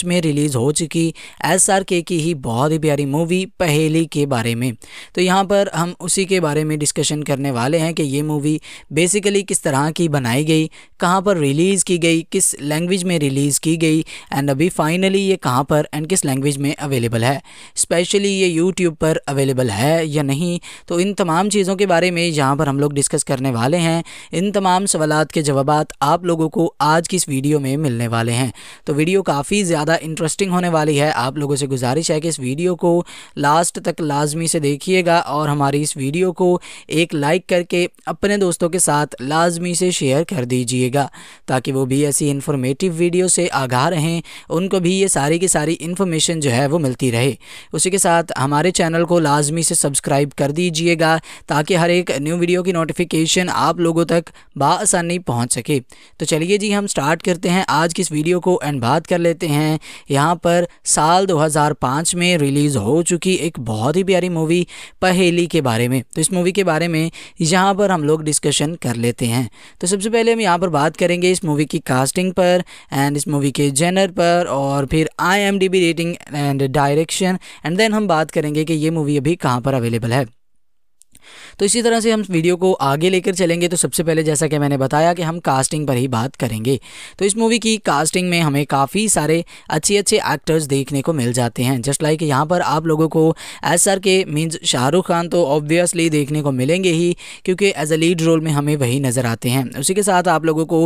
B: में रिलीज़ हो चुकी एस आर के की ही बहुत ही प्यारी मूवी पहेली के बारे में तो यहाँ पर हम उसी के बारे में डिस्कशन करने वाले हैं कि ये मूवी बेसिकली किस तरह की बनाई गई कहाँ पर रिलीज़ की गई किस लैंग्वेज में रिलीज़ की गई एंड अभी फाइनली ये कहाँ पर एंड किस लैंग्वेज में अवेलेबल है स्पेशली ये यूट्यूब पर अवेलेबल है या नहीं तो इन तमाम चीज़ों के बारे में जहाँ पर हम लोग डिस्कस करने वाले हैं इन तमाम सवाल के जवाब आप लोगों को आज की इस वीडियो में मिलने वाले हैं तो वीडियो काफ़ी ज़्यादा इंटरेस्टिंग होने वाली है आप लोगों से गुजारिश है कि इस वीडियो को लास्ट तक ला लाजमी से देखिएगा और हमारी इस वीडियो को एक लाइक करके अपने दोस्तों के साथ लाजमी से शेयर कर दीजिएगा ताकि वो भी ऐसी इन्फॉर्मेटिव वीडियो से आगाह रहें उनको भी ये सारी की सारी इन्फॉर्मेशन जो है वो मिलती रहे उसी के साथ हमारे चैनल को लाजमी से सब्सक्राइब कर दीजिएगा ताकि हर एक न्यू वीडियो की नोटिफिकेशन आप लोगों तक बासानी पहुँच सके तो चलिए जी हम स्टार्ट करते हैं आज की इस वीडियो को एंड बात कर लेते हैं यहाँ पर साल 2005 में रिलीज़ हो चुकी एक बहुत ही प्यारी मूवी पहेली के बारे में तो इस मूवी के बारे में यहाँ पर हम लोग डिस्कशन कर लेते हैं तो सबसे पहले हम यहाँ पर बात करेंगे इस मूवी की कास्टिंग पर एंड इस मूवी के जेनर पर और फिर आई rating and direction and then हम बात करेंगे कि ये मूवी अभी कहाँ पर अवेलेबल है तो इसी तरह से हम वीडियो को आगे लेकर चलेंगे तो सबसे पहले जैसा कि मैंने बताया कि हम कास्टिंग पर ही बात करेंगे तो इस मूवी की कास्टिंग में हमें काफ़ी सारे अच्छे अच्छे एक्टर्स देखने को मिल जाते हैं जस्ट लाइक यहाँ पर आप लोगों को S R K means Shahrukh Khan तो ऑब्वियसली देखने को मिलेंगे ही क्योंकि एज अ लीड रोल में हमें वही नज़र आते हैं उसी के साथ आप लोगों को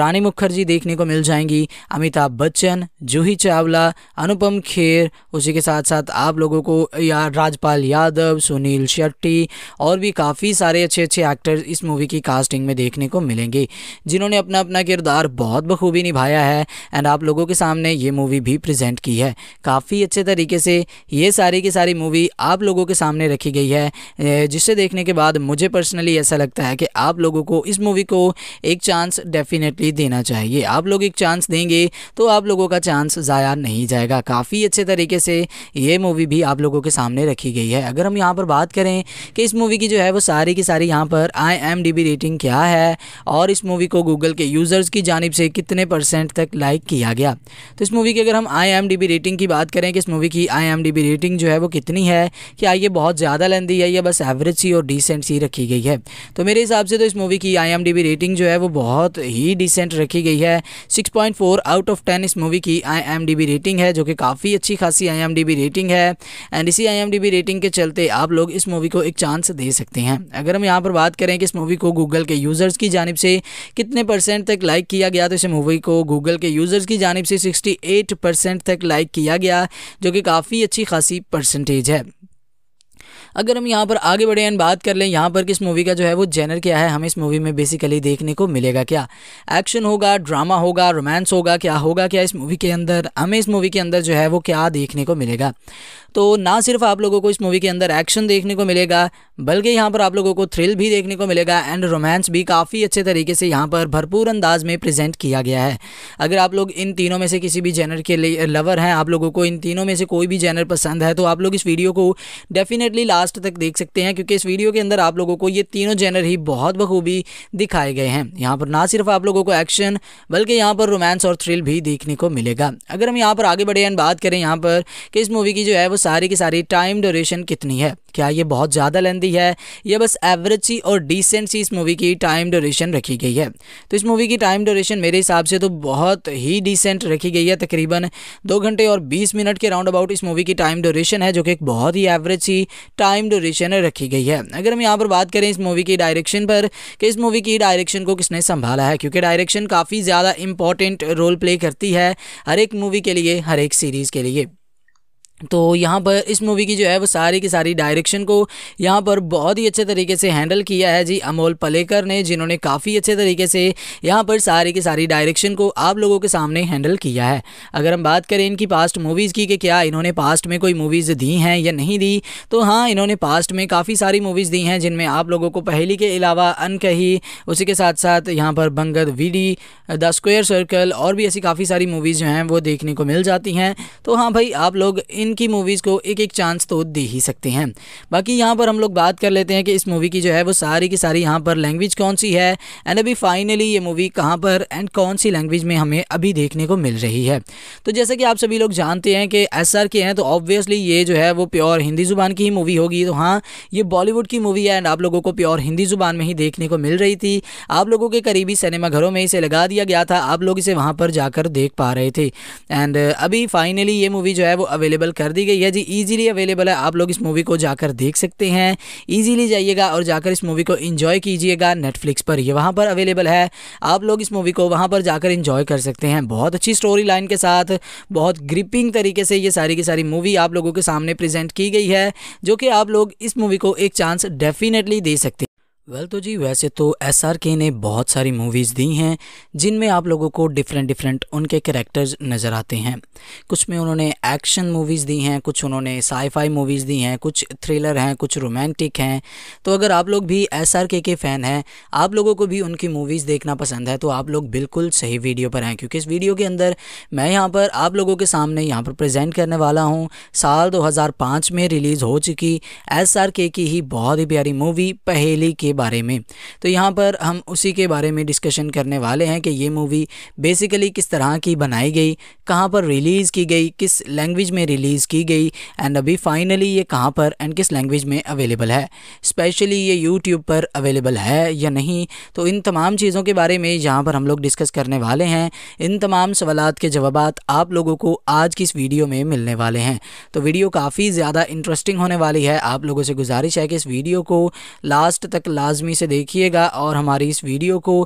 B: रानी मुखर्जी देखने को मिल जाएंगी अमिताभ बच्चन जूही चावला अनुपम खेर उसी के साथ साथ आप लोगों को या राजपाल यादव सुनील शेट्टी और भी काफ़ी सारे अच्छे अच्छे एक्टर्स इस मूवी की कास्टिंग में देखने को मिलेंगे जिन्होंने अपना अपना किरदार बहुत बखूबी निभाया है एंड आप लोगों के सामने ये मूवी भी प्रेजेंट की है काफ़ी अच्छे तरीके से ये सारी की सारी मूवी आप लोगों के सामने रखी गई है जिसे देखने के बाद मुझे पर्सनली ऐसा लगता है कि आप लोगों को इस मूवी को एक चांस डेफिनेटली देना चाहिए आप लोग एक चांस देंगे तो आप लोगों का चांस ज़ाया नहीं जाएगा काफ़ी अच्छे तरीके से ये मूवी भी आप लोगों के सामने रखी गई है अगर हम यहाँ पर बात करें कि इस मूवी की जो है है वो सारी की सारी यहाँ पर I M D B rating क्या है और इस मूवी को गूगल के यूज़र्स की जानब से कितने परसेंट तक लाइक किया गया तो इस मूवी की अगर हम I M D B rating की बात करें कि इस मूवी की I M D B rating जो है वो कितनी है कि आइए बहुत ज़्यादा लेंदी है या बस एवरेज सी और डिसेंट सी रखी गई है तो मेरे हिसाब से तो इस मूवी की I M D B rating जो है वो बहुत ही डिसेंट रखी गई है six point four out of ten इस मूवी की I M D B rating है जो कि काफ़ी अच्छी खासी I M D B rating है एंड इसी I M D B rating के चलते आप लोग इस मूवी को एक चांस दे सकते सकते हैं अगर हम यहाँ पर बात करें कि इस मूवी को गूगल के यूज़र्स की जानब से कितने परसेंट तक लाइक किया गया तो इस मूवी को गूगल के यूज़र्स की जानब से सिक्सटी एट परसेंट तक लाइक किया गया जो कि काफ़ी अच्छी खासी परसेंटेज है अगर हम यहाँ पर आगे बढ़े एंड बात कर लें यहाँ पर किस मूवी का जो है वो जेनर क्या है हमें इस मूवी में बेसिकली देखने को मिलेगा क्या एक्शन होगा ड्रामा होगा रोमांस होगा क्या होगा क्या इस मूवी के अंदर हमें इस मूवी के अंदर जो है वो क्या देखने को मिलेगा तो ना सिर्फ आप लोगों को इस मूवी के अंदर एक्शन देखने को मिलेगा बल्कि यहाँ पर आप लोगों को थ्रिल भी देखने को मिलेगा एंड रोमांस भी काफ़ी अच्छे तरीके से यहाँ पर भरपूर अंदाज में प्रेजेंट किया गया है अगर आप लोग इन तीनों में से किसी भी जेनर के लिए लवर हैं आप लोगों को इन तीनों में से कोई भी जेनर पसंद है तो आप लोग इस वीडियो को डेफिनेटली ला लास्ट तक देख सकते हैं क्योंकि इस वीडियो के अंदर आप लोगों को ये तीनों जैनर ही बहुत बखूबी दिखाए गए हैं यहाँ पर ना सिर्फ आप लोगों को एक्शन बल्कि यहाँ पर रोमांस और थ्रिल भी देखने को मिलेगा अगर हम यहाँ पर आगे बढ़े एंड बात करें यहाँ पर कि इस मूवी की जो है वो सारी की सारी टाइम ड्यूरेशन कितनी है क्या ये बहुत ज़्यादा लेंदी है यह बस एवरेज सी और डिसेंट सी इस मूवी की टाइम ड्यूरेशन रखी गई है तो इस मूवी की टाइम ड्यूरेशन मेरे हिसाब से तो बहुत ही डिसेंट रखी गई है तकरीबन दो घंटे और बीस मिनट के राउंड अबाउट इस मूवी की टाइम ड्यूरेशन है जो कि एक बहुत ही एवरेज सी टाइम ड्यूरेशन रखी गई है अगर हम यहाँ पर बात करें इस मूवी की डायरेक्शन पर कि इस मूवी की डायरेक्शन को किसने संभाला है क्योंकि डायरेक्शन काफ़ी ज़्यादा इंपॉर्टेंट रोल प्ले करती है हर एक मूवी के लिए हर एक सीरीज़ के लिए तो यहाँ पर इस मूवी की जो है वो सारी की सारी डायरेक्शन को यहाँ पर बहुत ही अच्छे तरीके से हैंडल किया है जी अमोल पलेकर ने जिन्होंने काफ़ी अच्छे तरीके से यहाँ पर सारी की सारी डायरेक्शन को आप लोगों के सामने हैंडल किया है अगर हम बात करें इनकी पास्ट मूवीज़ की कि क्या इन्होंने पास्ट में कोई मूवीज़ दी हैं या नहीं दी तो हाँ इन्होंने पास्ट में काफ़ी सारी मूवीज़ दी हैं जिनमें आप लोगों को पहली के अलावा अनकही उसी के साथ साथ यहाँ पर बंगद वीडी द स्क्वेयर सर्कल और भी ऐसी काफ़ी सारी मूवीज़ जो हैं वो देखने को मिल जाती हैं तो हाँ भाई आप लोग इन इनकी मूवीज़ को एक एक चांस तो दे ही सकते हैं बाकी यहाँ पर हम लोग बात कर लेते हैं कि इस मूवी की जो है वो सारी की सारी यहाँ पर लैंग्वेज कौन सी है एंड अभी फाइनली ये मूवी कहाँ पर एंड कौन सी लैंग्वेज में हमें अभी देखने को मिल रही है तो जैसे कि आप सभी लोग जानते हैं कि एस के हैं तो ऑब्वियसली ये जो है वो प्योर हिंदी ज़ुबान की ही मूवी होगी तो हाँ ये बॉलीवुड की मूवी है एंड आप लोगों को प्योर हिंदी ज़ुबान में ही देखने को मिल रही थी आप लोगों के करीबी सिनेमा घरों में इसे लगा दिया गया था आप लोग इसे वहाँ पर जाकर देख पा रहे थे एंड अभी फाइनली ये मूवी जो है वो अवेलेबल कर दी गई है जी ईजिली अवेलेबल है आप लोग इस मूवी को जाकर देख सकते हैं ईजिली जाइएगा और जाकर इस मूवी को इन्जॉय कीजिएगा नेटफ्लिक्स पर यह वहाँ पर अवेलेबल है आप लोग इस मूवी को वहाँ पर जाकर इन्जॉय कर सकते हैं बहुत अच्छी स्टोरी लाइन के साथ बहुत ग्रिपिंग तरीके से ये सारी की सारी मूवी आप लोगों के सामने प्रेजेंट की गई है जो कि आप लोग इस मूवी को एक चांस डेफिनेटली दे सकते हैं वेल well, तो जी वैसे तो एस आर के ने बहुत सारी मूवीज़ दी हैं जिनमें आप लोगों को डिफरेंट डिफरेंट उनके करेक्टर्स नज़र आते हैं कुछ में उन्होंने एक्शन मूवीज़ दी हैं कुछ उन्होंने साईफाई मूवीज़ दी हैं कुछ थ्रिलर हैं कुछ रोमांटिक हैं तो अगर आप लोग भी एस आर के के फ़ैन हैं आप लोगों को भी उनकी मूवीज़ देखना पसंद है तो आप लोग बिल्कुल सही वीडियो पर हैं क्योंकि इस वीडियो के अंदर मैं यहाँ पर आप लोगों के सामने यहाँ पर प्रजेंट करने वाला हूँ साल दो में रिलीज़ हो चुकी एस आर के की ही बहुत ही प्यारी मूवी पहेली के बारे में तो यहाँ पर हम उसी के बारे में डिस्कशन करने वाले हैं कि ये मूवी बेसिकली किस तरह की बनाई गई कहाँ पर रिलीज़ की गई किस लैंग्वेज में रिलीज़ की गई एंड अभी फाइनली ये कहाँ पर एंड किस लैंग्वेज में अवेलेबल है स्पेशली ये यूट्यूब पर अवेलेबल है या नहीं तो इन तमाम चीज़ों के बारे में यहाँ पर हम लोग डिस्कस करने वाले हैं इन तमाम सवाल के जवाब आप लोगों को आज की इस वीडियो में मिलने वाले हैं तो वीडियो काफ़ी ज़्यादा इंटरेस्टिंग होने वाली है आप लोगों से गुजारिश है कि इस वीडियो को लास्ट तक ला लाजमी से देखिएगा और हमारी इस वीडियो को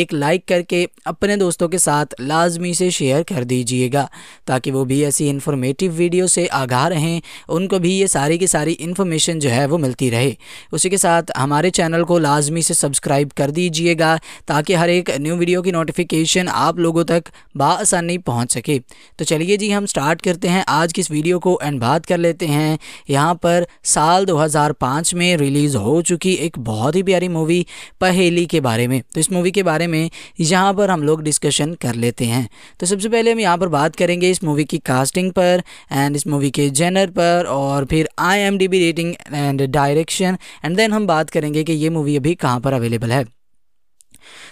B: एक लाइक करके अपने दोस्तों के साथ लाजमी से शेयर कर दीजिएगा ताकि वो भी ऐसी इन्फॉर्मेटिव वीडियो से आगाह रहें उनको भी ये सारी की सारी इन्फॉर्मेशन जो है वो मिलती रहे उसी के साथ हमारे चैनल को लाजमी से सब्सक्राइब कर दीजिएगा ताकि हर एक न्यू वीडियो की नोटिफिकेशन आप लोगों तक बासानी पहुँच सके तो चलिए जी हम स्टार्ट करते हैं आज की इस वीडियो को एंड बात कर लेते हैं यहाँ पर साल 2005 में रिलीज़ हो चुकी एक बहुत ही प्यारी मूवी पहेली के बारे में तो इस मूवी के बारे में यहाँ पर हम लोग डिस्कशन कर लेते हैं तो सबसे पहले हम यहाँ पर बात करेंगे इस मूवी की कास्टिंग पर एंड इस मूवी के जेनर पर और फिर आई rating and direction and then हम बात करेंगे कि ये मूवी अभी कहाँ पर अवेलेबल है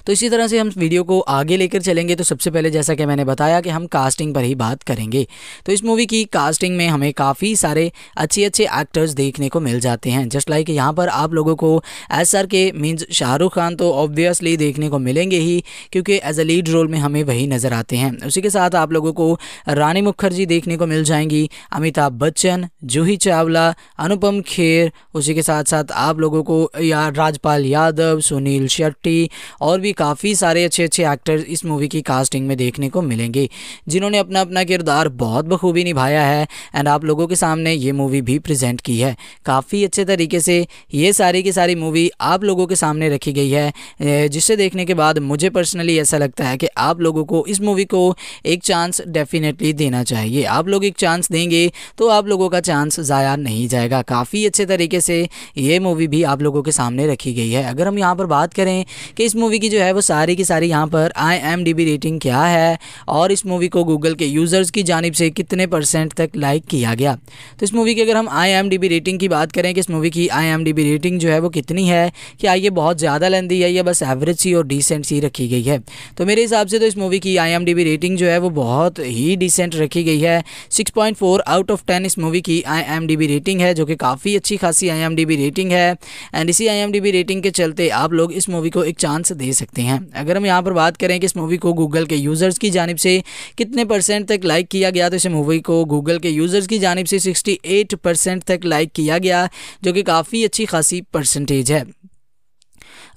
B: तो इसी तरह से हम वीडियो को आगे लेकर चलेंगे तो सबसे पहले जैसा कि मैंने बताया कि हम कास्टिंग पर ही बात करेंगे तो इस मूवी की कास्टिंग में हमें काफ़ी सारे अच्छे अच्छे एक्टर्स देखने को मिल जाते हैं जस्ट लाइक यहाँ पर आप लोगों को S R K means Shahrukh Khan तो ऑब्वियसली देखने को मिलेंगे ही क्योंकि एज अ लीड रोल में हमें वही नज़र आते हैं उसी के साथ आप लोगों को रानी मुखर्जी देखने को मिल जाएंगी अमिताभ बच्चन जूही चावला अनुपम खेर उसी के साथ साथ आप लोगों को या राजपाल यादव सुनील शेट्टी और भी काफ़ी सारे अच्छे अच्छे एक्टर्स इस मूवी की कास्टिंग में देखने को मिलेंगे जिन्होंने अपना अपना किरदार बहुत बखूबी निभाया है एंड आप लोगों के सामने ये मूवी भी प्रजेंट की है काफ़ी अच्छे तरीके से ये सारी की सारी मूवी आप लोगों के सामने रखी गई है जिसे देखने के बाद मुझे पर्सनली ऐसा लगता है कि आप लोगों को इस मूवी को एक चांस डेफिनेटली देना चाहिए आप लोग एक चांस देंगे तो आप लोगों का चांस ज़ाया नहीं जाएगा काफ़ी अच्छे तरीके से ये मूवी भी आप लोगों के सामने रखी गई है अगर हम यहाँ पर बात करें कि इस इस मूवी की जो है वो सारी की सारी यहाँ पर I M D B rating क्या है और इस मूवी को गूगल के यूज़र्स की जानब से कितने परसेंट तक लाइक किया गया तो इस मूवी की अगर हम I M D B rating की बात करें कि इस मूवी की I M D B rating जो है वो कितनी है क्या आइए बहुत ज़्यादा लेंदी है या बस एवरेज सी और डिसेंट सी रखी गई है तो मेरे हिसाब से तो इस मूवी की I M D B rating जो है वो बहुत ही डिसेंट रखी गई है six point four out of ten इस मूवी की I M D B rating है जो कि काफ़ी अच्छी खासी I M D B rating है एंड इसी I M D B rating के चलते आप लोग इस मूवी को एक चांस आंसर दे सकते हैं अगर हम यहाँ पर बात करें कि इस मूवी को गूगल के यूज़र्स की जानब से कितने परसेंट तक लाइक किया गया तो इस मूवी को गूगल के यूज़र्स की जानब से सिक्सटी एट परसेंट तक लाइक किया गया जो कि काफ़ी अच्छी खासी परसेंटेज है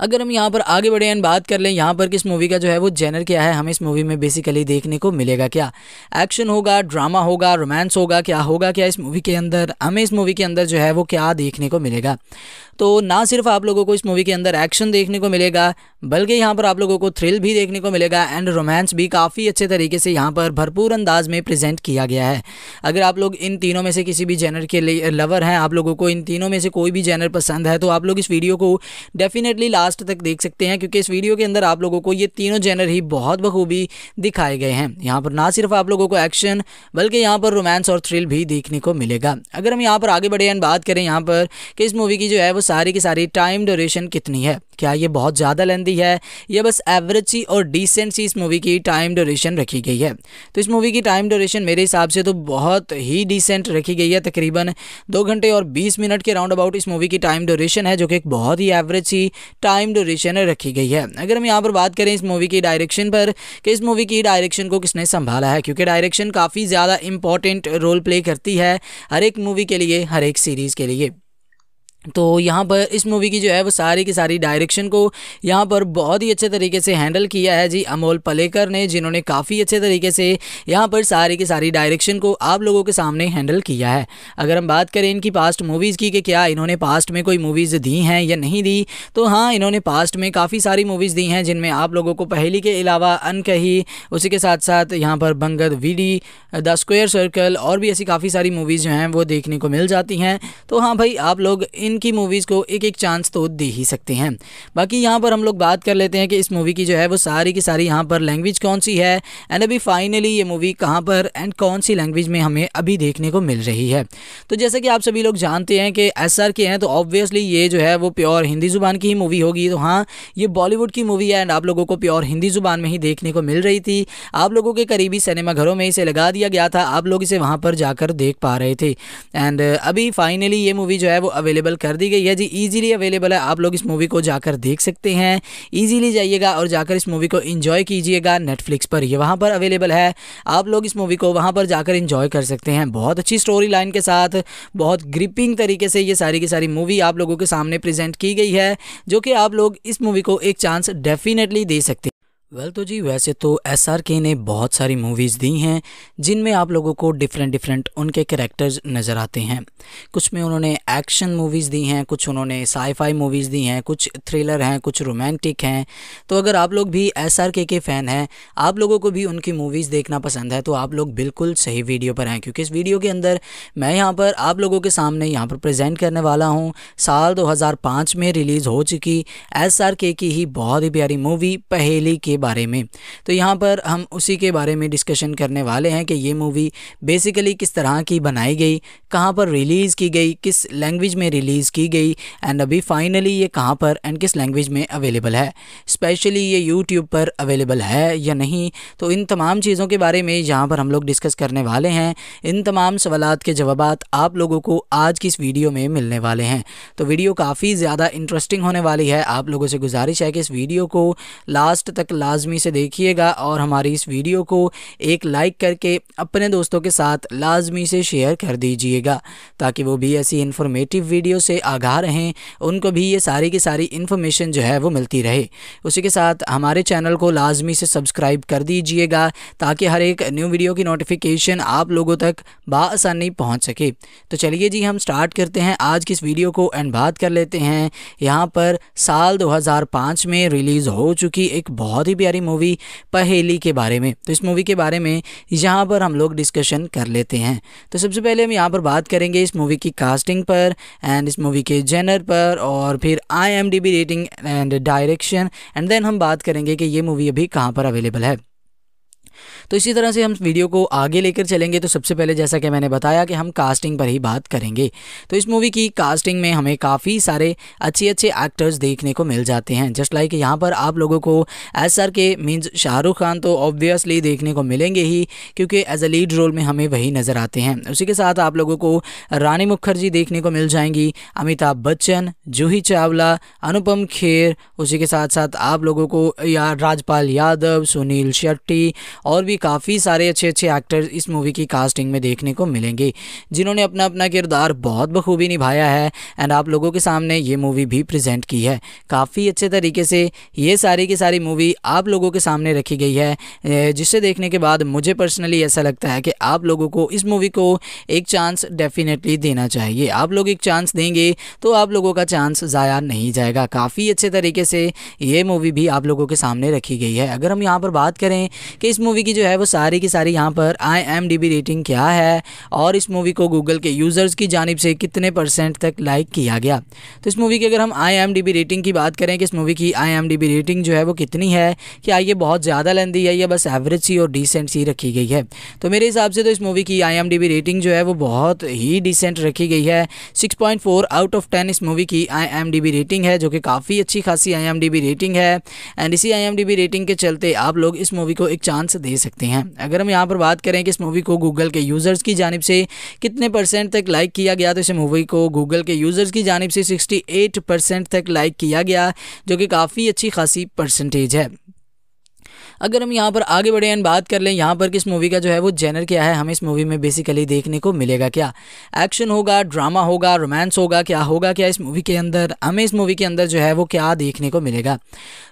B: अगर हम यहाँ पर आगे बढ़े एंड बात कर लें यहाँ पर किस मूवी का जो है वो जेनर क्या है हमें इस मूवी में बेसिकली देखने को मिलेगा क्या एक्शन होगा ड्रामा होगा रोमांस होगा क्या होगा क्या इस मूवी के अंदर हमें इस मूवी के अंदर जो है वो क्या देखने को मिलेगा तो ना सिर्फ आप लोगों को इस मूवी के अंदर एक्शन देखने को मिलेगा बल्कि यहाँ पर आप लोगों को थ्रिल भी देखने को मिलेगा एंड रोमांस भी काफ़ी अच्छे तरीके से यहाँ पर भरपूर अंदाज में प्रजेंट किया गया है अगर आप लोग इन तीनों में से किसी भी जेनर के लवर हैं आप लोगों को इन तीनों में से कोई भी जेनर पसंद है तो आप लोग इस वीडियो को डेफिनेटली लास्ट तक देख सकते हैं क्योंकि इस वीडियो के अंदर आप लोगों को ये तीनों जैनर ही बहुत बखूबी दिखाए गए हैं यहाँ पर ना सिर्फ आप लोगों को एक्शन बल्कि यहाँ पर रोमांस और थ्रिल भी देखने को मिलेगा अगर हम यहाँ पर आगे बढ़े एंड बात करें यहाँ पर कि इस मूवी की जो है वो सारी की सारी टाइम ड्यूरेशन कितनी है क्या ये बहुत ज़्यादा लेंदी है या बस एवरेज सी और डिसेंट सी इस मूवी की टाइम ड्यूरेशन रखी गई है तो इस मूवी की टाइम ड्यूरेशन मेरे हिसाब से तो बहुत ही डिसेंट रखी गई है तकरीबन दो घंटे और बीस मिनट के राउंड अबाउट इस मूवी की टाइम ड्यूरेशन है जो कि एक बहुत ही एवरेज सी टाइम ड्यूरेशन रखी गई है अगर हम यहाँ पर बात करें इस मूवी की डायरेक्शन पर कि इस मूवी की डायरेक्शन को किसने संभाला है क्योंकि डायरेक्शन काफ़ी ज़्यादा इंपॉर्टेंट रोल प्ले करती है हर एक मूवी के लिए हर एक सीरीज़ के लिए तो यहाँ पर इस मूवी की जो है वो सारी की सारी डायरेक्शन को यहाँ पर बहुत ही अच्छे तरीके से हैंडल किया है जी अमोल पलेकर ने जिन्होंने काफ़ी अच्छे तरीके से यहाँ पर सारी की सारी डायरेक्शन को आप लोगों के सामने हैंडल किया है अगर हम बात करें इनकी पास्ट मूवीज़ की कि क्या इन्होंने पास्ट में कोई मूवीज़ दी हैं या नहीं दी तो हाँ इन्होंने पास्ट में काफ़ी सारी मूवीज़ दी हैं जिनमें आप लोगों को पहली के अलावा अनकही उसी के साथ साथ यहाँ पर बंगद वीडी द स्क्वेयर सर्कल और भी ऐसी काफ़ी सारी मूवीज़ जो हैं वो देखने को मिल जाती हैं तो हाँ भाई आप लोग इन इनकी मूवीज़ को एक एक चांस तो दे ही सकते हैं बाकी यहाँ पर हम लोग बात कर लेते हैं कि इस मूवी की जो है वो सारी की सारी यहाँ पर लैंग्वेज कौन सी है एंड अभी फाइनली ये मूवी कहाँ पर एंड कौन सी लैंग्वेज में हमें अभी देखने को मिल रही है तो जैसे कि आप सभी लोग जानते हैं कि एस के हैं तो ऑब्वियसली ये जो है वो प्योर हिंदी ज़ुबान की ही मूवी होगी तो हाँ ये बॉलीवुड की मूवी है एंड आप लोगों को प्योर हिंदी ज़ुबान में ही देखने को मिल रही थी आप लोगों के करीबी सिनेमाघरों में इसे लगा दिया गया था आप लोग इसे वहाँ पर जाकर देख पा रहे थे एंड अभी फाइनली ये मूवी जो है वो अवेलेबल कर दी गई है जी ईजिली अवेलेबल है आप लोग इस मूवी को जाकर देख सकते हैं ईजिली जाइएगा और जाकर इस मूवी को इन्जॉय कीजिएगा नेटफ्लिक्स पर यह वहाँ पर अवेलेबल है आप लोग इस मूवी को वहाँ पर जाकर इन्जॉय कर सकते हैं बहुत अच्छी स्टोरी लाइन के साथ बहुत ग्रिपिंग तरीके से ये सारी की सारी मूवी आप लोगों के सामने प्रेजेंट की गई है जो कि आप लोग इस मूवी को एक चांस डेफिनेटली दे सकते हैं वेल well, तो जी वैसे तो एस आर के ने बहुत सारी मूवीज़ दी हैं जिनमें आप लोगों को डिफरेंट डिफरेंट उनके कैरेक्टर्स नज़र आते हैं कुछ में उन्होंने एक्शन मूवीज़ दी हैं कुछ उन्होंने साईफाई मूवीज़ दी हैं कुछ थ्रिलर हैं कुछ रोमांटिक हैं तो अगर आप लोग भी एस आर के के फ़ैन हैं आप लोगों को भी उनकी मूवीज़ देखना पसंद है तो आप लोग बिल्कुल सही वीडियो पर हैं क्योंकि इस वीडियो के अंदर मैं यहाँ पर आप लोगों के सामने यहाँ पर प्रजेंट करने वाला हूँ साल दो में रिलीज़ हो चुकी एस आर के की ही बहुत ही प्यारी मूवी पहेली के बारे में तो यहाँ पर हम उसी के बारे में डिस्कशन करने वाले हैं कि ये मूवी बेसिकली किस तरह की बनाई गई कहाँ पर रिलीज़ की गई किस लैंग्वेज में रिलीज़ की गई एंड अभी फाइनली ये कहाँ पर एंड किस लैंग्वेज में अवेलेबल है स्पेशली ये यूट्यूब पर अवेलेबल है या नहीं तो इन तमाम चीज़ों के बारे में यहाँ पर हम लोग डिस्कस करने वाले हैं इन तमाम सवाल के जवाब आप लोगों को आज की इस वीडियो में मिलने वाले हैं तो वीडियो काफ़ी ज़्यादा इंटरेस्टिंग होने वाली है आप लोगों से गुजारिश है कि इस वीडियो को लास्ट तक लाजमी से देखिएगा और हमारी इस वीडियो को एक लाइक करके अपने दोस्तों के साथ लाजमी से शेयर कर दीजिएगा ताकि वो भी ऐसी इन्फॉर्मेटिव वीडियो से आगाह रहें उनको भी ये सारी की सारी इन्फॉर्मेशन जो है वो मिलती रहे उसी के साथ हमारे चैनल को लाजमी से सब्सक्राइब कर दीजिएगा ताकि हर एक न्यू वीडियो की नोटिफिकेशन आप लोगों तक बासानी पहुँच सके तो चलिए जी हम स्टार्ट करते हैं आज की इस वीडियो को एंड बात कर लेते हैं यहाँ पर साल 2005 में रिलीज़ हो चुकी एक बहुत ही प्यारी मूवी पहेली के बारे में तो इस मूवी के बारे में यहाँ पर हम लोग डिस्कशन कर लेते हैं तो सबसे पहले हम यहाँ पर बात करेंगे इस मूवी की कास्टिंग पर एंड इस मूवी के जेनर पर और फिर आई rating and direction and then हम बात करेंगे कि ये मूवी अभी कहाँ पर अवेलेबल है तो इसी तरह से हम वीडियो को आगे लेकर चलेंगे तो सबसे पहले जैसा कि मैंने बताया कि हम कास्टिंग पर ही बात करेंगे तो इस मूवी की कास्टिंग में हमें काफ़ी सारे अच्छे अच्छे एक्टर्स देखने को मिल जाते हैं जस्ट लाइक यहाँ पर आप लोगों को S R K means Shahrukh Khan तो ऑब्वियसली देखने को मिलेंगे ही क्योंकि एज अ लीड रोल में हमें वही नज़र आते हैं उसी के साथ आप लोगों को रानी मुखर्जी देखने को मिल जाएंगी अमिताभ बच्चन जूही चावला अनुपम खेर उसी के साथ साथ आप लोगों को या राजपाल यादव सुनील शेट्टी और भी काफ़ी सारे अच्छे अच्छे एक्टर्स इस मूवी की कास्टिंग में देखने को मिलेंगे जिन्होंने अपना अपना किरदार बहुत बखूबी निभाया है एंड आप लोगों के सामने ये मूवी भी प्रजेंट की है काफ़ी अच्छे तरीके से ये सारी की सारी मूवी आप लोगों के सामने रखी गई है जिसे देखने के बाद मुझे पर्सनली ऐसा लगता है कि आप लोगों को इस मूवी को एक चांस डेफिनेटली देना चाहिए आप लोग एक चांस देंगे तो आप लोगों का चांस ज़ाया नहीं जाएगा काफ़ी अच्छे तरीके से ये मूवी भी आप लोगों के सामने रखी गई है अगर हम यहाँ पर बात करें कि इस मूवी मूवी की जो है वो सारी की सारी यहाँ पर I M D B rating क्या है और इस मूवी को गूगल के यूज़र्स की जानब से कितने परसेंट तक लाइक किया गया तो इस मूवी की अगर हम I M D B rating की बात करें कि इस मूवी की I M D B rating जो है वो कितनी है क्या ये बहुत ज़्यादा लेंदी है या बस एवरेज सी और डिसेंट सी रखी गई है तो मेरे हिसाब से तो इस मूवी की I M D B rating जो है वो बहुत ही डिसेंट रखी गई है six point four out of ten इस मूवी की I M D B rating है जो कि काफ़ी अच्छी खासी I M D B rating है एंड इसी I M D B rating के चलते आप लोग इस मूवी को एक चांस दे सकते हैं अगर हम यहाँ पर बात करें कि इस मूवी को गूगल के यूज़र्स की जानब से कितने परसेंट तक लाइक किया गया तो इस मूवी को गूगल के यूज़र्स की जानब से सिक्सटी एट परसेंट तक लाइक किया गया जो कि काफ़ी अच्छी खासी परसेंटेज है अगर हम यहाँ पर आगे बढ़े एंड बात कर लें यहाँ पर किस मूवी का जो है वो जेनर क्या है हमें इस मूवी में बेसिकली देखने को मिलेगा क्या एक्शन होगा ड्रामा होगा रोमांस होगा क्या होगा क्या इस मूवी के अंदर हमें इस मूवी के अंदर जो है वो क्या देखने को मिलेगा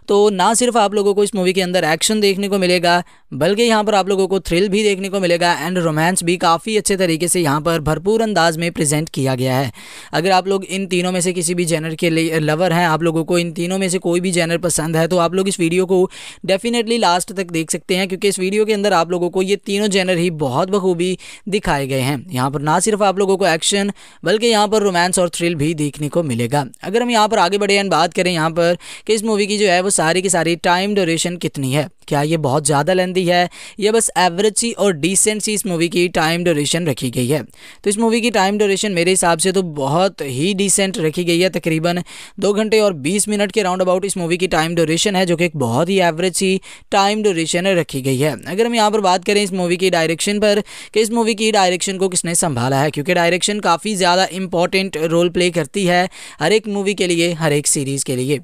B: तो ना सिर्फ आप लोगों को इस मूवी के अंदर एक्शन देखने को मिलेगा बल्कि यहाँ पर आप लोगों को थ्रिल भी देखने को मिलेगा एंड रोमांस भी काफ़ी अच्छे तरीके से यहाँ पर भरपूर अंदाज में प्रेजेंट किया गया है अगर आप लोग इन तीनों में से किसी भी जेनर के लवर हैं आप लोगों को इन तीनों में से कोई भी जेनर पसंद है तो आप लोग इस वीडियो को डेफिनेटली ला लास्ट तक देख सकते हैं क्योंकि इस वीडियो के अंदर आप लोगों को ये तीनों जैनर ही बहुत बखूबी दिखाए गए हैं यहाँ पर ना सिर्फ आप लोगों को एक्शन बल्कि यहाँ पर रोमांस और थ्रिल भी देखने को मिलेगा अगर हम यहाँ पर आगे बढ़े बात करें यहाँ पर कि इस मूवी की जो है वो सारी की सारी टाइम ड्यूरेशन कितनी है क्या ये बहुत ज़्यादा लेंदी है यह बस एवरेज सी और डिसेंट सी इस मूवी की टाइम ड्यूरेशन रखी गई है तो इस मूवी की टाइम ड्यूरेशन मेरे हिसाब से तो बहुत ही डिसेंट रखी गई है तकरीबन दो घंटे और बीस मिनट के राउंड अबाउट इस मूवी की टाइम ड्यूरेशन है जो कि एक बहुत ही एवरेज सी टाइम ड्यूरेशन रखी गई है अगर हम यहाँ पर बात करें इस मूवी की डायरेक्शन पर कि इस मूवी की डायरेक्शन को किसने संभाला है क्योंकि डायरेक्शन काफ़ी ज़्यादा इंपॉर्टेंट रोल प्ले करती है हर एक मूवी के लिए हर एक सीरीज़ के लिए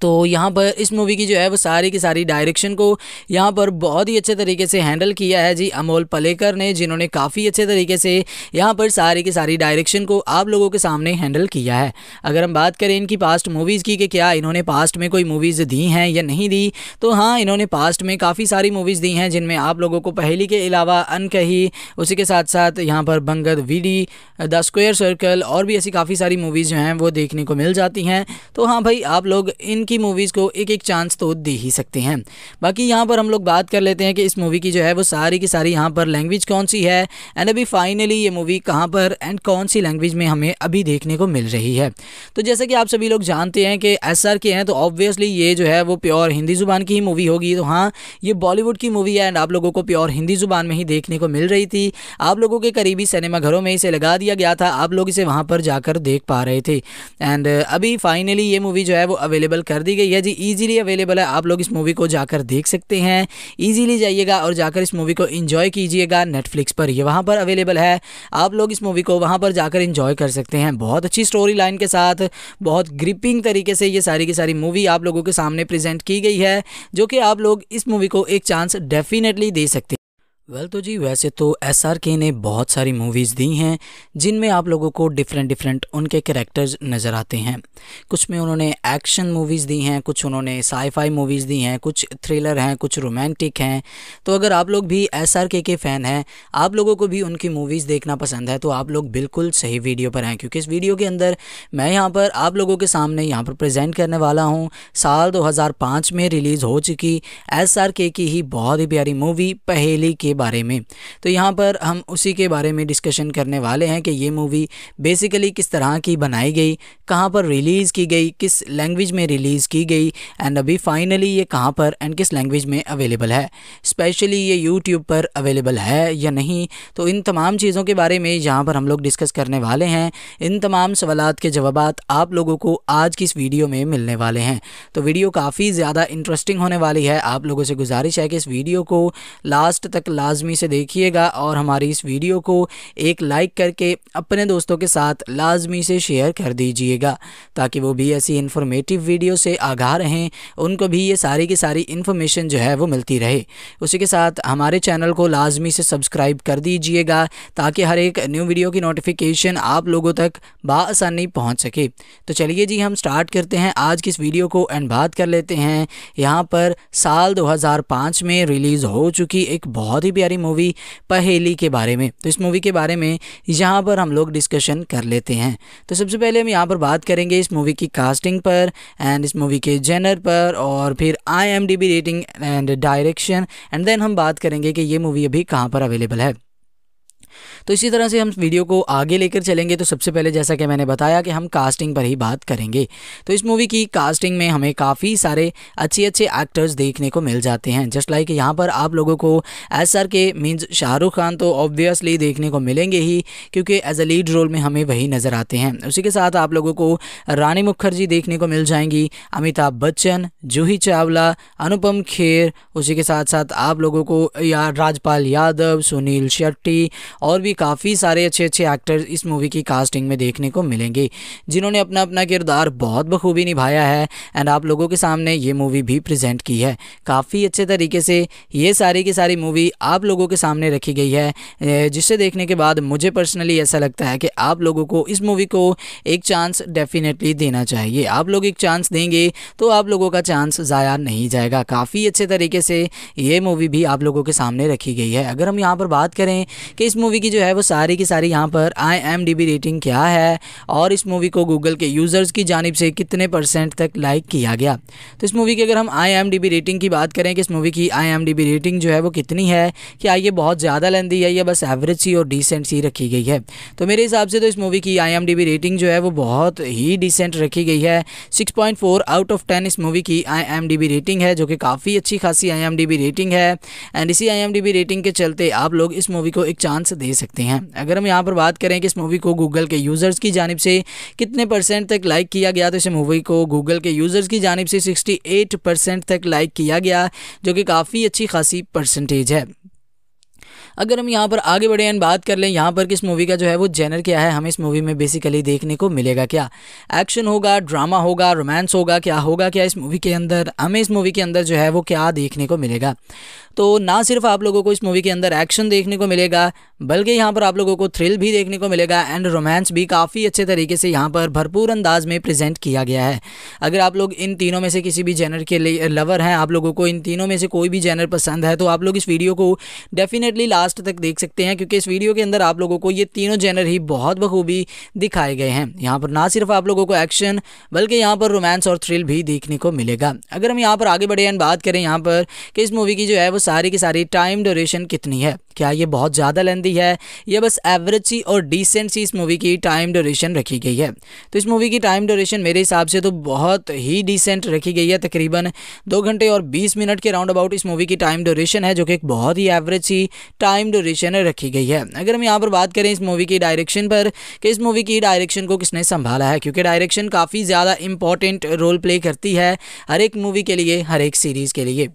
B: तो यहाँ पर इस मूवी की जो है वो सारी की सारी डायरेक्शन को यहाँ पर बहुत ही अच्छे तरीके से हैंडल किया है जी अमोल पलेकर ने जिन्होंने काफ़ी अच्छे तरीके से यहाँ पर सारी की सारी डायरेक्शन को आप लोगों के सामने हैंडल किया है अगर हम बात करें इनकी पास्ट मूवीज़ की कि क्या इन्होंने पास्ट में कोई मूवीज़ दी हैं या नहीं दी तो हाँ इन्होंने पास्ट में काफ़ी सारी मूवीज़ दी हैं जिनमें आप लोगों को पहली के अलावा अनकही उसी के साथ साथ यहाँ पर बंगद वीडी द स्क्वेयर सर्कल और भी ऐसी काफ़ी सारी मूवीज़ जो हैं वो देखने को मिल जाती हैं तो हाँ भाई आप लोग इन इनकी मूवीज़ को एक एक चांस तो दे ही सकते हैं बाकी यहाँ पर हम लोग बात कर लेते हैं कि इस मूवी की जो है वो सारी की सारी यहाँ पर लैंग्वेज कौन सी है एंड अभी फाइनली ये मूवी कहाँ पर एंड कौन सी लैंग्वेज में हमें अभी देखने को मिल रही है तो जैसे कि आप सभी लोग जानते हैं कि एस के हैं तो ऑब्वियसली ये जो है वो प्योर हिंदी ज़ुबान की ही मूवी होगी तो हाँ ये बॉलीवुड की मूवी है एंड आप लोगों को प्योर हिंदी ज़ुबान में ही देखने को मिल रही थी आप लोगों के करीबी सिनेमाघरों में इसे लगा दिया गया था आप लोग इसे वहाँ पर जाकर देख पा रहे थे एंड अभी फाइनली ये मूवी जो है वो अवेलेबल कर दी गई है जी ईजिली अवेलेबल है आप लोग इस मूवी को जाकर देख सकते हैं ईजिली जाइएगा और जाकर इस मूवी को इन्जॉय कीजिएगा नेटफ्लिक्स पर ये वहाँ पर अवेलेबल है आप लोग इस मूवी को वहाँ पर जाकर इन्जॉय कर सकते हैं बहुत अच्छी स्टोरी लाइन के साथ बहुत ग्रिपिंग तरीके से ये सारी की सारी मूवी आप लोगों के सामने प्रेजेंट की गई है जो कि आप लोग इस मूवी को एक चांस डेफिनेटली दे सकते हैं वेल तो जी वैसे तो एस आर के ने बहुत सारी मूवीज़ दी हैं जिनमें आप लोगों को डिफरेंट डिफरेंट उनके कैरेक्टर्स नज़र आते हैं कुछ में उन्होंने एक्शन मूवीज़ दी हैं कुछ उन्होंने साईफाई मूवीज़ दी हैं कुछ थ्रिलर हैं कुछ रोमांटिक हैं तो अगर आप लोग भी एस आर के के फ़ैन हैं आप लोगों को भी उनकी मूवीज़ देखना पसंद है तो आप लोग बिल्कुल सही वीडियो पर हैं क्योंकि इस वीडियो के अंदर मैं यहाँ पर आप लोगों के सामने यहाँ पर प्रजेंट करने वाला हूँ साल दो में रिलीज़ हो चुकी एस आर के की ही बहुत ही प्यारी मूवी पहेली के बारे में तो यहाँ पर हम उसी के बारे में डिस्कशन करने वाले हैं कि ये मूवी बेसिकली किस तरह की बनाई गई कहाँ पर रिलीज़ की गई किस लैंग्वेज में रिलीज़ की गई एंड अभी फाइनली ये कहाँ पर एंड किस लैंग्वेज में अवेलेबल है स्पेशली ये यूट्यूब पर अवेलेबल है या नहीं तो इन तमाम चीज़ों के बारे में यहाँ पर हम लोग डिस्कस करने वाले हैं इन तमाम सवाल के जवाब आप लोगों को आज की इस वीडियो में मिलने वाले हैं तो वीडियो काफ़ी ज़्यादा इंटरेस्टिंग होने वाली है आप लोगों से गुजारिश है कि इस वीडियो को लास्ट तक लाजमी से देखिएगा और हमारी इस वीडियो को एक लाइक करके अपने दोस्तों के साथ लाजमी से शेयर कर दीजिएगा ताकि वो भी ऐसी इन्फॉर्मेटिव वीडियो से आगाह रहें उनको भी ये सारी की सारी इन्फॉर्मेशन जो है वो मिलती रहे उसी के साथ हमारे चैनल को लाजमी से सब्सक्राइब कर दीजिएगा ताकि हर एक न्यू वीडियो की नोटिफिकेशन आप लोगों तक बासानी पहुँच सके तो चलिए जी हम स्टार्ट करते हैं आज की इस वीडियो को एंड बात कर लेते हैं यहाँ पर साल 2005 में रिलीज़ हो चुकी एक बहुत ही प्यारी प्यारी मूवी पहेली के बारे में तो इस मूवी के बारे में यहाँ पर हम लोग डिस्कशन कर लेते हैं तो सबसे पहले हम यहाँ पर बात करेंगे इस मूवी की कास्टिंग पर एंड इस मूवी के जेनर पर और फिर आई rating and direction and then हम बात करेंगे कि ये मूवी अभी कहाँ पर अवेलेबल है तो इसी तरह से हम वीडियो को आगे लेकर चलेंगे तो सबसे पहले जैसा कि मैंने बताया कि हम कास्टिंग पर ही बात करेंगे तो इस मूवी की कास्टिंग में हमें काफ़ी सारे अच्छे अच्छे एक्टर्स देखने को मिल जाते हैं जस्ट लाइक यहाँ पर आप लोगों को S R K means Shahrukh Khan तो ऑब्वियसली देखने को मिलेंगे ही क्योंकि एज अ लीड रोल में हमें वही नज़र आते हैं उसी के साथ आप लोगों को रानी मुखर्जी देखने को मिल जाएंगी अमिताभ बच्चन जूही चावला अनुपम खेर उसी के साथ साथ आप लोगों को या राजपाल यादव सुनील शेट्टी और भी काफ़ी सारे अच्छे अच्छे एक्टर्स इस मूवी की कास्टिंग में देखने को मिलेंगे जिन्होंने अपना अपना किरदार बहुत बखूबी निभाया है एंड आप लोगों के सामने ये मूवी भी प्रजेंट की है काफ़ी अच्छे तरीके से ये सारी की सारी मूवी आप लोगों के सामने रखी गई है जिसे देखने के बाद मुझे पर्सनली ऐसा लगता है कि आप लोगों को इस मूवी को एक चांस डेफिनेटली देना चाहिए आप लोग एक चांस देंगे तो आप लोगों का चांस ज़ाया नहीं जाएगा काफ़ी अच्छे तरीके से ये मूवी भी आप लोगों के सामने रखी गई है अगर हम यहाँ पर बात करें कि इस मूवी मूवी की जो है वो सारी की सारी यहाँ पर I M D B rating क्या है और इस मूवी को गूगल के यूज़र्स की जानब से कितने परसेंट तक लाइक किया गया तो इस मूवी की अगर हम I M D B rating की बात करें कि इस मूवी की I M D B rating जो है वो कितनी है कि आइए बहुत ज़्यादा लेंदी है या बस एवरेज सी और डिसेंट सी रखी गई है तो मेरे हिसाब से तो इस मूवी की I M D B rating जो है वो बहुत ही डिसेंट रखी गई है six point four out of ten इस मूवी की I M D B rating है जो कि काफ़ी अच्छी खासी I M D B rating है एंड इसी I M D B rating के चलते आप लोग इस मूवी को एक चांस दे सकते हैं अगर हम यहाँ पर बात करें कि इस मूवी को गूगल के यूज़र्स की जानब से कितने परसेंट तक लाइक किया गया तो इस मूवी को गूगल के यूज़र्स की जानब से सिक्सटी एट परसेंट तक लाइक किया गया जो कि काफ़ी अच्छी खासी परसेंटेज है अगर हम यहाँ पर आगे बढ़े एंड बात कर लें यहाँ पर किस मूवी का जो है वो जेनर क्या है हमें इस मूवी में बेसिकली देखने को मिलेगा क्या एक्शन होगा ड्रामा होगा रोमांस होगा क्या होगा क्या इस मूवी के अंदर हमें इस मूवी के अंदर जो है वो क्या देखने को मिलेगा तो ना सिर्फ आप लोगों को इस मूवी के अंदर एक्शन देखने को मिलेगा बल्कि यहाँ पर आप लोगों को थ्रिल भी देखने को मिलेगा एंड रोमांस भी काफ़ी अच्छे तरीके से यहाँ पर भरपूर अंदाज में प्रेजेंट किया गया है अगर आप लोग इन तीनों में से किसी भी जेनर के लवर हैं आप लोगों को इन तीनों में से कोई भी जेनर पसंद है तो आप लोग इस वीडियो को डेफिनेटली लास्ट तक देख सकते हैं क्योंकि इस वीडियो के अंदर आप लोगों को ये तीनों जेनर ही बहुत बखूबी दिखाए गए हैं यहाँ पर ना सिर्फ आप लोगों को एक्शन बल्कि यहाँ पर रोमांस और थ्रिल भी देखने को मिलेगा अगर हम यहाँ पर आगे बढ़े एंड बात करें यहाँ पर कि इस मूवी की जो है वो सारी की सारी टाइम ड्यूरेशन कितनी है क्या ये बहुत ज़्यादा लेंदी है यह बस एवरेज सी और डिसेंट सी इस मूवी की टाइम ड्यूरेशन रखी गई है तो इस मूवी की टाइम ड्यूरेशन मेरे हिसाब से तो बहुत ही डिसेंट रखी गई है तकरीबन दो घंटे और बीस मिनट के राउंड अबाउट इस मूवी की टाइम ड्यूरेशन है जो कि एक बहुत ही एवरेज सी टाइम ड्यूरेशन रखी गई है अगर हम यहाँ पर बात करें इस मूवी की डायरेक्शन पर कि इस मूवी की डायरेक्शन को किसने संभाला है क्योंकि डायरेक्शन काफ़ी ज़्यादा इंपॉर्टेंट रोल प्ले करती है हर एक मूवी के लिए हर एक सीरीज़ के लिए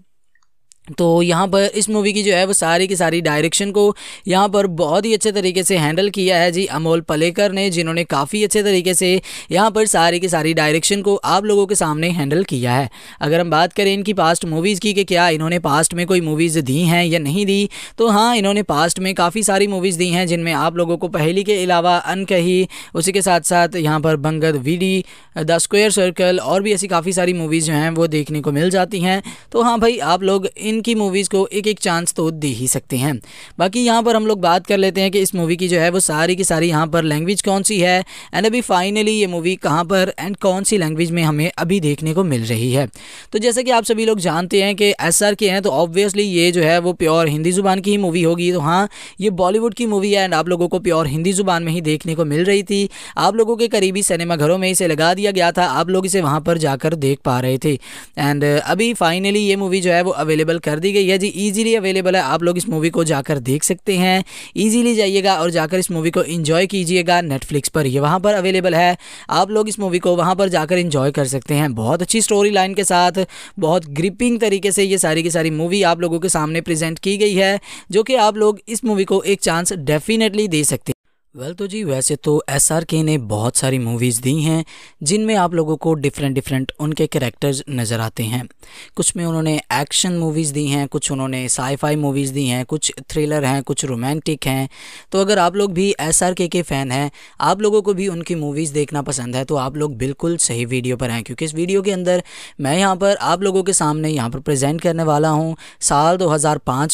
B: तो यहाँ पर इस मूवी की जो है वो सारी की सारी डायरेक्शन को यहाँ पर बहुत ही अच्छे तरीके से हैंडल किया है जी अमोल पलेकर ने जिन्होंने काफ़ी अच्छे तरीके से यहाँ पर सारी की सारी डायरेक्शन को आप लोगों के सामने हैंडल किया है अगर हम बात करें इनकी पास्ट मूवीज़ की कि क्या इन्होंने पास्ट में कोई मूवीज़ दी हैं या नहीं दी तो हाँ इन्होंने पास्ट में काफ़ी सारी मूवीज़ दी हैं जिनमें आप लोगों को पहली के अलावा अनकही उसी के साथ साथ यहाँ पर बंगद वी द स्क्वेयर सर्कल और भी ऐसी काफ़ी सारी मूवीज़ जो हैं वो देखने को मिल जाती हैं तो हाँ भाई आप लोग इन इनकी मूवीज़ को एक एक चांस तो दे ही सकते हैं बाकी यहाँ पर हम लोग बात कर लेते हैं कि इस मूवी की जो है वो सारी की सारी यहाँ पर लैंग्वेज कौन सी है एंड अभी फाइनली ये मूवी कहाँ पर एंड कौन सी लैंग्वेज में हमें अभी देखने को मिल रही है तो जैसे कि आप सभी लोग जानते हैं कि एस के हैं तो ऑब्वियसली ये जो है वो प्योर हिंदी ज़ुबान की ही मूवी होगी तो हाँ ये बॉलीवुड की मूवी है एंड आप लोगों को प्योर हिंदी ज़ुबान में ही देखने को मिल रही थी आप लोगों के करीबी सिनेमाघरों में इसे लगा दिया गया था आप लोग इसे वहाँ पर जाकर देख पा रहे थे एंड अभी फाइनली ये मूवी जो है वो अवेलेबल कर दी गई है जी इजीली अवेलेबल है आप लोग इस मूवी को जाकर देख सकते हैं इजीली जाइएगा और जाकर इस मूवी को इन्जॉय कीजिएगा नेटफ्लिक्स पर ये वहाँ पर अवेलेबल है आप लोग इस मूवी को वहाँ पर जाकर इन्जॉय कर सकते हैं बहुत अच्छी स्टोरी लाइन के साथ बहुत ग्रिपिंग तरीके से ये सारी की सारी मूवी आप लोगों के सामने प्रजेंट की गई है जो कि आप लोग इस मूवी को एक चांस डेफिनेटली दे सकते हैं वेल तो जी वैसे तो एस आर के ने बहुत सारी मूवीज़ दी हैं जिनमें आप लोगों को डिफरेंट डिफरेंट उनके कैरेक्टर्स नज़र आते हैं कुछ में उन्होंने एक्शन मूवीज़ दी हैं कुछ उन्होंने साईफाई मूवीज़ दी हैं कुछ थ्रिलर हैं कुछ रोमांटिक हैं तो अगर आप लोग भी एस आर के के फ़ैन हैं आप लोगों को भी उनकी मूवीज़ देखना पसंद है तो आप लोग बिल्कुल सही वीडियो पर हैं क्योंकि इस वीडियो के अंदर मैं यहाँ पर आप लोगों के सामने यहाँ पर प्रजेंट करने वाला हूँ साल दो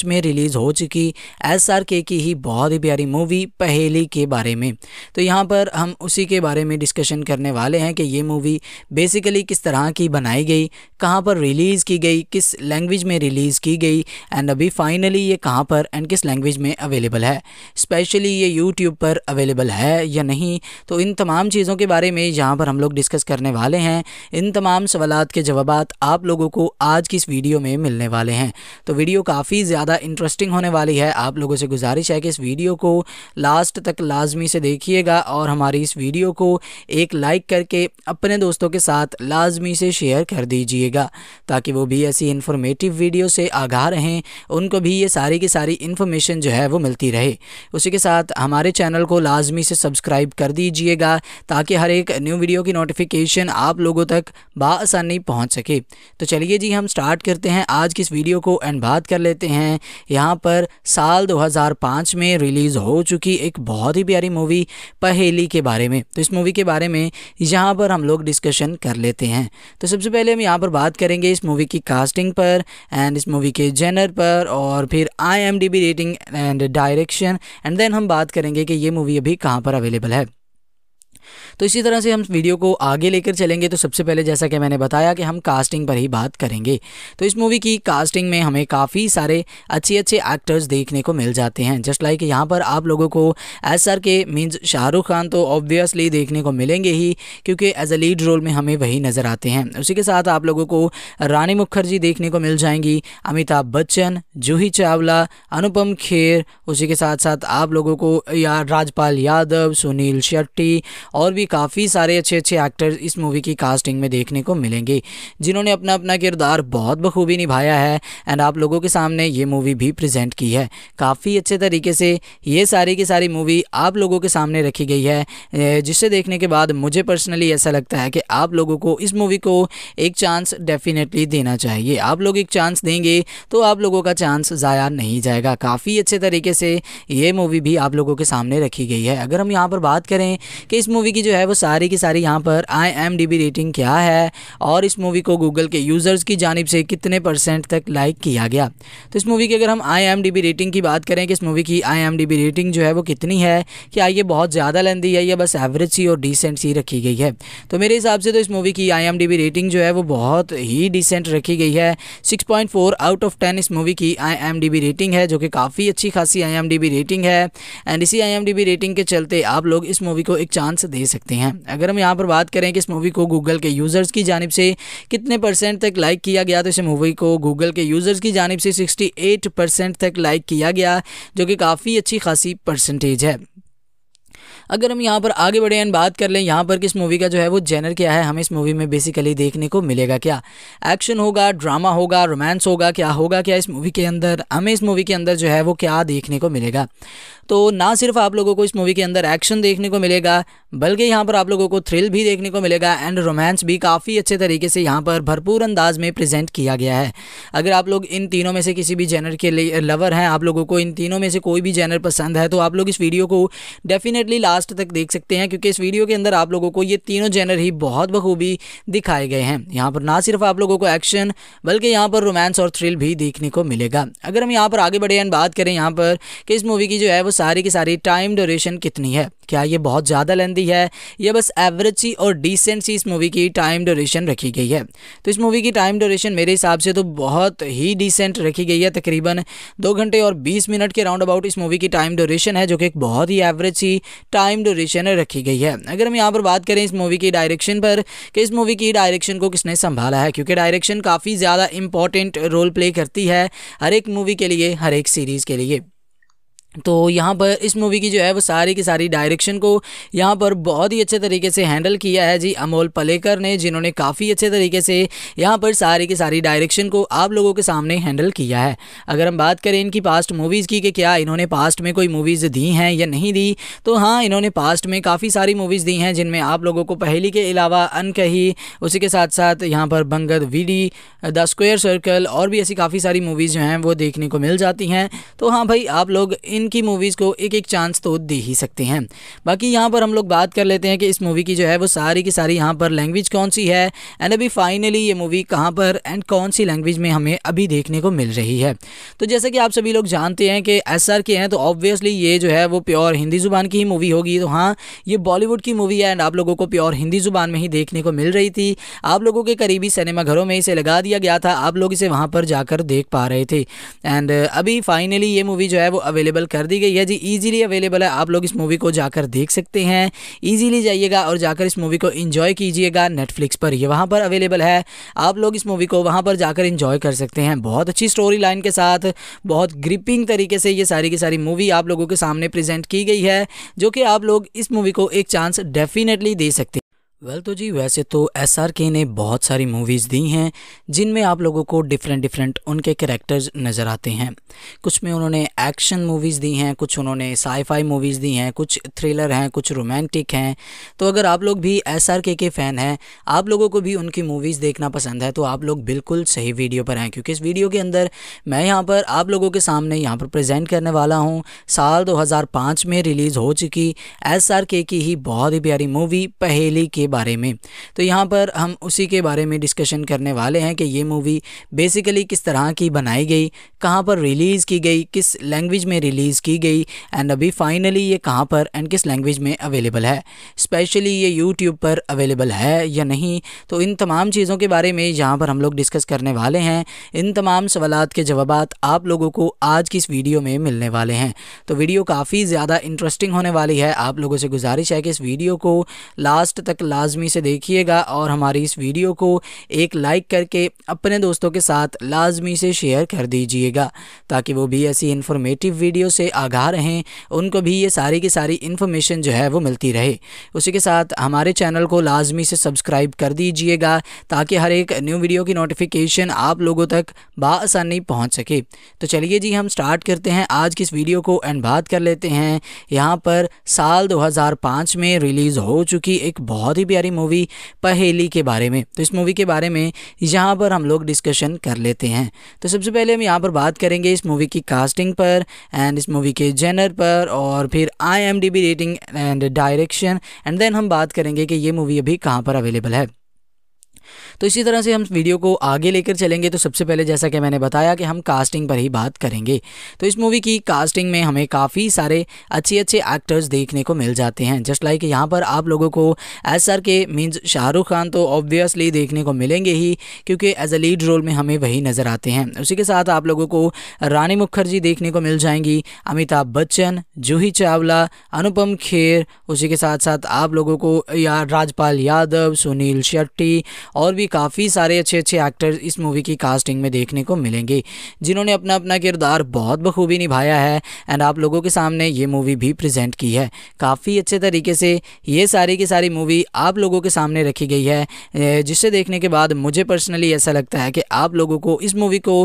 B: में रिलीज़ हो चुकी एस आर के की ही बहुत ही प्यारी मूवी पहेली के बारे में तो यहाँ पर हम उसी के बारे में डिस्कशन करने वाले हैं कि ये मूवी बेसिकली किस तरह की बनाई गई कहाँ पर रिलीज़ की गई किस लैंग्वेज में रिलीज़ की गई एंड अभी फाइनली ये कहाँ पर एंड किस लैंग्वेज में अवेलेबल है स्पेशली ये यूट्यूब पर अवेलेबल है या नहीं तो इन तमाम चीज़ों के बारे में यहाँ पर हम लोग डिस्कस करने वाले हैं इन तमाम सवालत के जवाब आप लोगों को आज की इस वीडियो में मिलने वाले हैं तो वीडियो काफ़ी ज़्यादा इंटरेस्टिंग होने वाली है आप लोगों से गुजारिश है कि इस वीडियो को लास्ट तक लास्ट लाजमी से देखिएगा और हमारी इस वीडियो को एक लाइक करके अपने दोस्तों के साथ लाजमी से शेयर कर दीजिएगा ताकि वो भी ऐसी इन्फॉर्मेटिव वीडियो से आगाह रहें उनको भी ये सारी की सारी इन्फॉर्मेशन जो है वो मिलती रहे उसी के साथ हमारे चैनल को लाजमी से सब्सक्राइब कर दीजिएगा ताकि हर एक न्यू वीडियो की नोटिफिकेशन आप लोगों तक बसानी पहुँच सके तो चलिए जी हम स्टार्ट करते हैं आज की इस वीडियो को एंड बात कर लेते हैं यहाँ पर साल 2005 में रिलीज़ हो चुकी एक बहुत ही प्यारी मूवी पहेली के बारे में तो इस मूवी के बारे में यहाँ पर हम लोग डिस्कशन कर लेते हैं तो सबसे पहले हम यहाँ पर बात करेंगे इस मूवी की कास्टिंग पर एंड इस मूवी के जेनर पर और फिर आई rating and direction and then हम बात करेंगे कि ये मूवी अभी कहाँ पर अवेलेबल है तो इसी तरह से हम वीडियो को आगे लेकर चलेंगे तो सबसे पहले जैसा कि मैंने बताया कि हम कास्टिंग पर ही बात करेंगे तो इस मूवी की कास्टिंग में हमें काफ़ी सारे अच्छे अच्छे एक्टर्स देखने को मिल जाते हैं जस्ट लाइक यहाँ पर आप लोगों को S R K means Shahrukh Khan तो ऑब्वियसली देखने को मिलेंगे ही क्योंकि एज अ लीड रोल में हमें वही नज़र आते हैं उसी के साथ आप लोगों को रानी मुखर्जी देखने को मिल जाएंगी अमिताभ बच्चन जूही चावला अनुपम खेर उसी के साथ साथ आप लोगों को या राजपाल यादव सुनील शेट्टी और भी काफ़ी सारे अच्छे अच्छे एक्टर्स इस मूवी की कास्टिंग में देखने को मिलेंगे जिन्होंने अपना अपना किरदार बहुत बखूबी निभाया है एंड आप लोगों के सामने ये मूवी भी प्रजेंट की है काफ़ी अच्छे तरीके से ये सारी की सारी मूवी आप लोगों के सामने रखी गई है जिसे देखने के बाद मुझे पर्सनली ऐसा लगता है कि आप लोगों को इस मूवी को एक चांस डेफिनेटली देना चाहिए आप लोग एक चांस देंगे तो आप लोगों का चांस ज़ाया नहीं जाएगा काफ़ी अच्छे तरीके से ये मूवी भी आप लोगों के सामने रखी गई है अगर हम यहाँ पर बात करें कि इस मूवी मूवी की जो है वो सारी की सारी यहाँ पर आई रेटिंग क्या है और इस मूवी को गूगल के यूज़र्स की जानब से कितने परसेंट तक लाइक किया गया तो इस मूवी की अगर हम आई रेटिंग की बात करें कि इस मूवी की आई रेटिंग जो है वो कितनी है कि आइए बहुत ज़्यादा लेंदी है या बस एवरेज सी और डिसेंट सी रखी गई है तो मेरे हिसाब से तो इस मूवी की आई रेटिंग जो है वो बहुत ही डिसेंट रखी गई है सिक्स आउट ऑफ टेन इस मूवी की आई रेटिंग है जो कि काफ़ी अच्छी खासी आई रेटिंग है एंड इसी आई रेटिंग के चलते आप लोग इस मूवी को एक चांस दे सकते हैं अगर हम यहाँ पर बात करें कि इस मूवी को गूगल के यूज़र्स की जानब से कितने परसेंट तक लाइक किया गया तो इस मूवी को गूगल के यूज़र्स की जानब से सिक्सटी एट परसेंट तक लाइक किया गया जो कि काफ़ी अच्छी खासी परसेंटेज है अगर हम यहाँ पर आगे बढ़े एंड बात कर लें यहाँ पर किस मूवी का जो है वो जेनर क्या है हमें इस मूवी में बेसिकली देखने को मिलेगा क्या एक्शन होगा ड्रामा होगा रोमांस होगा क्या होगा क्या इस मूवी के अंदर हमें इस मूवी के अंदर जो है वो क्या देखने को मिलेगा तो ना सिर्फ आप लोगों को इस मूवी के अंदर एक्शन देखने को मिलेगा बल्कि यहाँ पर आप लोगों को थ्रिल भी देखने को मिलेगा एंड रोमांस भी काफ़ी अच्छे तरीके से यहाँ पर भरपूर अंदाज में प्रेजेंट किया गया है अगर आप लोग इन तीनों में से किसी भी जेनर के लवर हैं आप लोगों को इन तीनों में से कोई भी जेनर पसंद है तो आप लोग इस वीडियो को डेफिनेटली लास्ट तक देख सकते हैं क्योंकि इस वीडियो के अंदर आप लोगों को ये तीनों जैनर ही बहुत बखूबी दिखाए गए हैं यहाँ पर ना सिर्फ आप लोगों को एक्शन बल्कि यहाँ पर रोमांस और थ्रिल भी देखने को मिलेगा अगर हम यहाँ पर आगे बढ़े एंड बात करें यहाँ पर कि इस मूवी की जो है वो सारी की सारी टाइम ड्यूरेशन कितनी है क्या ये बहुत ज़्यादा लेंदी है या बस एवरेज सी और डिसेंट सी इस मूवी की टाइम ड्यूरेशन रखी गई है तो इस मूवी की टाइम ड्यूरेशन मेरे हिसाब से तो बहुत ही डिसेंट रखी गई है तकरीबन दो घंटे और बीस मिनट के राउंड अबाउट इस मूवी की टाइम ड्यूरेशन है जो कि एक बहुत ही एवरेज सी टाइम ड्यूरेशन रखी गई है अगर हम यहाँ पर बात करें इस मूवी की डायरेक्शन पर कि इस मूवी की डायरेक्शन को किसने संभाला है क्योंकि डायरेक्शन काफ़ी ज़्यादा इंपॉर्टेंट रोल प्ले करती है हर एक मूवी के लिए हर एक सीरीज़ के लिए तो यहाँ पर इस मूवी की जो है वो सारी की सारी डायरेक्शन को यहाँ पर बहुत ही अच्छे तरीके से हैंडल किया है जी अमोल पलेकर ने जिन्होंने काफ़ी अच्छे तरीके से यहाँ पर सारी की सारी डायरेक्शन को आप लोगों के सामने हैंडल किया है अगर हम बात करें इनकी पास्ट मूवीज़ की कि क्या इन्होंने पास्ट में कोई मूवीज़ दी हैं या नहीं दी तो हाँ इन्होंने पास्ट में काफ़ी सारी मूवीज़ दी हैं जिनमें आप लोगों को पहली के अलावा अनकही उसी के साथ साथ यहाँ पर बंगद वीडी द स्क्वेयर सर्कल और भी ऐसी काफ़ी सारी मूवीज़ जो हैं वो देखने को मिल जाती हैं तो हाँ भाई आप लोग इन इनकी मूवीज़ को एक एक चांस तो दे ही सकते हैं बाकी यहाँ पर हम लोग बात कर लेते हैं कि इस मूवी की जो है वो सारी की सारी यहाँ पर लैंग्वेज कौन सी है एंड अभी फाइनली ये मूवी कहाँ पर एंड कौन सी लैंग्वेज में हमें अभी देखने को मिल रही है तो जैसे कि आप सभी लोग जानते हैं कि एस के हैं तो ऑब्वियसली ये जो है वो प्योर हिंदी ज़ुबान की ही मूवी होगी तो हाँ ये बॉलीवुड की मूवी है एंड आप लोगों को प्योर हिंदी ज़ुबान में ही देखने को मिल रही थी आप लोगों के करीबी सिनेमा घरों में इसे लगा दिया गया था आप लोग इसे वहाँ पर जाकर देख पा रहे थे एंड अभी फाइनली ये मूवी जो है वो अवेलेबल कर दी गई है जी ईजिली अवेलेबल है आप लोग इस मूवी को जाकर देख सकते हैं ईजिली जाइएगा और जाकर इस मूवी को इन्जॉय कीजिएगा नेटफ्लिक्स पर ये वहाँ पर अवेलेबल है आप लोग इस मूवी को वहाँ पर जाकर इन्जॉय कर सकते हैं बहुत अच्छी स्टोरी लाइन के साथ बहुत ग्रिपिंग तरीके से ये सारी की सारी मूवी आप लोगों के सामने प्रेजेंट की गई है जो कि आप लोग इस मूवी को एक चांस डेफिनेटली दे सकते हैं वेल तो जी वैसे तो एस आर के ने बहुत सारी मूवीज़ दी हैं जिनमें आप लोगों को डिफरेंट डिफरेंट उनके करेक्टर्स नज़र आते हैं कुछ में उन्होंने एक्शन मूवीज़ दी हैं कुछ उन्होंने साईफाई मूवीज़ दी हैं कुछ थ्रिलर हैं कुछ रोमांटिक हैं तो अगर आप लोग भी एस आर के के फ़ैन हैं आप लोगों को भी उनकी मूवीज़ देखना पसंद है तो आप लोग बिल्कुल सही वीडियो पर हैं क्योंकि इस वीडियो के अंदर मैं यहाँ पर आप लोगों के सामने यहाँ पर प्रजेंट करने वाला हूँ साल दो में रिलीज़ हो चुकी एस आर के की ही बहुत ही प्यारी मूवी पहेली के बारे में तो यहाँ पर हम उसी के बारे में डिस्कशन करने वाले हैं कि ये मूवी बेसिकली किस तरह की बनाई गई कहाँ पर रिलीज़ की गई किस लैंग्वेज में रिलीज़ की गई एंड अभी फाइनली ये कहाँ पर एंड किस लैंग्वेज में अवेलेबल है स्पेशली ये यूट्यूब पर अवेलेबल है या नहीं तो इन तमाम चीज़ों के बारे में यहाँ पर हम लोग डिस्कस करने वाले हैं इन तमाम सवाल के जवाब आप लोगों को आज की इस वीडियो में मिलने वाले हैं तो वीडियो काफ़ी ज़्यादा इंटरेस्टिंग होने वाली है आप लोगों से गुजारिश है कि इस वीडियो को लास्ट तक लाजमी से देखिएगा और हमारी इस वीडियो को एक लाइक करके अपने दोस्तों के साथ लाजमी से शेयर कर दीजिएगा ताकि वो भी ऐसी इन्फॉर्मेटिव वीडियो से आगाह रहें उनको भी ये सारी की सारी इन्फॉर्मेशन जो है वो मिलती रहे उसी के साथ हमारे चैनल को लाजमी से सब्सक्राइब कर दीजिएगा ताकि हर एक न्यू वीडियो की नोटिफिकेशन आप लोगों तक बसानी पहुँच सके तो चलिए जी हम स्टार्ट करते हैं आज की इस वीडियो को एंड बात कर लेते हैं यहाँ पर साल 2005 में रिलीज़ हो चुकी एक बहुत ही ही प्यारी मूवी पहेली के बारे में तो इस मूवी के बारे में यहाँ पर हम लोग डिस्कशन कर लेते हैं तो सबसे पहले हम यहाँ पर बात करेंगे इस मूवी की कास्टिंग पर एंड इस मूवी के जेनर पर और फिर आई rating and direction and then हम बात करेंगे कि ये मूवी अभी कहाँ पर अवेलेबल है तो इसी तरह से हम वीडियो को आगे लेकर चलेंगे तो सबसे पहले जैसा कि मैंने बताया कि हम कास्टिंग पर ही बात करेंगे तो इस मूवी की कास्टिंग में हमें काफ़ी सारे अच्छे अच्छे एक्टर्स देखने को मिल जाते हैं जस्ट लाइक यहाँ पर आप लोगों को S R K means Shahrukh Khan तो ऑब्वियसली देखने को मिलेंगे ही क्योंकि एज अ लीड रोल में हमें वही नज़र आते हैं उसी के साथ आप लोगों को रानी मुखर्जी देखने को मिल जाएंगी अमिताभ बच्चन जूही चावला अनुपम खेर उसी के साथ साथ आप लोगों को या राजपाल यादव सुनील शेट्टी और भी काफ़ी सारे अच्छे अच्छे एक्टर्स इस मूवी की कास्टिंग में देखने को मिलेंगे जिन्होंने अपना अपना किरदार बहुत बखूबी निभाया है एंड आप लोगों के सामने ये मूवी भी प्रेजेंट की है काफ़ी अच्छे तरीके से ये सारी की सारी मूवी आप लोगों के सामने रखी गई है जिसे देखने के बाद मुझे पर्सनली ऐसा लगता है कि आप लोगों को इस मूवी को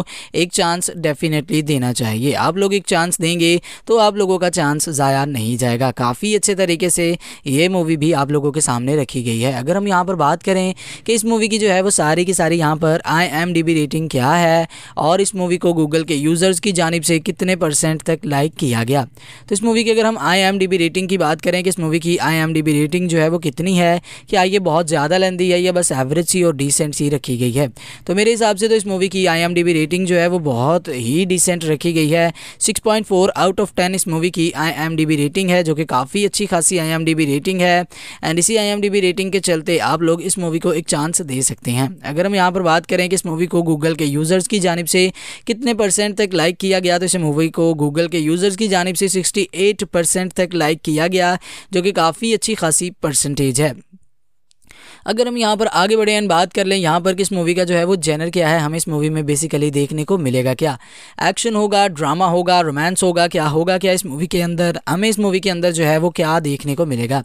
B: एक चांस डेफिनेटली देना चाहिए आप लोग एक चांस देंगे तो आप लोगों का चांस ज़ाया नहीं जाएगा काफ़ी अच्छे तरीके से ये मूवी भी आप लोगों के सामने रखी गई है अगर हम यहाँ पर बात करें कि इस मूवी की जो जो है वो सारी की सारी यहाँ पर I M D B rating क्या है और इस मूवी को गूगल के यूज़र्स की जानब से कितने परसेंट तक लाइक किया गया तो इस मूवी की अगर हम I M D B rating की बात करें कि इस मूवी की I M D B rating जो है वो कितनी है क्या ये बहुत ज़्यादा लेंदी है या बस एवरेज सी और डिसेंट सी रखी गई है तो मेरे हिसाब से तो इस मूवी की I M D B rating जो है वो बहुत ही डिसेंट रखी गई है six point four out of ten इस मूवी की I M D B rating है जो कि काफ़ी अच्छी खासी I M D B rating है एंड इसी I M D B rating के चलते आप लोग इस मूवी को एक चांस दे सकते सकते हैं अगर हम यहाँ पर बात करें कि इस मूवी को गूगल के यूज़र्स की जानब से कितने परसेंट तक लाइक किया गया तो इस मूवी को गूगल के यूज़र्स की जानब से सिक्सटी एट परसेंट तक लाइक किया गया जो कि काफ़ी अच्छी खासी परसेंटेज है अगर हम यहाँ पर आगे बढ़े एंड बात कर लें यहाँ पर किस मूवी का जो है वो जेनर क्या है हमें इस मूवी में बेसिकली देखने को मिलेगा क्या एक्शन होगा ड्रामा होगा रोमांस होगा क्या होगा क्या इस मूवी के अंदर हमें इस मूवी के अंदर जो है वो क्या देखने को मिलेगा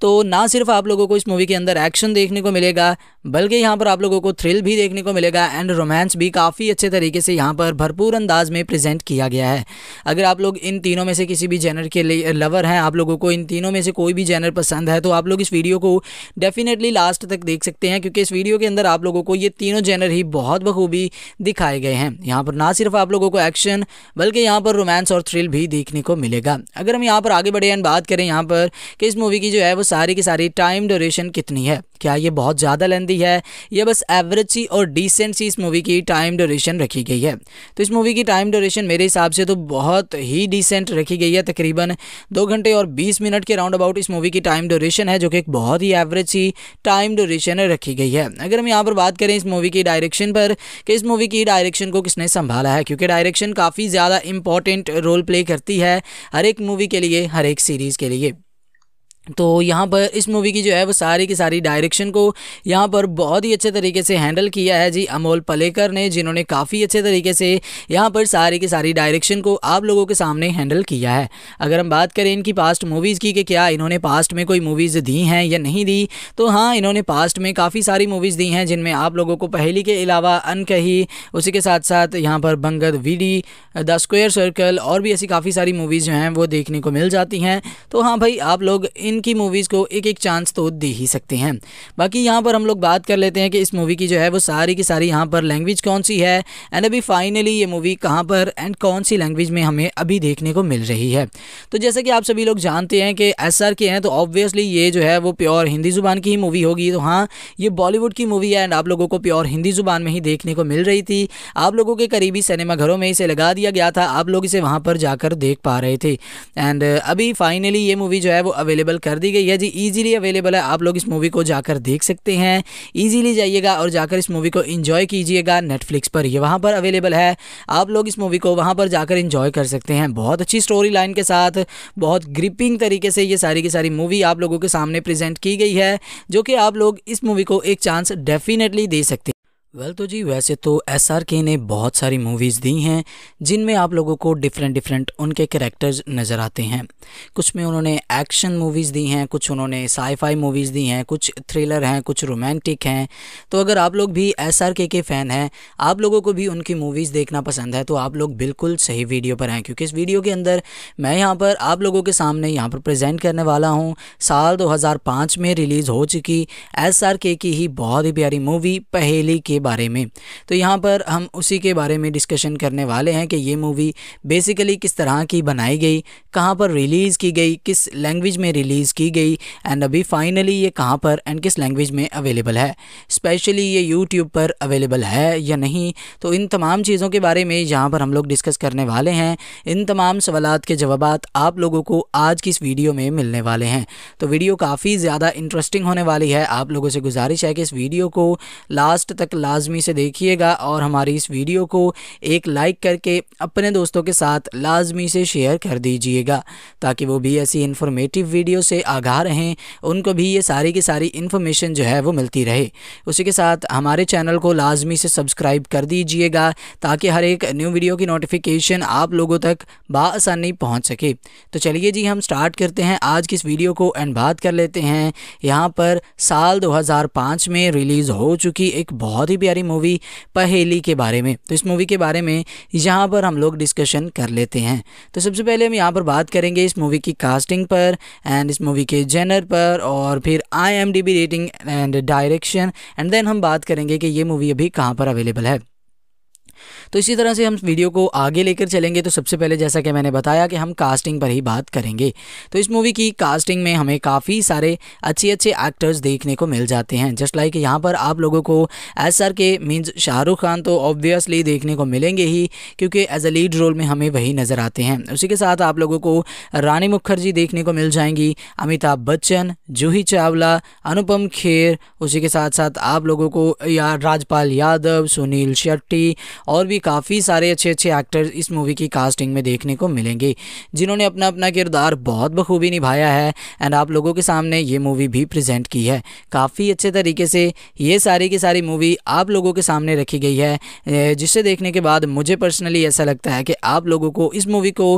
B: तो ना सिर्फ आप लोगों को इस मूवी के अंदर एक्शन देखने को मिलेगा बल्कि यहाँ पर आप लोगों को थ्रिल भी देखने को मिलेगा एंड रोमांस भी काफ़ी अच्छे तरीके से यहाँ पर भरपूर अंदाज में प्रेजेंट किया गया है अगर आप लोग इन तीनों में से किसी भी जेनर के लिए लवर हैं आप लोगों को इन तीनों में से कोई भी जेनर पसंद है तो आप लोग इस वीडियो को डेफिनेटली लास्ट लास्ट तक देख सकते हैं क्योंकि इस वीडियो के अंदर आप लोगों को ये तीनों जेनर ही बहुत बखूबी दिखाए गए हैं यहाँ पर ना सिर्फ आप लोगों को एक्शन बल्कि यहाँ पर रोमांस और थ्रिल भी देखने को मिलेगा अगर हम यहाँ पर आगे बढ़े बात करें यहाँ पर कि इस मूवी की जो है वो सारी की सारी टाइम ड्यूरेशन कितनी है क्या ये बहुत ज़्यादा लेंदी है या बस एवरेज सी और डिसेंट सी इस मूवी की टाइम ड्यूरेशन रखी गई है तो इस मूवी की टाइम ड्यूरेशन मेरे हिसाब से तो बहुत ही डिसेंट रखी गई है तकरीबन दो घंटे और बीस मिनट के राउंड अबाउट इस मूवी की टाइम ड्यूरेशन है जो कि एक बहुत ही एवरेज सी टाइम ड्यूरेशन रखी गई है अगर हम यहाँ पर बात करें इस मूवी की डायरेक्शन पर कि इस मूवी की डायरेक्शन को किसने संभाला है क्योंकि डायरेक्शन काफ़ी ज़्यादा इंपॉर्टेंट रोल प्ले करती है हर एक मूवी के लिए हर एक सीरीज़ के लिए तो यहाँ पर इस मूवी की जो है वो सारी की सारी डायरेक्शन को यहाँ पर बहुत ही अच्छे तरीके से हैंडल किया है जी अमोल पलेकर ने जिन्होंने काफ़ी अच्छे तरीके से यहाँ पर सारी की सारी डायरेक्शन को आप लोगों के सामने हैंडल किया है अगर हम बात करें इनकी पास्ट मूवीज़ की कि क्या इन्होंने पास्ट में कोई मूवीज़ दी हैं या नहीं दी तो हाँ इन्होंने पास्ट में काफ़ी सारी मूवीज़ दी हैं जिनमें आप लोगों को पहली के अलावा अनकही उसी के साथ साथ यहाँ पर बंगद वीडी द स्क्वेयर सर्कल और भी ऐसी काफ़ी सारी मूवीज़ जो हैं वो देखने को मिल जाती हैं तो हाँ भाई आप लोग इन इनकी मूवीज़ को एक एक चांस तो दे ही सकते हैं बाकी यहाँ पर हम लोग बात कर लेते हैं कि इस मूवी की जो है वो सारी की सारी यहाँ पर लैंग्वेज कौन सी है एंड अभी फाइनली ये मूवी कहाँ पर एंड कौन सी लैंग्वेज में हमें अभी देखने को मिल रही है तो जैसे कि आप सभी लोग जानते हैं कि एस के हैं तो ऑब्वियसली ये जो है वो प्योर हिंदी ज़ुबान की ही मूवी होगी तो हाँ ये बॉलीवुड की मूवी है एंड आप लोगों को प्योर हिंदी ज़ुबान में ही देखने को मिल रही थी आप लोगों के करीबी सिनेमा घरों में इसे लगा दिया गया था आप लोग इसे वहाँ पर जाकर देख पा रहे थे एंड अभी फाइनली ये मूवी जो है वो अवेलेबल कर दी गई है जी ईजिली अवेलेबल है आप लोग इस मूवी को जाकर देख सकते हैं ईजिली जाइएगा और जाकर इस मूवी को इन्जॉय कीजिएगा नेटफ्लिक्स पर ये वहाँ पर अवेलेबल है आप लोग इस मूवी को वहाँ पर जाकर इन्जॉय कर सकते हैं बहुत अच्छी स्टोरी लाइन के साथ बहुत ग्रिपिंग तरीके से ये सारी की सारी मूवी आप लोगों के सामने प्रेजेंट की गई है जो कि आप लोग इस मूवी को एक चांस डेफिनेटली दे सकते हैं वेल तो जी वैसे तो एस आर के ने बहुत सारी मूवीज़ दी हैं जिनमें आप लोगों को डिफरेंट डिफरेंट उनके करेक्टर्स नज़र आते हैं कुछ में उन्होंने एक्शन मूवीज़ दी हैं कुछ उन्होंने साईफाई मूवीज़ दी हैं कुछ थ्रिलर हैं कुछ रोमांटिक हैं तो अगर आप लोग भी एस आर के के फ़ैन हैं आप लोगों को भी उनकी मूवीज़ देखना पसंद है तो आप लोग बिल्कुल सही वीडियो पर हैं क्योंकि इस वीडियो के अंदर मैं यहाँ पर आप लोगों के सामने यहाँ पर प्रजेंट करने वाला हूँ साल दो में रिलीज़ हो चुकी एस आर के की ही बहुत ही प्यारी मूवी पहेली के बारे में तो यहाँ पर हम उसी के बारे में डिस्कशन करने वाले हैं कि ये मूवी बेसिकली किस तरह की बनाई गई कहाँ पर रिलीज़ की गई किस लैंग्वेज में रिलीज़ की गई एंड अभी फाइनली ये कहाँ पर एंड किस लैंग्वेज में अवेलेबल है स्पेशली ये यूट्यूब पर अवेलेबल है या नहीं तो इन तमाम चीज़ों के बारे में यहाँ पर हम लोग डिस्कस करने वाले हैं इन तमाम सवाल के जवाब आप लोगों को आज की इस वीडियो में मिलने वाले हैं तो वीडियो काफ़ी ज़्यादा इंटरेस्टिंग होने वाली है आप लोगों से गुजारिश है कि इस वीडियो को लास्ट तक लास्ट लाजमी से देखिएगा और हमारी इस वीडियो को एक लाइक करके अपने दोस्तों के साथ लाजमी से शेयर कर दीजिएगा ताकि वो भी ऐसी इन्फॉर्मेटिव वीडियो से आगाह रहें उनको भी ये सारी की सारी इन्फॉर्मेशन जो है वो मिलती रहे उसी के साथ हमारे चैनल को लाजमी से सब्सक्राइब कर दीजिएगा ताकि हर एक न्यू वीडियो की नोटिफिकेशन आप लोगों तक बसानी पहुँच सके तो चलिए जी हम स्टार्ट करते हैं आज की इस वीडियो को एंड बात कर लेते हैं यहाँ पर साल 2005 में रिलीज़ हो चुकी एक बहुत ही प्यारी मूवी पहेली के बारे में तो इस मूवी के बारे में यहाँ पर हम लोग डिस्कशन कर लेते हैं तो सबसे पहले हम यहाँ पर बात करेंगे इस मूवी की कास्टिंग पर एंड इस मूवी के जेनर पर और फिर आई rating and direction and then हम बात करेंगे कि ये मूवी अभी कहाँ पर अवेलेबल है तो इसी तरह से हम वीडियो को आगे लेकर चलेंगे तो सबसे पहले जैसा कि मैंने बताया कि हम कास्टिंग पर ही बात करेंगे तो इस मूवी की कास्टिंग में हमें काफ़ी सारे अच्छे अच्छे एक्टर्स देखने को मिल जाते हैं जस्ट लाइक यहाँ पर आप लोगों को S R K means Shahrukh Khan तो ऑब्वियसली देखने को मिलेंगे ही क्योंकि एज अ लीड रोल में हमें वही नज़र आते हैं उसी के साथ आप लोगों को रानी मुखर्जी देखने को मिल जाएंगी अमिताभ बच्चन जूही चावला अनुपम खेर उसी के साथ साथ आप लोगों को या राजपाल यादव सुनील शेट्टी और भी काफ़ी सारे अच्छे अच्छे एक्टर्स इस मूवी की कास्टिंग में देखने को मिलेंगे जिन्होंने अपना अपना किरदार बहुत बखूबी निभाया है एंड आप लोगों के सामने ये मूवी भी प्रजेंट की है काफ़ी अच्छे तरीके से ये सारी की सारी मूवी आप लोगों के सामने रखी गई है जिसे देखने के बाद मुझे पर्सनली ऐसा लगता है कि आप लोगों को इस मूवी को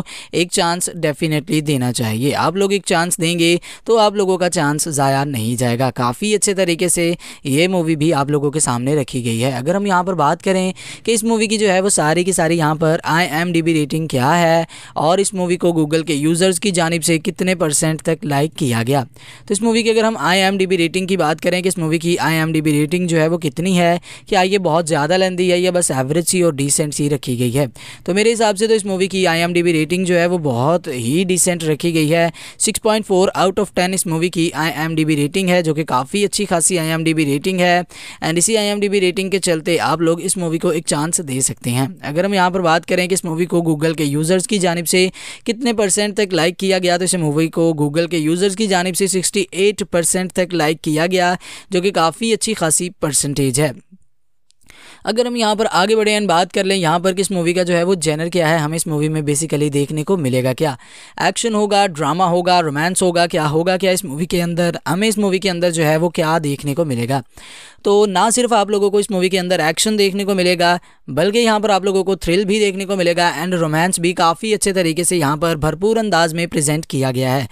B: एक चांस डेफिनेटली देना चाहिए आप लोग एक चांस देंगे तो आप लोगों का चांस ज़ाया नहीं जाएगा काफ़ी अच्छे तरीके से ये मूवी भी आप लोगों के सामने रखी गई है अगर हम यहाँ पर बात करें कि इस मूवी मूवी की जो है वो सारी की सारी यहाँ पर I M D B rating क्या है और इस मूवी को गूगल के यूज़र्स की जानब से कितने परसेंट तक लाइक किया गया तो इस मूवी की अगर हम I M D B rating की बात करें कि इस मूवी की I M D B rating जो है वो कितनी है क्या ये बहुत ज़्यादा लेंदी है या बस एवरेज सी और डिसेंट सी रखी गई है तो मेरे हिसाब से तो इस मूवी की I M D B rating जो है वो बहुत ही डिसेंट रखी गई है six point four out of ten इस मूवी की I M D B rating है जो कि काफ़ी अच्छी खासी I M D B rating है एंड इसी I M D B rating के चलते आप लोग इस मूवी को एक चांस दे सकते हैं अगर हम यहाँ पर बात करें कि इस मूवी को गूगल के यूज़र्स की जानब से कितने परसेंट तक लाइक किया गया तो इस मूवी को गूगल के यूज़र्स की जानब से सिक्सटी परसेंट तक लाइक किया गया जो कि काफ़ी अच्छी खासी परसेंटेज है अगर हम यहाँ पर आगे बढ़े एंड बात कर लें यहाँ पर किस मूवी का जो है वो जेनर क्या है हमें इस मूवी में बेसिकली देखने को मिलेगा क्या एक्शन होगा ड्रामा होगा रोमांस होगा क्या होगा क्या इस मूवी के अंदर हमें इस मूवी के अंदर जो है वो क्या देखने को मिलेगा तो ना सिर्फ आप लोगों को इस मूवी के अंदर एक्शन देखने को मिलेगा बल्कि यहाँ पर आप लोगों को थ्रिल भी देखने को मिलेगा एंड रोमांस भी काफ़ी अच्छे तरीके से यहाँ पर भरपूर अंदाज में प्रेजेंट किया गया है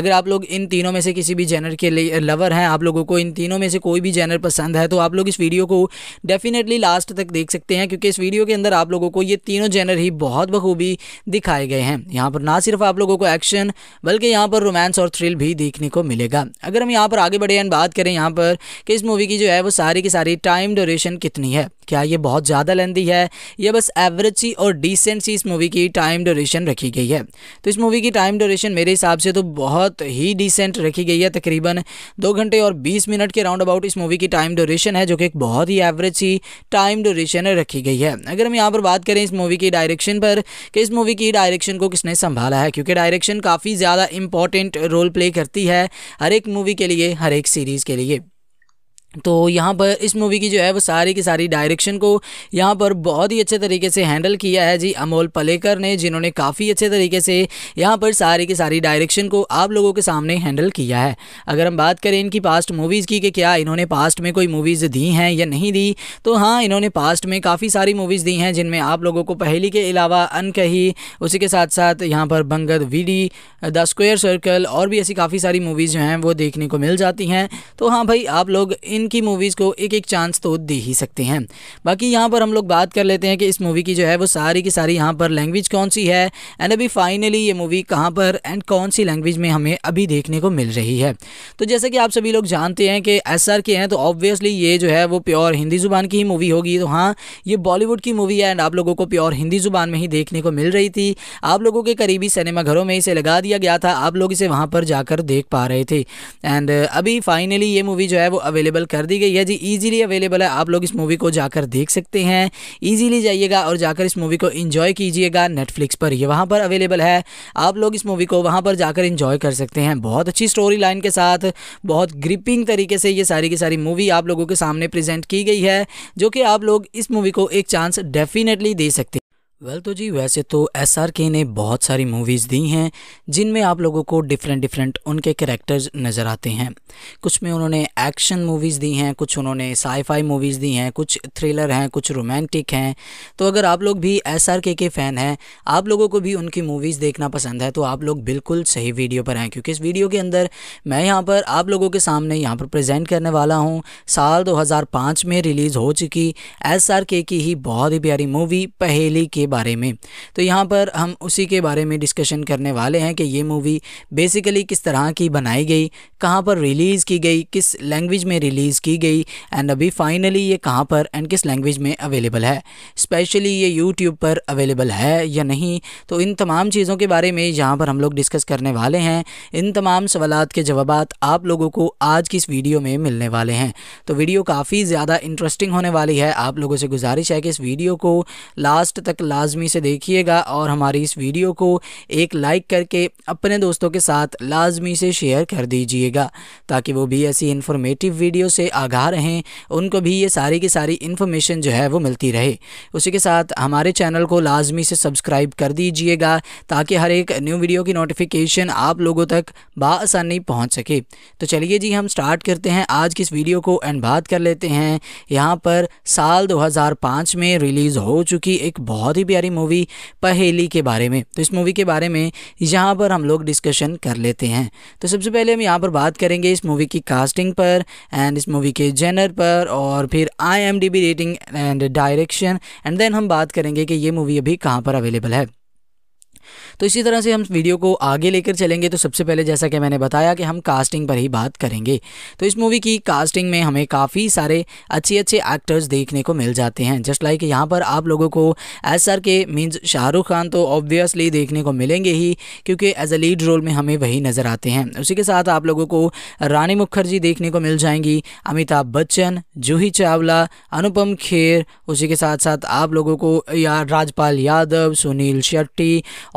B: अगर आप लोग इन तीनों में से किसी भी जैनर के लिए लवर हैं आप लोगों को इन तीनों में से कोई भी जैनर पसंद है तो आप लोग इस वीडियो को डेफिनेटली लास्ट तक देख सकते हैं क्योंकि इस वीडियो के अंदर आप लोगों को ये तीनों जैनर ही बहुत बखूबी दिखाए गए हैं यहाँ पर ना सिर्फ आप लोगों को एक्शन बल्कि यहाँ पर रोमांस और थ्रिल भी देखने को मिलेगा अगर हम यहाँ पर आगे बढ़े एंड बात करें यहाँ पर कि इस मूवी की जो है वो वो सारी की सारी टाइम ड्यूरेशन कितनी है क्या ये बहुत ज़्यादा लेंदी है या बस एवरेज सी और डिसेंट सी इस मूवी की टाइम ड्यूरेशन रखी गई है तो इस मूवी की टाइम ड्यूरेशन मेरे हिसाब से तो बहुत ही डिसेंट रखी गई है तकरीबन दो घंटे और बीस मिनट के राउंड अबाउट इस मूवी की टाइम ड्यूरेशन है जो कि एक बहुत ही एवरेज सी टाइम ड्यूरेशन रखी गई है अगर हम यहाँ पर बात करें इस मूवी की डायरेक्शन पर कि इस मूवी की डायरेक्शन को किसने संभाला है क्योंकि डायरेक्शन काफ़ी ज़्यादा इंपॉर्टेंट रोल प्ले करती है हर एक मूवी के लिए हर एक सीरीज़ के लिए तो यहाँ पर इस मूवी की जो है वो सारी की सारी डायरेक्शन को यहाँ पर बहुत ही अच्छे तरीके से हैंडल किया है जी अमोल पलेकर ने जिन्होंने काफ़ी अच्छे तरीके से यहाँ पर सारी की सारी डायरेक्शन को आप लोगों के सामने हैंडल किया है अगर हम बात करें इनकी पास्ट मूवीज़ की कि क्या इन्होंने पास्ट में कोई मूवीज़ दी हैं या नहीं दी तो हाँ इन्होंने पास्ट में काफ़ी सारी मूवीज़ दी हैं जिनमें आप लोगों को पहली के अलावा अनकही उसी के साथ साथ यहाँ पर बंगद डी द स्क्वेयर सर्कल और भी ऐसी काफ़ी सारी मूवीज़ जो हैं वो देखने को मिल जाती हैं तो हाँ भाई आप लोग इन इनकी मूवीज़ को एक एक चांस तो दे ही सकते हैं बाकी यहाँ पर हम लोग बात कर लेते हैं कि इस मूवी की जो है वो सारी की सारी यहाँ पर लैंग्वेज कौन सी है एंड अभी फाइनली ये मूवी कहाँ पर एंड कौन सी लैंग्वेज में हमें अभी देखने को मिल रही है तो जैसे कि आप सभी लोग जानते हैं कि एस के हैं तो ऑब्वियसली ये जो है वो प्योर हिंदी ज़ुबान की ही मूवी होगी तो हाँ ये बॉलीवुड की मूवी है एंड आप लोगों को प्योर हिंदी ज़ुबान में ही देखने को मिल रही थी आप लोगों के करीबी सिनेमाघरों में इसे लगा दिया गया था आप लोग इसे वहाँ पर जाकर देख पा रहे थे एंड अभी फाइनली ये मूवी जो है वो अवेलेबल कर दी गई है जी ईजिली अवेलेबल है आप लोग इस मूवी को जाकर देख सकते हैं ईजिली जाइएगा और जाकर इस मूवी को इन्जॉय कीजिएगा नेटफ्लिक्स पर ये वहाँ पर अवेलेबल है आप लोग इस मूवी को वहाँ पर जाकर इन्जॉय कर सकते हैं बहुत अच्छी स्टोरी लाइन के साथ बहुत ग्रिपिंग तरीके से ये सारी की सारी मूवी आप लोगों के सामने प्रेजेंट की गई है जो कि आप लोग इस मूवी को एक चांस डेफिनेटली दे सकते हैं वेल well, तो जी वैसे तो एस आर के ने बहुत सारी मूवीज़ दी हैं जिनमें आप लोगों को डिफरेंट डिफरेंट उनके करेक्टर्स नज़र आते हैं कुछ में उन्होंने एक्शन मूवीज़ दी हैं कुछ उन्होंने साईफाई मूवीज़ दी हैं कुछ थ्रिलर हैं कुछ रोमांटिक हैं तो अगर आप लोग भी एस आर के के फ़ैन हैं आप लोगों को भी उनकी मूवीज़ देखना पसंद है तो आप लोग बिल्कुल सही वीडियो पर हैं क्योंकि इस वीडियो के अंदर मैं यहाँ पर आप लोगों के सामने यहाँ पर प्रजेंट करने वाला हूँ साल दो में रिलीज़ हो चुकी एस आर के की ही बहुत ही प्यारी मूवी पहेली के बारे में तो यहाँ पर हम उसी के बारे में डिस्कशन करने वाले हैं कि ये मूवी बेसिकली किस तरह की बनाई गई कहाँ पर रिलीज़ की गई किस लैंग्वेज में रिलीज़ की गई एंड अभी फाइनली ये कहाँ पर एंड किस लैंग्वेज में अवेलेबल है स्पेशली ये यूट्यूब पर अवेलेबल है या नहीं तो इन तमाम चीज़ों के बारे में यहाँ पर हम लोग डिस्कस करने वाले हैं इन तमाम सवाल के जवाब आप लोगों को आज की इस वीडियो में मिलने वाले हैं तो वीडियो काफ़ी ज़्यादा इंटरेस्टिंग होने वाली है आप लोगों से गुजारिश है कि इस वीडियो को लास्ट तक लास्ट लाजमी से देखिएगा और हमारी इस वीडियो को एक लाइक करके अपने दोस्तों के साथ लाजमी से शेयर कर दीजिएगा ताकि वो भी ऐसी इन्फॉर्मेटिव वीडियो से आगाह रहें उनको भी ये सारी की सारी इन्फॉर्मेशन जो है वो मिलती रहे उसी के साथ हमारे चैनल को लाजमी से सब्सक्राइब कर दीजिएगा ताकि हर एक न्यू वीडियो की नोटिफिकेशन आप लोगों तक बसानी पहुँच सके तो चलिए जी हम स्टार्ट करते हैं आज की इस वीडियो को एंड बात कर लेते हैं यहाँ पर साल 2005 में रिलीज़ हो चुकी एक बहुत ही प्यारी मूवी पहेली के बारे में तो इस मूवी के बारे में यहाँ पर हम लोग डिस्कशन कर लेते हैं तो सबसे पहले हम यहाँ पर बात करेंगे इस मूवी की कास्टिंग पर एंड इस मूवी के जेनर पर और फिर आई rating and direction and then हम बात करेंगे कि ये मूवी अभी कहाँ पर अवेलेबल है तो इसी तरह से हम वीडियो को आगे लेकर चलेंगे तो सबसे पहले जैसा कि मैंने बताया कि हम कास्टिंग पर ही बात करेंगे तो इस मूवी की कास्टिंग में हमें काफ़ी सारे अच्छे अच्छे एक्टर्स देखने को मिल जाते हैं जस्ट लाइक यहाँ पर आप लोगों को S R K means Shahrukh Khan तो ऑब्वियसली देखने को मिलेंगे ही क्योंकि एज अ लीड रोल में हमें वही नज़र आते हैं उसी के साथ आप लोगों को रानी मुखर्जी देखने को मिल जाएंगी अमिताभ बच्चन जूही चावला अनुपम खेर उसी के साथ साथ आप लोगों को या राजपाल यादव सुनील शेट्टी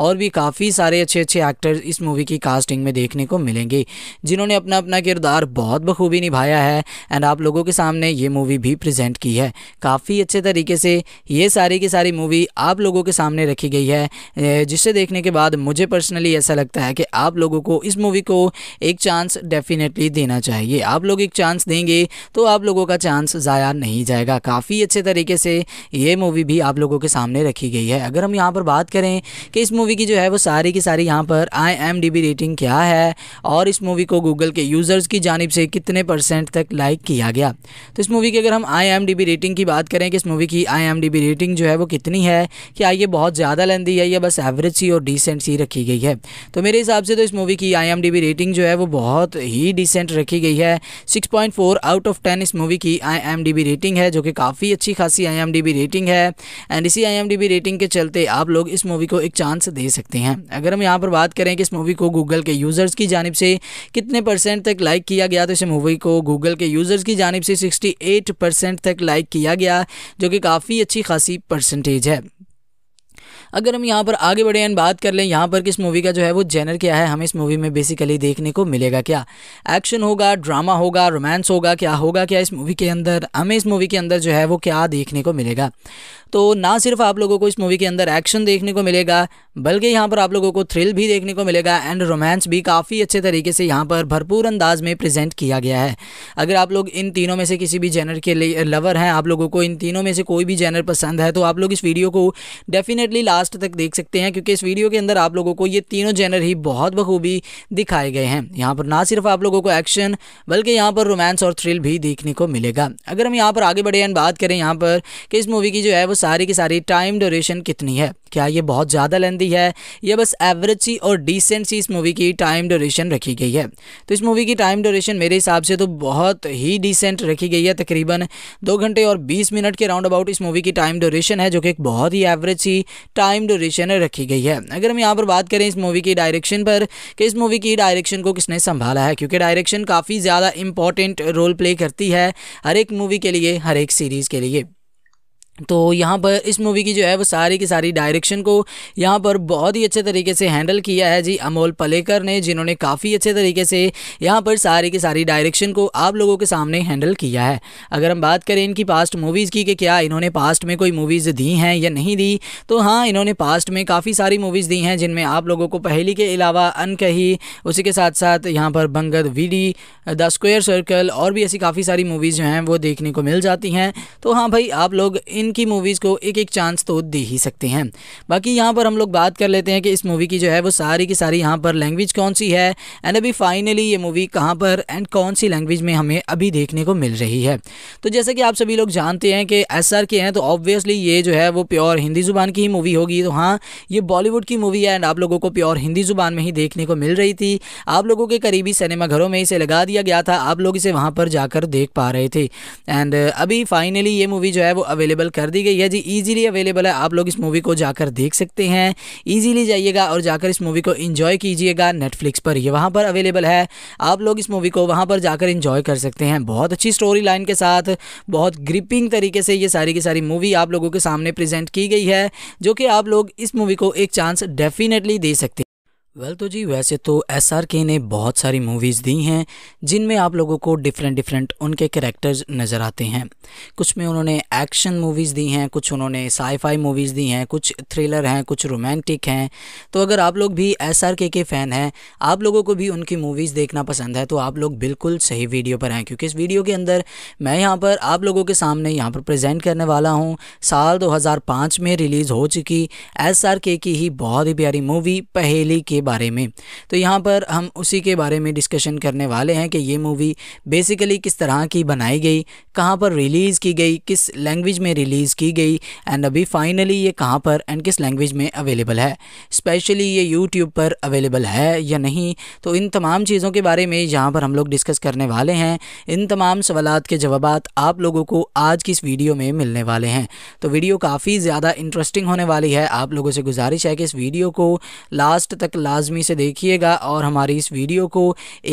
B: और भी काफ़ी सारे अच्छे अच्छे एक्टर्स इस मूवी की कास्टिंग में देखने को मिलेंगे जिन्होंने अपना अपना किरदार बहुत बखूबी निभाया है एंड आप लोगों के सामने ये मूवी भी प्रजेंट की है काफ़ी अच्छे तरीके से ये सारी की सारी मूवी आप लोगों के सामने रखी गई है जिसे देखने के बाद मुझे पर्सनली ऐसा लगता है कि आप लोगों को इस मूवी को एक चांस डेफिनेटली देना चाहिए आप लोग एक चांस देंगे तो आप लोगों का चांस ज़ाया नहीं जाएगा काफ़ी अच्छे तरीके से ये मूवी भी आप लोगों के सामने रखी गई है अगर हम यहाँ पर बात करें कि इस मूवी मूवी की जो है वो सारी की सारी यहाँ पर I M D B rating क्या है और इस मूवी को गूगल के यूज़र्स की जानब से कितने परसेंट तक लाइक किया गया तो इस मूवी की अगर हम I M D B rating की बात करें कि इस मूवी की I M D B rating जो है वो कितनी है कि आइए बहुत ज़्यादा लेंदी है या बस एवरेज सी और डिसेंट सी रखी गई है तो मेरे हिसाब से तो इस मूवी की I M D B rating जो है वो बहुत ही डिसेंट रखी गई है six point four out of ten इस मूवी की I M D B rating है जो कि काफ़ी अच्छी खासी I M D B rating है एंड इसी I M D B rating के चलते आप लोग इस मूवी को एक चांस दे सकते हैं अगर हम यहाँ पर बात करें कि इस मूवी को गूगल के यूज़र्स की जानब से कितने परसेंट तक लाइक किया गया तो इस मूवी को गूगल के यूज़र्स की जानब से सिक्सटी एट परसेंट तक लाइक किया गया जो कि काफ़ी अच्छी खासी परसेंटेज है अगर हम यहाँ पर आगे बढ़े एंड बात कर लें यहाँ पर किस मूवी का जो है वो जेनर क्या है हमें इस मूवी में बेसिकली देखने को मिलेगा क्या एक्शन होगा ड्रामा होगा रोमांस होगा क्या होगा क्या इस मूवी के अंदर हमें इस मूवी के अंदर जो है वो क्या देखने को मिलेगा तो ना सिर्फ आप लोगों को इस मूवी के अंदर एक्शन देखने को मिलेगा बल्कि यहाँ पर आप लोगों को थ्रिल भी देखने को मिलेगा एंड रोमांस भी काफ़ी अच्छे तरीके से यहाँ पर भरपूर अंदाज में प्रेजेंट किया गया है अगर आप लोग इन तीनों में से किसी भी जेनर के लिए लवर हैं आप लोगों को इन तीनों में से कोई भी जेनर पसंद है तो आप लोग इस वीडियो को डेफिनेटली लास्ट लास्ट तक देख सकते हैं क्योंकि इस वीडियो के अंदर आप लोगों को ये तीनों जेनर ही बहुत बखूबी दिखाए गए हैं यहाँ पर ना सिर्फ आप लोगों को एक्शन बल्कि यहाँ पर रोमांस और थ्रिल भी देखने को मिलेगा अगर हम यहाँ पर आगे बढ़े एंड बात करें यहाँ पर कि इस मूवी की जो है वो सारी की सारी टाइम ड्यूरेशन कितनी है क्या ये बहुत ज़्यादा लेंदी है या बस एवरेज सी और डिसेंट सी इस मूवी की टाइम ड्यूरेशन रखी गई है तो इस मूवी की टाइम ड्यूरेशन मेरे हिसाब से तो बहुत ही डिसेंट रखी गई है तकरीबन दो घंटे और बीस मिनट के राउंड अबाउट इस मूवी की टाइम ड्यूरेशन है जो कि एक बहुत ही एवरेज सी टाइम टाइम ड्यूरेशन रखी गई है अगर हम यहाँ पर बात करें इस मूवी की डायरेक्शन पर कि इस मूवी की डायरेक्शन को किसने संभाला है क्योंकि डायरेक्शन काफ़ी ज़्यादा इंपॉर्टेंट रोल प्ले करती है हर एक मूवी के लिए हर एक सीरीज़ के लिए तो यहाँ पर इस मूवी की जो है वो सारी की सारी डायरेक्शन को यहाँ पर बहुत ही अच्छे तरीके से हैंडल किया है जी अमोल पलेकर ने जिन्होंने काफ़ी अच्छे तरीके से यहाँ पर सारी की सारी डायरेक्शन को आप लोगों के सामने हैंडल किया है अगर हम बात करें इनकी पास्ट मूवीज़ की कि क्या इन्होंने पास्ट में कोई मूवीज़ दी हैं या नहीं दी तो हाँ इन्होंने पास्ट में काफ़ी सारी मूवीज़ दी हैं जिनमें आप लोगों को पहली के अलावा अनकही उसी के साथ साथ यहाँ पर बंगद वीडी द स्क्वेयर सर्कल और भी ऐसी काफ़ी सारी मूवीज़ जो हैं वो देखने को मिल जाती हैं तो हाँ भाई आप लोग इन इनकी मूवीज़ को एक एक चांस तो दे ही सकते हैं बाकी यहाँ पर हम लोग बात कर लेते हैं कि इस मूवी की जो है वो सारी की सारी यहाँ पर लैंग्वेज कौन सी है एंड अभी फाइनली ये मूवी कहाँ पर एंड कौन सी लैंग्वेज में हमें अभी देखने को मिल रही है तो जैसे कि आप सभी लोग जानते हैं कि एस के हैं तो ऑब्वियसली ये जो है वो प्योर हिंदी ज़ुबान की ही मूवी होगी तो हाँ ये बॉलीवुड की मूवी है एंड आप लोगों को प्योर हिंदी ज़ुबान में ही देखने को मिल रही थी आप लोगों के करीबी सिनेमा घरों में इसे लगा दिया गया था आप लोग इसे वहाँ पर जाकर देख पा रहे थे एंड अभी फाइनली ये मूवी जो है वो अवेलेबल कर दी गई है जी ईजिली अवेलेबल है आप लोग इस मूवी को जाकर देख सकते हैं ईजिली जाइएगा और जाकर इस मूवी को इन्जॉय कीजिएगा नेटफ्लिक्स पर ये वहाँ पर अवेलेबल है आप लोग इस मूवी को वहाँ पर जाकर इन्जॉय कर सकते हैं बहुत अच्छी स्टोरी लाइन के साथ बहुत ग्रिपिंग तरीके से ये सारी की सारी मूवी आप लोगों के सामने प्रेजेंट की गई है जो कि आप लोग इस मूवी को एक चांस डेफिनेटली दे सकते हैं वेल well, तो जी वैसे तो एस आर के ने बहुत सारी मूवीज़ दी हैं जिनमें आप लोगों को डिफरेंट डिफरेंट उनके करेक्टर्स नज़र आते हैं कुछ में उन्होंने एक्शन मूवीज़ दी हैं कुछ उन्होंने साईफाई मूवीज़ दी हैं कुछ थ्रिलर हैं कुछ रोमांटिक हैं तो अगर आप लोग भी एस आर के के फ़ैन हैं आप लोगों को भी उनकी मूवीज़ देखना पसंद है तो आप लोग बिल्कुल सही वीडियो पर हैं क्योंकि इस वीडियो के अंदर मैं यहाँ पर आप लोगों के सामने यहाँ पर प्रजेंट करने वाला हूँ साल दो में रिलीज़ हो चुकी एस आर के की ही बहुत ही प्यारी मूवी पहेली के बारे में तो यहाँ पर हम उसी के बारे में डिस्कशन करने वाले हैं कि ये मूवी बेसिकली किस तरह की बनाई गई कहाँ पर रिलीज़ की गई किस लैंग्वेज में रिलीज़ की गई एंड अभी फाइनली ये कहाँ पर एंड किस लैंग्वेज में अवेलेबल है स्पेशली ये यूट्यूब पर अवेलेबल है या नहीं तो इन तमाम चीज़ों के बारे में यहाँ पर हम लोग डिस्कस करने वाले हैं इन तमाम सवाल के जवाब आप लोगों को आज की इस वीडियो में मिलने वाले हैं तो वीडियो काफ़ी ज़्यादा इंटरेस्टिंग होने वाली है आप लोगों से गुजारिश है कि इस वीडियो को लास्ट तक ला लाजमी से देखिएगा और हमारी इस वीडियो को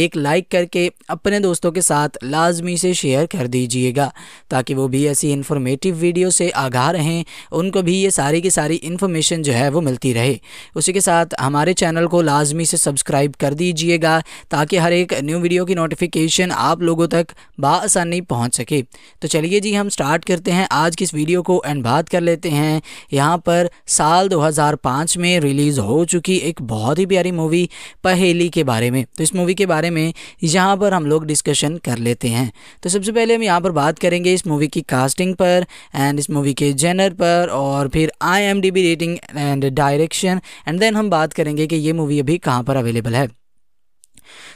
B: एक लाइक करके अपने दोस्तों के साथ लाजमी से शेयर कर दीजिएगा ताकि वो भी ऐसी इन्फॉर्मेटिव वीडियो से आगाह रहें उनको भी ये सारी की सारी इन्फॉर्मेशन जो है वो मिलती रहे उसी के साथ हमारे चैनल को लाजमी से सब्सक्राइब कर दीजिएगा ताकि हर एक न्यू वीडियो की नोटिफिकेशन आप लोगों तक बासानी पहुँच सके तो चलिए जी हम स्टार्ट करते हैं आज की इस वीडियो को एंड बात कर लेते हैं यहाँ पर साल 2005 में रिलीज़ हो चुकी एक बहुत ही प्यारी मूवी पहेली के बारे में तो इस मूवी के बारे में यहाँ पर हम लोग डिस्कशन कर लेते हैं तो सबसे पहले हम यहाँ पर बात करेंगे इस मूवी की कास्टिंग पर एंड इस मूवी के जेनर पर और फिर आई rating and direction and then हम बात करेंगे कि ये मूवी अभी कहाँ पर अवेलेबल है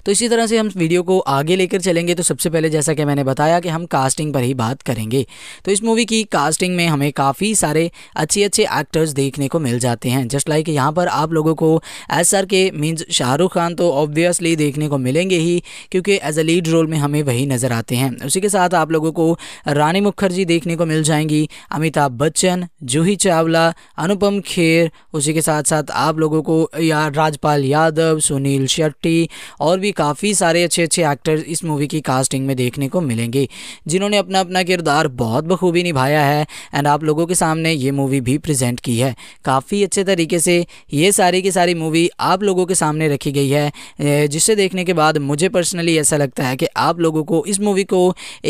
B: तो इसी तरह से हम वीडियो को आगे लेकर चलेंगे तो सबसे पहले जैसा कि मैंने बताया कि हम कास्टिंग पर ही बात करेंगे तो इस मूवी की कास्टिंग में हमें काफ़ी सारे अच्छे अच्छे एक्टर्स देखने को मिल जाते हैं जस्ट लाइक यहाँ पर आप लोगों को S R K means Shahrukh Khan तो ऑब्वियसली देखने को मिलेंगे ही क्योंकि एज अ लीड रोल में हमें वही नज़र आते हैं उसी के साथ आप लोगों को रानी मुखर्जी देखने को मिल जाएंगी अमिताभ बच्चन जूही चावला अनुपम खेर उसी के साथ साथ आप लोगों को या राजपाल यादव सुनील शेट्टी और भी काफ़ी सारे अच्छे अच्छे एक्टर्स इस मूवी की कास्टिंग में देखने को मिलेंगे जिन्होंने अपना अपना किरदार बहुत बखूबी निभाया है एंड आप लोगों के सामने ये मूवी भी प्रजेंट की है काफ़ी अच्छे तरीके से ये सारी की सारी मूवी आप लोगों के सामने रखी गई है जिसे देखने के बाद मुझे पर्सनली ऐसा लगता है कि आप लोगों को इस मूवी को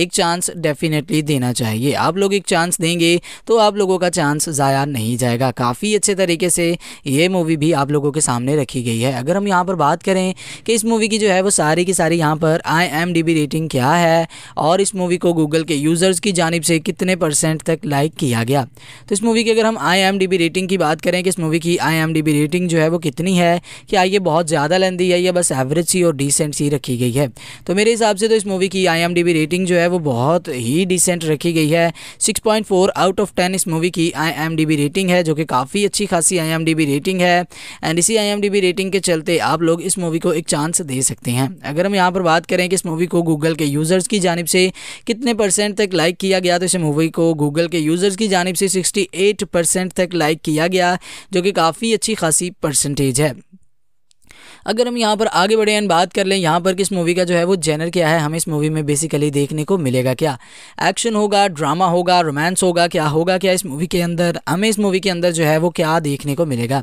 B: एक चांस डेफिनेटली देना चाहिए आप लोग एक चांस देंगे तो आप लोगों का चांस ज़ाया नहीं जाएगा काफ़ी अच्छे तरीके से ये मूवी भी आप लोगों के सामने रखी गई है अगर हम यहाँ पर बात करें कि इस मूवी मूवी की जो है वो सारी की सारी यहाँ पर I M D B rating क्या है और इस मूवी को गूगल के यूज़र्स की जानब से कितने परसेंट तक लाइक किया गया तो इस मूवी की अगर हम I M D B rating की बात करें कि इस मूवी की I M D B rating जो है वो कितनी है कि आइए बहुत ज़्यादा लेंदी है या बस एवरेज सी और डिसेंट सी रखी गई है तो मेरे हिसाब से तो इस मूवी की I M D B rating जो है वो बहुत ही डिसेंट रखी गई है six point four out of ten इस मूवी की I M D B rating है जो कि काफ़ी अच्छी खासी I M D B rating है एंड इसी I M D B rating के चलते आप लोग इस मूवी को एक चांस दे दे सकते हैं अगर हम यहाँ पर बात करें कि इस मूवी को गूगल के यूज़र्स की जानब से कितने परसेंट तक लाइक किया गया तो इस मूवी को गूगल के यूज़र्स की जानब से सिक्सटी एट परसेंट तक लाइक किया गया जो कि काफ़ी अच्छी खासी परसेंटेज है अगर हम यहाँ पर आगे बढ़े एंड बात कर लें यहाँ पर किस मूवी का जो है वो जेनर क्या है हमें इस मूवी में बेसिकली देखने को मिलेगा क्या एक्शन होगा ड्रामा होगा रोमांस होगा क्या होगा क्या इस मूवी के अंदर हमें इस मूवी के अंदर जो है वो क्या देखने को मिलेगा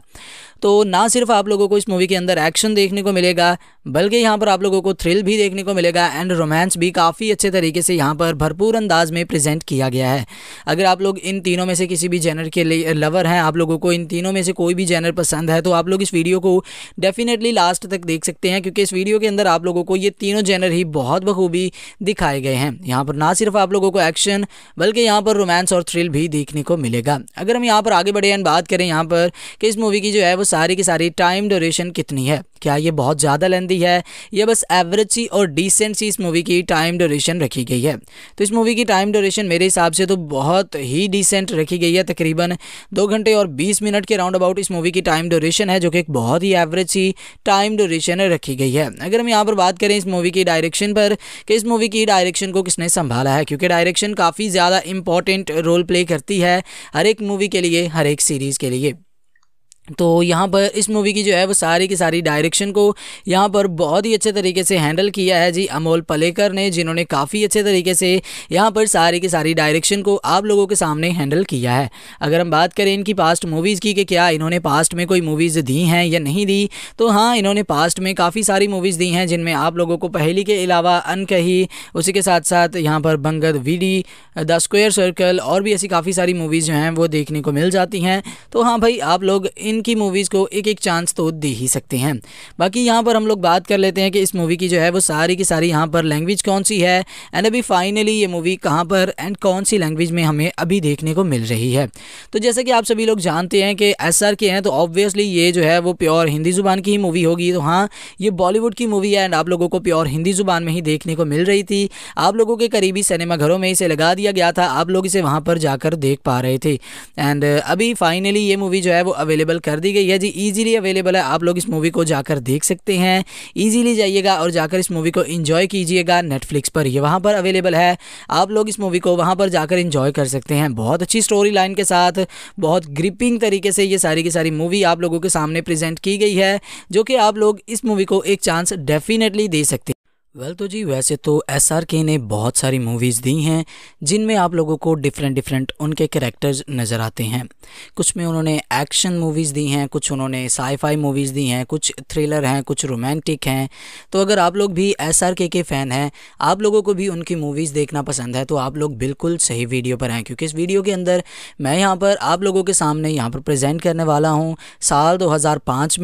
B: तो ना सिर्फ आप लोगों को इस मूवी के अंदर एक्शन देखने को मिलेगा बल्कि यहाँ पर आप लोगों को थ्रिल भी देखने को मिलेगा एंड रोमांस भी काफ़ी अच्छे तरीके से यहाँ पर भरपूर अंदाज में प्रेजेंट किया गया है अगर आप लोग इन तीनों में से किसी भी जेनर के लिए लवर हैं आप लोगों को इन तीनों में से कोई भी जेनर पसंद है तो आप लोग इस वीडियो को डेफिनेटली ला लास्ट तक देख सकते हैं क्योंकि इस वीडियो के अंदर आप लोगों को ये तीनों जेनर ही बहुत बखूबी दिखाए गए हैं यहाँ पर ना सिर्फ आप लोगों को एक्शन बल्कि यहाँ पर रोमांस और थ्रिल भी देखने को मिलेगा अगर हम यहाँ पर आगे बढ़े एंड बात करें यहाँ पर कि इस मूवी की जो है वो सारी की सारी टाइम ड्यूरेशन कितनी है क्या ये बहुत ज़्यादा लेंदी है या बस एवरेज सी और डिसेंट सी इस मूवी की टाइम ड्यूरेशन रखी गई है तो इस मूवी की टाइम ड्यूरेशन मेरे हिसाब से तो बहुत ही डिसेंट रखी गई है तकरीबन दो घंटे और बीस मिनट के राउंड अबाउट इस मूवी की टाइम ड्यूरेशन है जो कि एक बहुत ही एवरेज सी टाइम टाइम ड्यूरेशन रखी गई है अगर हम यहाँ पर बात करें इस मूवी की डायरेक्शन पर कि इस मूवी की डायरेक्शन को किसने संभाला है क्योंकि डायरेक्शन काफ़ी ज़्यादा इंपॉर्टेंट रोल प्ले करती है हर एक मूवी के लिए हर एक सीरीज़ के लिए तो यहाँ पर इस मूवी की जो है वो सारी की सारी डायरेक्शन को यहाँ पर बहुत ही अच्छे तरीके से हैंडल किया है जी अमोल पलेकर ने जिन्होंने काफ़ी अच्छे तरीके से यहाँ पर सारी की सारी डायरेक्शन को आप लोगों के सामने हैंडल किया है अगर हम बात करें इनकी पास्ट मूवीज़ की कि क्या इन्होंने पास्ट में कोई मूवीज़ दी हैं या नहीं दी तो हाँ इन्होंने पास्ट में काफ़ी सारी मूवीज़ दी हैं जिनमें आप लोगों को पहली के अलावा अनकही उसी के साथ साथ यहाँ पर बंगद वीडी द स्क्वेयर सर्कल और भी ऐसी काफ़ी सारी मूवीज़ जो हैं वो देखने को मिल जाती हैं तो हाँ भाई आप लोग इनकी मूवीज़ को एक एक चांस तो दे ही सकते हैं बाकी यहाँ पर हम लोग बात कर लेते हैं कि इस मूवी की जो है वो सारी की सारी यहाँ पर लैंग्वेज कौन सी है एंड अभी फाइनली ये मूवी कहाँ पर एंड कौन सी लैंग्वेज में हमें अभी देखने को मिल रही है तो जैसे कि आप सभी लोग जानते हैं कि एस आर के हैं तो ऑब्वियसली ये जो है वो प्योर हिंदी ज़ुबान की ही मूवी होगी तो हाँ ये बॉलीवुड की मूवी है एंड आप लोगों को प्योर हिंदी ज़ुबान में ही देखने को मिल रही थी आप लोगों के करीबी सिनेमाघरों में इसे लगा दिया गया था आप लोग इसे वहाँ पर जाकर देख पा रहे थे एंड अभी फाइनली ये मूवी जो है वो अवेलेबल कर दी गई है जी ईजिली अवेलेबल है आप लोग इस मूवी को जाकर देख सकते हैं ईजिली जाइएगा और जाकर इस मूवी को इन्जॉय कीजिएगा नेटफ्लिक्स पर यह वहाँ पर अवेलेबल है आप लोग इस मूवी को वहाँ पर जाकर इन्जॉय कर सकते हैं बहुत अच्छी स्टोरी लाइन के साथ बहुत ग्रिपिंग तरीके से ये सारी की सारी मूवी आप लोगों के सामने प्रेजेंट की गई है जो कि आप लोग इस मूवी को एक चांस डेफिनेटली दे सकते हैं वेल well, तो जी वैसे तो एस आर के ने बहुत सारी मूवीज़ दी हैं जिनमें आप लोगों को डिफरेंट डिफरेंट उनके कैरेक्टर्स नज़र आते हैं कुछ में उन्होंने एक्शन मूवीज़ दी हैं कुछ उन्होंने साईफाई मूवीज़ दी हैं कुछ थ्रिलर हैं कुछ रोमांटिक हैं तो अगर आप लोग भी एस आर के के फ़ैन हैं आप लोगों को भी उनकी मूवीज़ देखना पसंद है तो आप लोग बिल्कुल सही वीडियो पर हैं क्योंकि इस वीडियो के अंदर मैं यहाँ पर आप लोगों के सामने यहाँ पर प्रजेंट करने वाला हूँ साल दो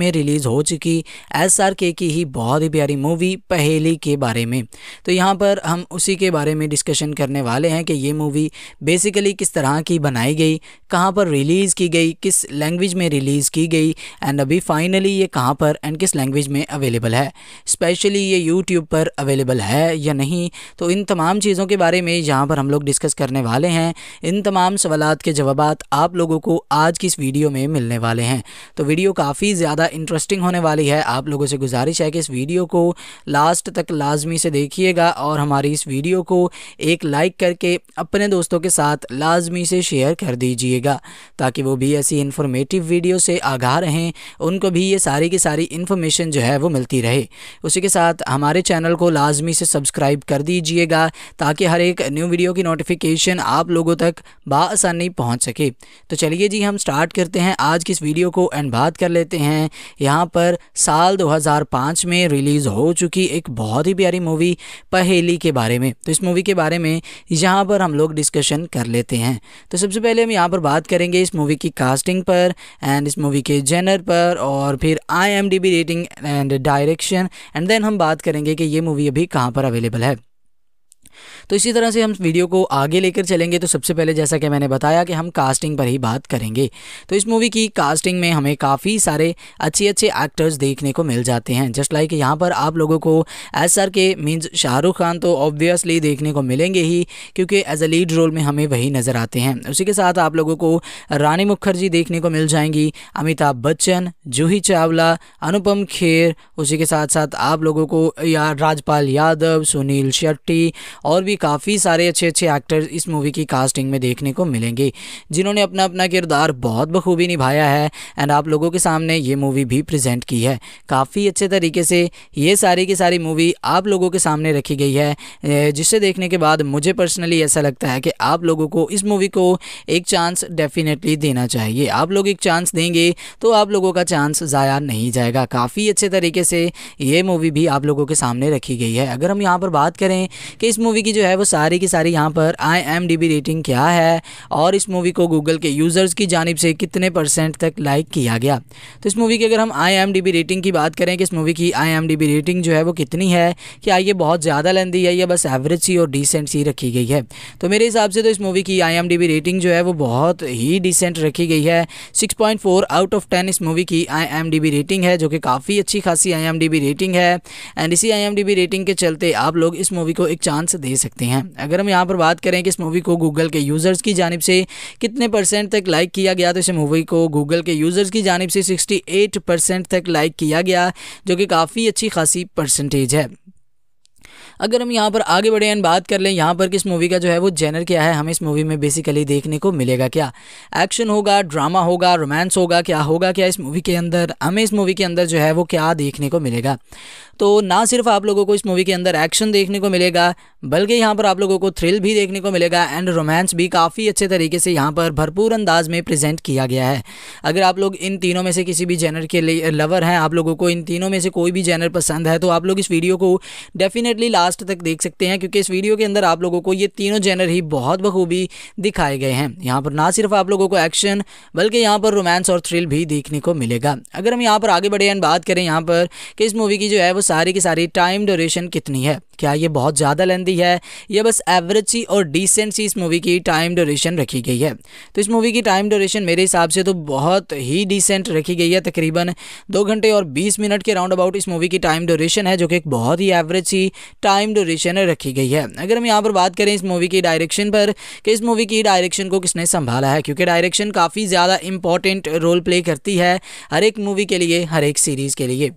B: में रिलीज़ हो चुकी एस आर के की ही बहुत ही प्यारी मूवी पहेली के बारे में तो यहाँ पर हम उसी के बारे में डिस्कशन करने वाले हैं कि ये मूवी बेसिकली किस तरह की बनाई गई कहाँ पर रिलीज़ की गई किस लैंग्वेज में रिलीज़ की गई एंड अभी फाइनली ये कहाँ पर एंड किस लैंग्वेज में अवेलेबल है स्पेशली ये यूट्यूब पर अवेलेबल है या नहीं तो इन तमाम चीज़ों के बारे में यहाँ पर हम लोग डिस्कस करने वाले हैं इन तमाम सवाल के जवाब आप लोगों को आज की इस वीडियो में मिलने वाले हैं तो वीडियो काफ़ी ज़्यादा इंटरेस्टिंग होने वाली है आप लोगों से गुजारिश है कि इस वीडियो को लास्ट तक ला लाजमी से देखिएगा और हमारी इस वीडियो को एक लाइक करके अपने दोस्तों के साथ लाजमी से शेयर कर दीजिएगा ताकि वो भी ऐसी इन्फॉर्मेटिव वीडियो से आगाह रहें उनको भी ये सारी की सारी इन्फॉर्मेशन जो है वो मिलती रहे उसी के साथ हमारे चैनल को लाजमी से सब्सक्राइब कर दीजिएगा ताकि हर एक न्यू वीडियो की नोटिफिकेशन आप लोगों तक बासानी पहुँच सके तो चलिए जी हम स्टार्ट करते हैं आज की इस वीडियो को एंड बात कर लेते हैं यहाँ पर साल 2005 में रिलीज़ हो चुकी एक बहुत ही प्यारी मूवी पहेली के बारे में तो इस मूवी के बारे में यहाँ पर हम लोग डिस्कशन कर लेते हैं तो सबसे पहले हम यहाँ पर बात करेंगे इस मूवी की कास्टिंग पर एंड इस मूवी के जेनर पर और फिर आई rating and direction and then हम बात करेंगे कि ये मूवी अभी कहाँ पर अवेलेबल है तो इसी तरह से हम वीडियो को आगे लेकर चलेंगे तो सबसे पहले जैसा कि मैंने बताया कि हम कास्टिंग पर ही बात करेंगे तो इस मूवी की कास्टिंग में हमें काफ़ी सारे अच्छे अच्छे एक्टर्स देखने को मिल जाते हैं जस्ट लाइक यहाँ पर आप लोगों को S R K means Shahrukh Khan तो ऑब्वियसली देखने को मिलेंगे ही क्योंकि एज अ लीड रोल में हमें वही नज़र आते हैं उसी के साथ आप लोगों को रानी मुखर्जी देखने को मिल जाएंगी अमिताभ बच्चन जूही चावला अनुपम खेर उसी के साथ साथ आप लोगों को या राजपाल यादव सुनील शेट्टी और भी काफ़ी सारे अच्छे अच्छे एक्टर्स इस मूवी की कास्टिंग में देखने को मिलेंगे जिन्होंने अपना अपना किरदार बहुत बखूबी निभाया है एंड आप लोगों के सामने ये मूवी भी प्रजेंट की है काफ़ी अच्छे तरीके से ये सारी की सारी मूवी आप लोगों के सामने रखी गई है जिसे देखने के बाद मुझे पर्सनली ऐसा लगता है कि आप लोगों को इस मूवी को एक चांस डेफिनेटली देना चाहिए आप लोग एक चांस देंगे तो आप लोगों का चांस ज़ाया नहीं जाएगा काफ़ी अच्छे तरीके से ये मूवी भी आप लोगों के सामने रखी गई है अगर हम यहाँ पर बात करें कि इस मूवी मूवी की जो है वो सारी की सारी यहाँ पर I M D B rating क्या है और इस मूवी को गूगल के यूज़र्स की जानब से कितने परसेंट तक लाइक किया गया तो इस मूवी की अगर हम I M D B rating की बात करें कि इस मूवी की I M D B rating जो है वो कितनी है कि आइए बहुत ज़्यादा लेंदी है या बस एवरेज सी और डिसेंट सी रखी गई है तो मेरे हिसाब से तो इस मूवी की I M D B rating जो है वो बहुत ही डिसेंट रखी गई है six point four out of ten इस मूवी की I M D B rating है जो कि काफ़ी अच्छी खासी I M D B rating है एंड इसी I M D B rating के चलते आप लोग इस मूवी को एक चांस दे दे सकते हैं अगर हम यहाँ पर बात करें कि इस मूवी को गूगल के यूज़र्स की जानब से कितने परसेंट तक लाइक किया गया तो इस मूवी को गूगल के यूज़र्स की जानब से सिक्सटी एट परसेंट तक लाइक किया गया जो कि काफ़ी अच्छी खासी परसेंटेज है अगर हम यहाँ पर आगे बढ़े एंड बात कर लें यहाँ पर किस मूवी का जो है वो जेनर क्या है हमें इस मूवी में बेसिकली देखने को मिलेगा क्या एक्शन होगा ड्रामा होगा रोमांस होगा क्या होगा क्या इस मूवी के अंदर हमें इस मूवी के अंदर जो है वो क्या देखने को मिलेगा तो ना सिर्फ आप लोगों को इस मूवी के अंदर एक्शन देखने को मिलेगा बल्कि यहाँ पर आप लोगों को थ्रिल भी देखने को मिलेगा एंड रोमांस भी काफ़ी अच्छे तरीके से यहाँ पर भरपूर अंदाज में प्रेजेंट किया गया है अगर आप लोग इन तीनों में से किसी भी जेनर के लवर हैं आप लोगों को इन तीनों में से कोई भी जेनर पसंद है तो आप लोग इस वीडियो को डेफिनेटली वीडियो लास्ट तक देख सकते हैं क्योंकि इस वीडियो के अंदर आप लोगों को ये तीनों जेनर ही बहुत बखूबी दिखाए गए हैं यहाँ पर ना सिर्फ आप लोगों को एक्शन बल्कि यहाँ पर रोमांस और थ्रिल भी देखने को मिलेगा अगर हम यहाँ पर आगे बढ़े एंड बात करें यहाँ पर कि इस मूवी की जो है वो सारी की सारी टाइम ड्यूरेशन कितनी है क्या ये बहुत ज़्यादा लेंदी है या बस एवरेज सी और डिसेंट सी इस मूवी की टाइम ड्यूरेशन रखी गई है तो इस मूवी की टाइम ड्यूरेशन मेरे हिसाब से तो बहुत ही डिसेंट रखी गई है तकरीबन दो घंटे और बीस मिनट के राउंड अबाउट इस मूवी की टाइम ड्यूरेशन है जो कि एक बहुत ही एवरेज सी टाइम ड्यूरेशन रखी गई है अगर हम यहाँ पर बात करें इस मूवी की डायरेक्शन पर कि इस मूवी की डायरेक्शन को किसने संभाला है क्योंकि डायरेक्शन काफ़ी ज़्यादा इंपॉर्टेंट रोल प्ले करती है हर एक मूवी के लिए हर एक सीरीज़ के लिए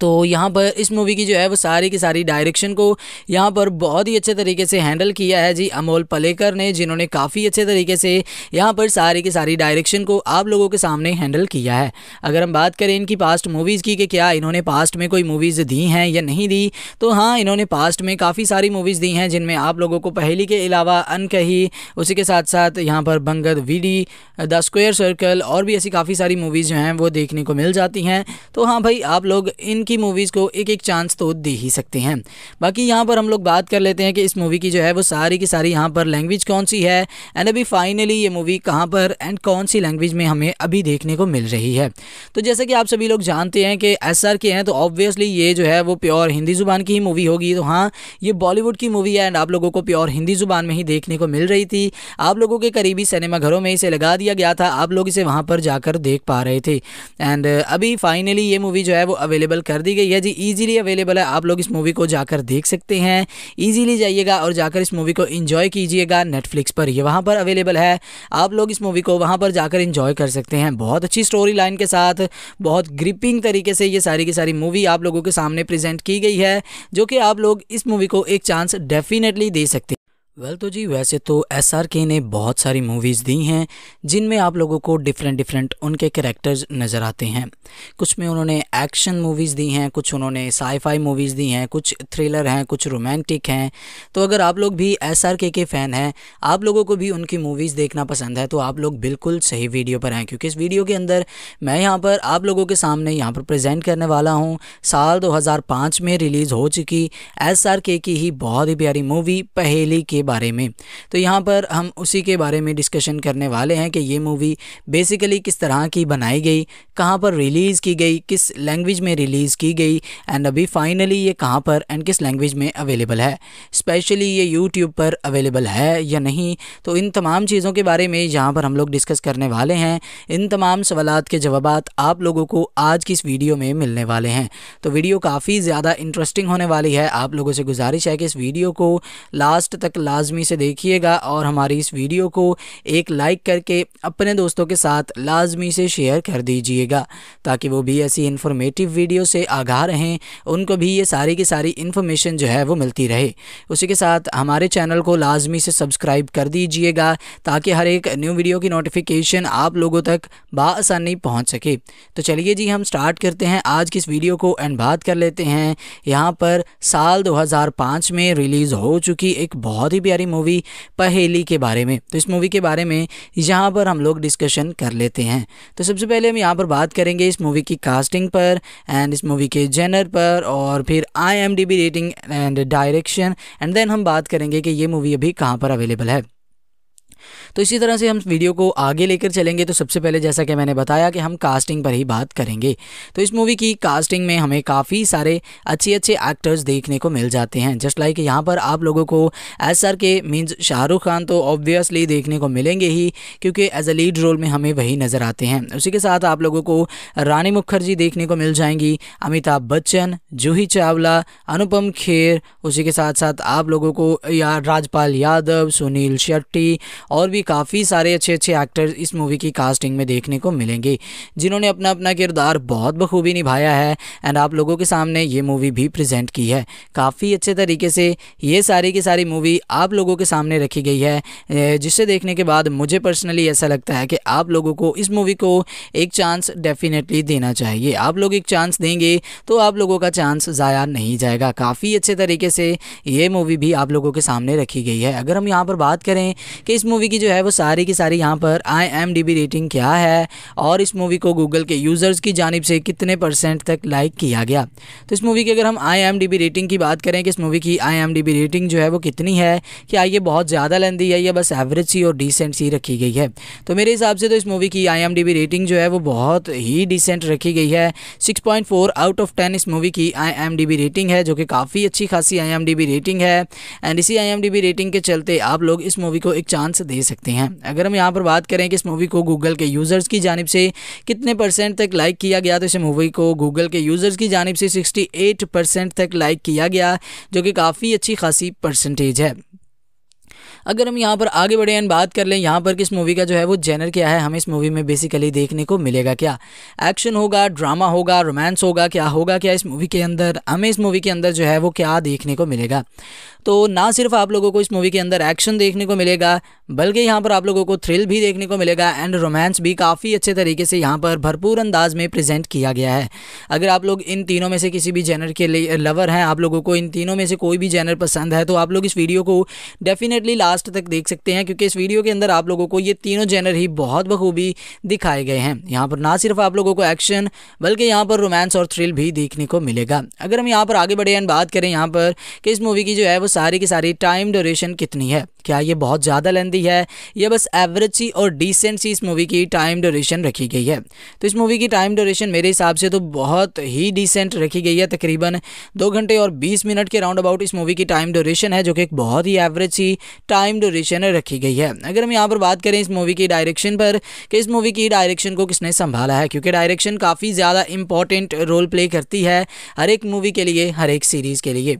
B: तो यहाँ पर इस मूवी की जो है वो सारी की सारी डायरेक्शन को यहाँ पर बहुत ही अच्छे तरीके से हैंडल किया है जी अमोल पलेकर ने जिन्होंने काफ़ी अच्छे तरीके से यहाँ पर सारी की सारी डायरेक्शन को आप लोगों के सामने हैंडल किया है अगर हम बात करें इनकी पास्ट मूवीज़ की कि क्या इन्होंने पास्ट में कोई मूवीज़ दी हैं या नहीं दी तो हाँ इन्होंने पास्ट में काफ़ी सारी मूवीज़ दी हैं जिनमें आप लोगों को पहली के अलावा अनकही उसी के साथ साथ यहाँ पर बंगद वीडी द स्क्वेयर सर्कल और भी ऐसी काफ़ी सारी मूवीज़ जो हैं वो देखने को मिल जाती हैं तो हाँ भाई आप लोग इन इनकी मूवीज़ को एक एक चांस तो दे ही सकते हैं बाकी यहाँ पर हम लोग बात कर लेते हैं कि इस मूवी की जो है वो सारी की सारी यहाँ पर लैंग्वेज कौन सी है एंड अभी फाइनली ये मूवी कहाँ पर एंड कौन सी लैंग्वेज में हमें अभी देखने को मिल रही है तो जैसे कि आप सभी लोग जानते हैं कि एस के हैं तो ऑब्वियसली ये जो है वो प्योर हिंदी ज़ुबान की ही मूवी होगी तो हाँ ये बॉलीवुड की मूवी है एंड आप लोगों को प्योर हिंदी ज़ुबान में ही देखने को मिल रही थी आप लोगों के करीबी सिनेमाघरों में इसे लगा दिया गया था आप लोग इसे वहाँ पर जाकर देख पा रहे थे एंड अभी फाइनली ये मूवी जो है वो अवेलेबल कर दी गई है जी ईजिली अवेलेबल है आप लोग इस मूवी को जाकर देख सकते हैं ईजिली जाइएगा और जाकर इस मूवी को इन्जॉय कीजिएगा नेटफ्लिक्स पर ये वहाँ पर अवेलेबल है आप लोग इस मूवी को वहाँ पर जाकर इन्जॉय कर सकते हैं बहुत अच्छी स्टोरी लाइन के साथ बहुत ग्रिपिंग तरीके से ये सारी की सारी मूवी आप लोगों के सामने प्रेजेंट की गई है जो कि आप लोग इस मूवी को एक चांस डेफिनेटली दे सकते हैं वेल well, तो जी वैसे तो एस आर के ने बहुत सारी मूवीज़ दी हैं जिनमें आप लोगों को डिफरेंट डिफरेंट उनके कैरेक्टर्स नज़र आते हैं कुछ में उन्होंने एक्शन मूवीज़ दी हैं कुछ उन्होंने साईफाई मूवीज़ दी हैं कुछ थ्रिलर हैं कुछ रोमांटिक हैं तो अगर आप लोग भी एस आर के के फ़ैन हैं आप लोगों को भी उनकी मूवीज़ देखना पसंद है तो आप लोग बिल्कुल सही वीडियो पर हैं क्योंकि इस वीडियो के अंदर मैं यहाँ पर आप लोगों के सामने यहाँ पर प्रजेंट करने वाला हूँ साल दो में रिलीज़ हो चुकी एस आर के की ही बहुत ही प्यारी मूवी पहेली के बारे में तो यहाँ पर हम उसी के बारे में डिस्कशन करने वाले हैं कि ये मूवी बेसिकली किस तरह की बनाई गई कहाँ पर रिलीज़ की गई किस लैंग्वेज में रिलीज़ की गई एंड अभी फाइनली ये कहाँ पर एंड किस लैंग्वेज में अवेलेबल है स्पेशली ये यूट्यूब पर अवेलेबल है या नहीं तो इन तमाम चीज़ों के बारे में यहाँ पर हम लोग डिस्कस करने वाले हैं इन तमाम सवाल के जवाब आप लोगों को आज की इस वीडियो में मिलने वाले हैं तो वीडियो काफ़ी ज़्यादा इंटरेस्टिंग होने वाली है आप लोगों से गुजारिश है कि इस वीडियो को लास्ट तक लाजमी से देखिएगा और हमारी इस वीडियो को एक लाइक करके अपने दोस्तों के साथ लाजमी से शेयर कर दीजिएगा ताकि वो भी ऐसी इन्फॉर्मेटिव वीडियो से आगाह रहें उनको भी ये सारी की सारी इन्फॉर्मेशन जो है वो मिलती रहे उसी के साथ हमारे चैनल को लाजमी से सब्सक्राइब कर दीजिएगा ताकि हर एक न्यू वीडियो की नोटिफिकेशन आप लोगों तक बासानी पहुँच सके तो चलिए जी हम स्टार्ट करते हैं आज की इस वीडियो को एंड बात कर लेते हैं यहाँ पर साल 2005 में रिलीज़ हो चुकी एक बहुत ही प्यारी मूवी पहेली के बारे में तो इस मूवी के बारे में यहाँ पर हम लोग डिस्कशन कर लेते हैं तो सबसे पहले हम यहाँ पर बात करेंगे इस मूवी की कास्टिंग पर एंड इस मूवी के जेनर पर और फिर आई rating and direction and then हम बात करेंगे कि ये मूवी अभी कहाँ पर अवेलेबल है तो इसी तरह से हम वीडियो को आगे लेकर चलेंगे तो सबसे पहले जैसा कि मैंने बताया कि हम कास्टिंग पर ही बात करेंगे तो इस मूवी की कास्टिंग में हमें काफ़ी सारे अच्छे अच्छे एक्टर्स देखने को मिल जाते हैं जस्ट लाइक यहाँ पर आप लोगों को S R K means Shahrukh Khan तो ऑब्वियसली देखने को मिलेंगे ही क्योंकि एज अ लीड रोल में हमें वही नज़र आते हैं उसी के साथ आप लोगों को रानी मुखर्जी देखने को मिल जाएंगी अमिताभ बच्चन जूही चावला अनुपम खेर उसी के साथ साथ आप लोगों को या राजपाल यादव सुनील शेट्टी और भी काफ़ी सारे अच्छे अच्छे एक्टर्स इस मूवी की कास्टिंग में देखने को मिलेंगे जिन्होंने अपना अपना किरदार बहुत बखूबी निभाया है एंड आप लोगों के सामने ये मूवी भी प्रजेंट की है काफ़ी अच्छे तरीके से ये सारी की सारी मूवी आप लोगों के सामने रखी गई है जिसे देखने के बाद मुझे पर्सनली ऐसा लगता है कि आप लोगों को इस मूवी को एक चांस डेफिनेटली देना चाहिए आप लोग एक चांस देंगे तो आप लोगों का चांस ज़ाया नहीं जाएगा काफ़ी अच्छे तरीके से ये मूवी भी आप लोगों के सामने रखी गई है अगर हम यहाँ पर बात करें कि इस मूवी मूवी की जो है वो सारी की सारी यहाँ पर I M D B rating क्या है और इस मूवी को गूगल के यूज़र्स की जानब से कितने परसेंट तक लाइक किया गया तो इस मूवी की अगर हम I M D B rating की बात करें कि इस मूवी की I M D B rating जो है वो कितनी है क्या ये बहुत ज़्यादा लेंदी है या बस एवरेज सी और डिसेंट सी रखी गई है तो मेरे हिसाब से तो इस मूवी की I M D B rating जो है वो बहुत ही डिसेंट रखी गई है six point four out of ten इस मूवी की I M D B rating है जो कि काफ़ी अच्छी खासी I M D B rating है एंड इसी I M D B rating के चलते आप लोग इस मूवी को एक चांस दे सकते हैं अगर हम यहाँ पर बात करें कि इस मूवी को गूगल के यूज़र्स की जानब से कितने परसेंट तक लाइक किया गया तो इस मूवी को गूगल के यूज़र्स की जानब से सिक्सटी एट परसेंट तक लाइक किया गया जो कि काफ़ी अच्छी खासी परसेंटेज है अगर हम यहाँ पर आगे बढ़े एंड बात कर लें यहाँ पर किस मूवी का जो है वो जेनर क्या है हमें इस मूवी में बेसिकली देखने को मिलेगा क्या एक्शन होगा ड्रामा होगा रोमांस होगा क्या होगा क्या इस मूवी के अंदर हमें इस मूवी के अंदर जो है वो क्या देखने को मिलेगा तो ना सिर्फ आप लोगों को इस मूवी के अंदर एक्शन देखने को मिलेगा बल्कि यहाँ पर आप लोगों को थ्रिल भी देखने को मिलेगा एंड रोमांस भी काफ़ी अच्छे तरीके से यहाँ पर भरपूर अंदाज में प्रेजेंट किया गया है अगर आप लोग इन तीनों में से किसी भी जेनर के लवर हैं आप लोगों को इन तीनों में से कोई भी जेनर पसंद है तो आप लोग इस वीडियो को डेफिनेटली लास्ट तक देख सकते हैं क्योंकि इस वीडियो के अंदर आप लोगों को ये तीनों जेनर ही बहुत बखूबी दिखाए गए हैं यहाँ पर ना सिर्फ आप लोगों को एक्शन बल्कि यहाँ पर रोमांस और थ्रिल भी देखने को मिलेगा अगर हम यहाँ पर आगे बढ़े एंड बात करें यहाँ पर कि इस मूवी की जो है वो सारी की सारी टाइम ड्यूरेशन कितनी है क्या ये बहुत ज़्यादा लेंदी है या बस एवरेज सी और डिसेंट सी इस मूवी की टाइम ड्यूरेशन रखी गई है तो इस मूवी की टाइम ड्यूरेशन मेरे हिसाब से तो बहुत ही डिसेंट रखी गई है तकरीबन दो घंटे और बीस मिनट के राउंड अबाउट इस मूवी की टाइम ड्यूरेशन है जो कि एक बहुत ही एवरेज सी टाइम टाइम ड्यूरेशन रखी गई है अगर हम यहाँ पर बात करें इस मूवी की डायरेक्शन पर कि इस मूवी की डायरेक्शन को किसने संभाला है क्योंकि डायरेक्शन काफ़ी ज़्यादा इंपॉर्टेंट रोल प्ले करती है हर एक मूवी के लिए हर एक सीरीज़ के लिए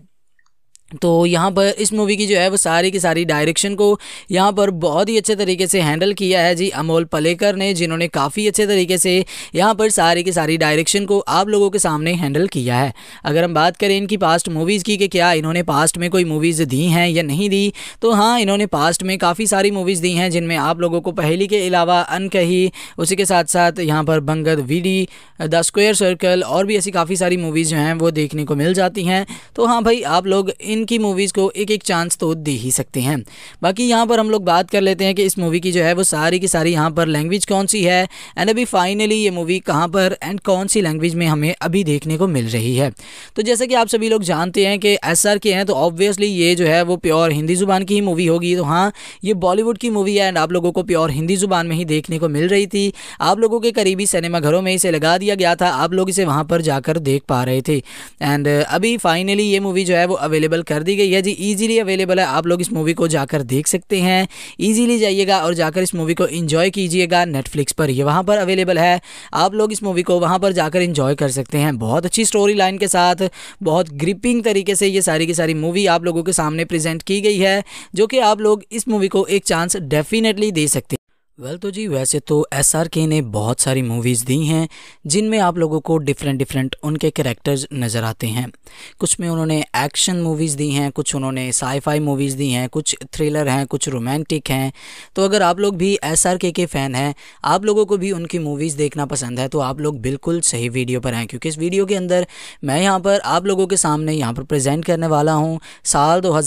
B: तो यहाँ पर इस मूवी की जो है वो सारी की सारी डायरेक्शन को यहाँ पर बहुत ही अच्छे तरीके से हैंडल किया है जी अमोल पलेकर ने जिन्होंने काफ़ी अच्छे तरीके से यहाँ पर सारी की सारी डायरेक्शन को आप लोगों के सामने हैंडल किया है अगर हम बात करें इनकी पास्ट मूवीज़ की कि क्या इन्होंने पास्ट में कोई मूवीज़ दी हैं या नहीं दी तो हाँ इन्होंने पास्ट में काफ़ी सारी मूवीज़ दी हैं जिनमें आप लोगों को पहली के अलावा अनकही उसी के साथ साथ यहाँ पर बंगद वीडी द स्क्वेयर सर्कल और भी ऐसी काफ़ी सारी मूवीज़ जो हैं वो देखने को मिल जाती हैं तो हाँ भाई आप लोग इन इनकी मूवीज़ को एक एक चांस तो दे ही सकते हैं बाकी यहाँ पर हम लोग बात कर लेते हैं कि इस मूवी की जो है वो सारी की सारी यहाँ पर लैंग्वेज कौन सी है एंड अभी फाइनली ये मूवी कहाँ पर एंड कौन सी लैंग्वेज में हमें अभी देखने को मिल रही है तो जैसे कि आप सभी लोग जानते हैं कि एस के हैं तो ऑब्वियसली ये जो है वो प्योर हिंदी ज़ुबान की ही मूवी होगी तो हाँ ये बॉलीवुड की मूवी है एंड आप लोगों को प्योर हिंदी ज़ुबान में ही देखने को मिल रही थी आप लोगों के करीबी सिनेमाघरों में इसे लगा दिया गया था आप लोग इसे वहाँ पर जाकर देख पा रहे थे एंड अभी फाइनली ये मूवी जो है वो अवेलेबल कर दी गई है जी ईजिली अवेलेबल है आप लोग इस मूवी को जाकर देख सकते हैं ईजिली जाइएगा और जाकर इस मूवी को इन्जॉय कीजिएगा नेटफ्लिक्स पर ये वहाँ पर अवेलेबल है आप लोग इस मूवी को वहाँ पर जाकर इन्जॉय कर सकते हैं बहुत अच्छी स्टोरी लाइन के साथ बहुत ग्रिपिंग तरीके से ये सारी की सारी मूवी आप लोगों के सामने प्रेजेंट की गई है जो कि आप लोग इस मूवी को एक चांस डेफिनेटली दे सकते हैं वेल well, तो जी वैसे तो एस आर के ने बहुत सारी मूवीज़ दी हैं जिनमें आप लोगों को डिफरेंट डिफरेंट उनके कैरेक्टर्स नज़र आते हैं कुछ में उन्होंने एक्शन मूवीज़ दी हैं कुछ उन्होंने साईफाई मूवीज़ दी हैं कुछ थ्रिलर हैं कुछ रोमांटिक हैं तो अगर आप लोग भी एस आर के के फ़ैन हैं आप लोगों को भी उनकी मूवीज़ देखना पसंद है तो आप लोग बिल्कुल सही वीडियो पर हैं क्योंकि इस वीडियो के अंदर मैं यहाँ पर आप लोगों के सामने यहाँ पर प्रजेंट करने वाला हूँ साल दो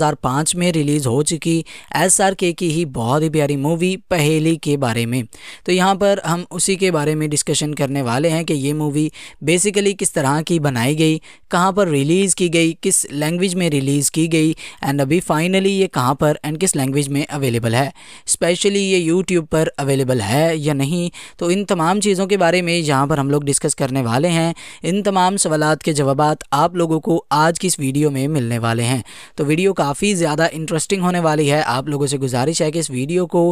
B: में रिलीज़ हो चुकी एस आर के की ही बहुत ही प्यारी मूवी पहेली के बारे में तो यहाँ पर हम उसी के बारे में डिस्कशन करने वाले हैं कि ये मूवी बेसिकली किस तरह की बनाई गई कहाँ पर रिलीज़ की गई किस लैंग्वेज में रिलीज़ की गई एंड अभी फाइनली ये कहाँ पर एंड किस लैंग्वेज में अवेलेबल है स्पेशली ये यूट्यूब पर अवेलेबल है या नहीं तो इन तमाम चीज़ों के बारे में यहाँ पर हम लोग डिस्कस करने वाले हैं इन तमाम सवाल के जवाब आप लोगों को आज की इस वीडियो में मिलने वाले हैं तो वीडियो काफ़ी ज़्यादा इंटरेस्टिंग होने वाली है आप लोगों से गुजारिश है कि इस वीडियो को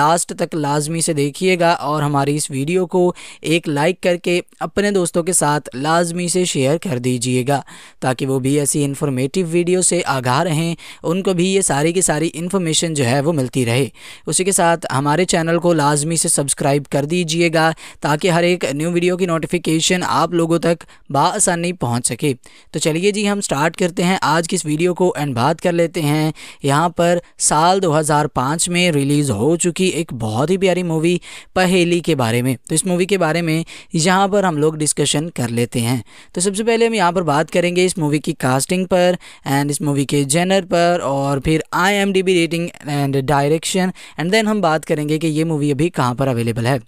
B: लास्ट तक लाजमी से देखिएगा और हमारी इस वीडियो को एक लाइक करके अपने दोस्तों के साथ लाजमी से शेयर कर दीजिएगा ताकि वो भी ऐसी इन्फॉर्मेटिव वीडियो से आगाह रहें उनको भी ये सारी की सारी इन्फॉर्मेशन जो है वो मिलती रहे उसी के साथ हमारे चैनल को लाजमी से सब्सक्राइब कर दीजिएगा ताकि हर एक न्यू वीडियो की नोटिफिकेशन आप लोगों तक बसानी पहुँच सके तो चलिए जी हम स्टार्ट करते हैं आज की इस वीडियो को एंड बात कर लेते हैं यहाँ पर साल 2005 में रिलीज़ हो चुकी एक बहुत ही प्यारी प्यारी मूवी पहेली के बारे में तो इस मूवी के बारे में यहाँ पर हम लोग डिस्कशन कर लेते हैं तो सबसे पहले हम यहाँ पर बात करेंगे इस मूवी की कास्टिंग पर एंड इस मूवी के जेनर पर और फिर आई rating and direction and then हम बात करेंगे कि ये मूवी अभी कहाँ पर अवेलेबल है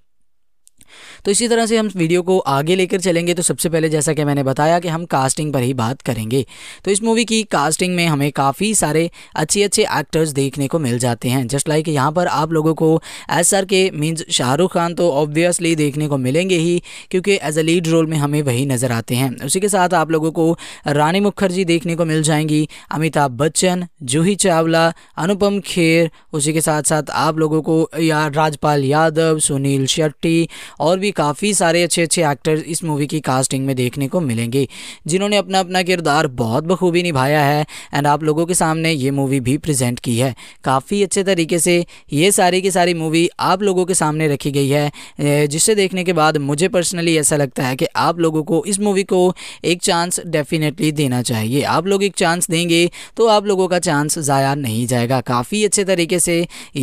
B: तो इसी तरह से हम वीडियो को आगे लेकर चलेंगे तो सबसे पहले जैसा कि मैंने बताया कि हम कास्टिंग पर ही बात करेंगे तो इस मूवी की कास्टिंग में हमें काफ़ी सारे अच्छे अच्छे एक्टर्स देखने को मिल जाते हैं जस्ट लाइक यहाँ पर आप लोगों को S R K means Shahrukh Khan तो ऑब्वियसली देखने को मिलेंगे ही क्योंकि एज अ लीड रोल में हमें वही नज़र आते हैं उसी के साथ आप लोगों को रानी मुखर्जी देखने को मिल जाएंगी अमिताभ बच्चन जूही चावला अनुपम खेर उसी के साथ साथ आप लोगों को या राजपाल यादव सुनील शेट्टी और भी भी काफ़ी सारे अच्छे अच्छे एक्टर्स इस मूवी की कास्टिंग में देखने को मिलेंगे जिन्होंने अपना अपना किरदार बहुत बखूबी निभाया है एंड आप लोगों के सामने ये मूवी भी प्रजेंट की है काफ़ी अच्छे तरीके से ये सारी की सारी मूवी आप लोगों के सामने रखी गई है जिसे देखने के बाद मुझे पर्सनली ऐसा लगता है कि आप लोगों को इस मूवी को एक चांस डेफिनेटली देना चाहिए आप लोग एक चांस देंगे तो आप लोगों का चांस ज़ाया नहीं जाएगा काफ़ी अच्छे तरीके से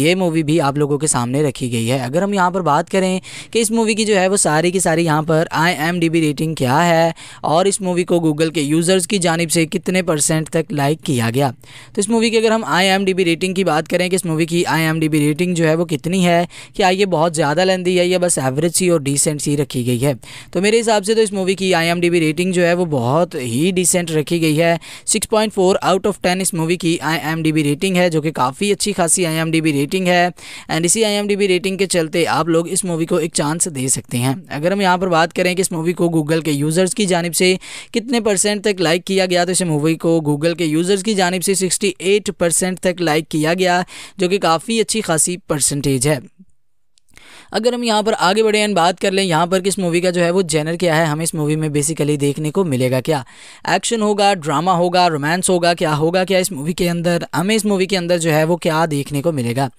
B: ये मूवी भी आप लोगों के सामने रखी गई है अगर हम यहाँ पर बात करें कि इस मूवी की जो है वो सारी की सारी यहाँ पर आई रेटिंग क्या है और इस मूवी को गूगल के यूज़र्स की जानब से कितने परसेंट तक लाइक किया गया तो इस मूवी की अगर हम आई रेटिंग की बात करें कि इस मूवी की आई रेटिंग जो है वो कितनी है क्या आइए बहुत ज़्यादा लेंदी है या बस एवरेज सी और डिसेंट सी रखी गई है तो मेरे हिसाब से तो इस मूवी की आई रेटिंग जो है वो बहुत ही डिसेंट रखी गई है 6.4 आउट ऑफ 10 इस मूवी की आई रेटिंग है जो कि काफ़ी अच्छी खासी आई रेटिंग है एंड इसी आई रेटिंग के चलते आप लोग इस मूवी को एक चांस दे सकते सकते हैं अगर हम यहाँ पर बात करें कि इस मूवी को गूगल के यूज़र्स की जानब से कितने परसेंट तक लाइक किया गया तो इस मूवी को गूगल के यूज़र्स की जानब से सिक्सटी एट परसेंट तक लाइक किया गया जो कि काफ़ी अच्छी खासी परसेंटेज है अगर हम यहाँ पर आगे बढ़े एंड बात कर लें यहाँ पर किस मूवी का जो है वो जेनर क्या है हमें इस मूवी में बेसिकली देखने को मिलेगा क्या एक्शन होगा ड्रामा होगा रोमांस होगा क्या होगा क्या इस मूवी के अंदर हमें इस मूवी के अंदर जो है वो क्या देखने को मिलेगा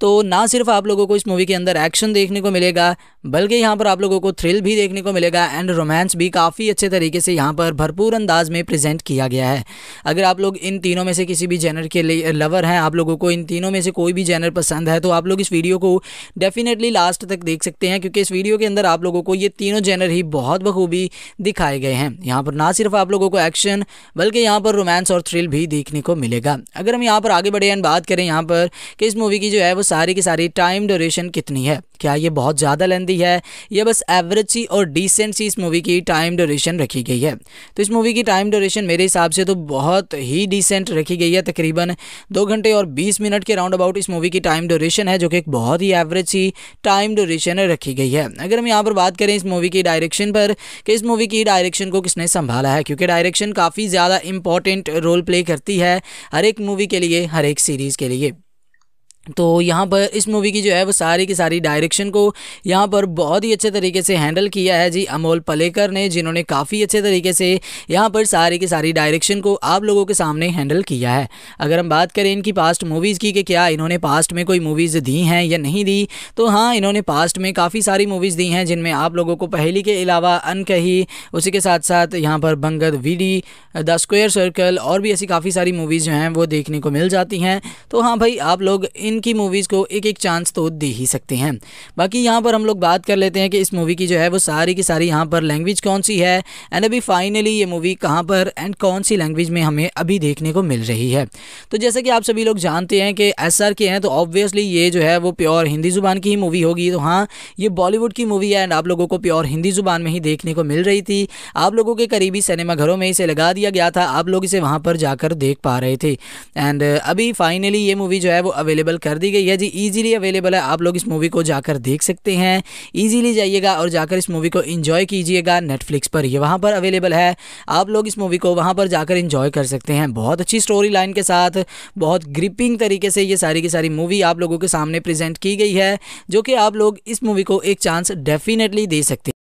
B: तो ना सिर्फ आप लोगों को इस मूवी के अंदर एक्शन देखने को मिलेगा बल्कि यहाँ पर आप लोगों को थ्रिल भी देखने को मिलेगा एंड रोमांस भी काफ़ी अच्छे तरीके से यहाँ पर भरपूर अंदाज में प्रेजेंट किया गया है अगर आप लोग इन तीनों में से किसी भी जैनर के लवर हैं आप लोगों को इन तीनों में से कोई भी जैनर पसंद है तो आप लोग इस वीडियो को डेफिनेटली लास्ट तक देख सकते हैं क्योंकि इस वीडियो के अंदर आप लोगों को ये तीनों जेनर ही बहुत बखूबी दिखाए गए हैं यहाँ पर ना सिर्फ आप लोगों को एक्शन बल्कि यहाँ पर रोमांस और थ्रिल भी देखने को मिलेगा अगर हम यहाँ पर आगे बढ़े एंड बात करें यहाँ पर कि इस मूवी की जो है वो सारी की सारी टाइम ड्योरेशन कितनी है क्या ये बहुत ज़्यादा लेंदी है यह बस एवरेज सी और डिसेंट सी इस मूवी की टाइम ड्यूरेशन रखी गई है तो इस मूवी की टाइम ड्यूरेशन मेरे हिसाब से तो बहुत ही डिसेंट रखी गई है तकरीबन दो घंटे और बीस मिनट के राउंड अबाउट इस मूवी की टाइम ड्यूरेशन है जो कि एक बहुत ही एवरेज सी टाइम ड्यूरेशन रखी गई है अगर हम यहाँ पर बात करें इस मूवी की डायरेक्शन पर कि इस मूवी की डायरेक्शन को किसने संभाला है क्योंकि डायरेक्शन काफ़ी ज़्यादा इंपॉर्टेंट रोल प्ले करती है हर एक मूवी के लिए हर एक सीरीज़ के लिए तो यहाँ पर इस मूवी की जो है वो सारी की सारी डायरेक्शन को यहाँ पर बहुत ही अच्छे तरीके से हैंडल किया है जी अमोल पलेकर ने जिन्होंने काफ़ी अच्छे तरीके से यहाँ पर सारी की सारी डायरेक्शन को आप लोगों के सामने हैंडल किया है अगर हम बात करें इनकी पास्ट मूवीज़ की कि क्या इन्होंने पास्ट में कोई मूवीज़ दी हैं या नहीं दी तो हाँ इन्होंने पास्ट में काफ़ी सारी मूवीज़ दी हैं जिनमें आप लोगों को पहली के अलावा अनकही उसी के साथ साथ यहाँ पर बंगद वी द स्क्वेयर सर्कल और भी ऐसी काफ़ी सारी मूवीज़ जो हैं वो देखने को मिल जाती हैं तो हाँ भाई आप लोग इन इनकी मूवीज़ को एक एक चांस तो दे ही सकते हैं बाकी यहाँ पर हम लोग बात कर लेते हैं कि इस मूवी की जो है वो सारी की सारी यहाँ पर लैंग्वेज कौन सी है एंड अभी फाइनली ये मूवी कहाँ पर एंड कौन सी लैंग्वेज में हमें अभी देखने को मिल रही है तो जैसे कि आप सभी लोग जानते हैं कि एस के हैं तो ऑब्वियसली ये जो है वो प्योर हिंदी ज़ुबान की ही मूवी होगी तो हाँ ये बॉलीवुड की मूवी है एंड आप लोगों को प्योर हिंदी ज़ुबान में ही देखने को मिल रही थी आप लोगों के करीबी सिनेमाघरों में इसे लगा दिया गया था आप लोग इसे वहाँ पर जाकर देख पा रहे थे एंड अभी फाइनली ये मूवी जो है वो अवेलेबल कर दी गई है जी इजीली अवेलेबल है आप लोग इस मूवी को जाकर देख सकते हैं इजीली जाइएगा और जाकर इस मूवी को इन्जॉय कीजिएगा नेटफ्लिक्स पर ये वहाँ पर अवेलेबल है आप लोग इस मूवी को वहाँ पर जाकर इन्जॉय कर सकते हैं बहुत अच्छी स्टोरी लाइन के साथ बहुत ग्रिपिंग तरीके से ये सारी की सारी मूवी आप लोगों के सामने प्रजेंट की गई है जो कि आप लोग इस मूवी को एक चांस डेफिनेटली दे सकते हैं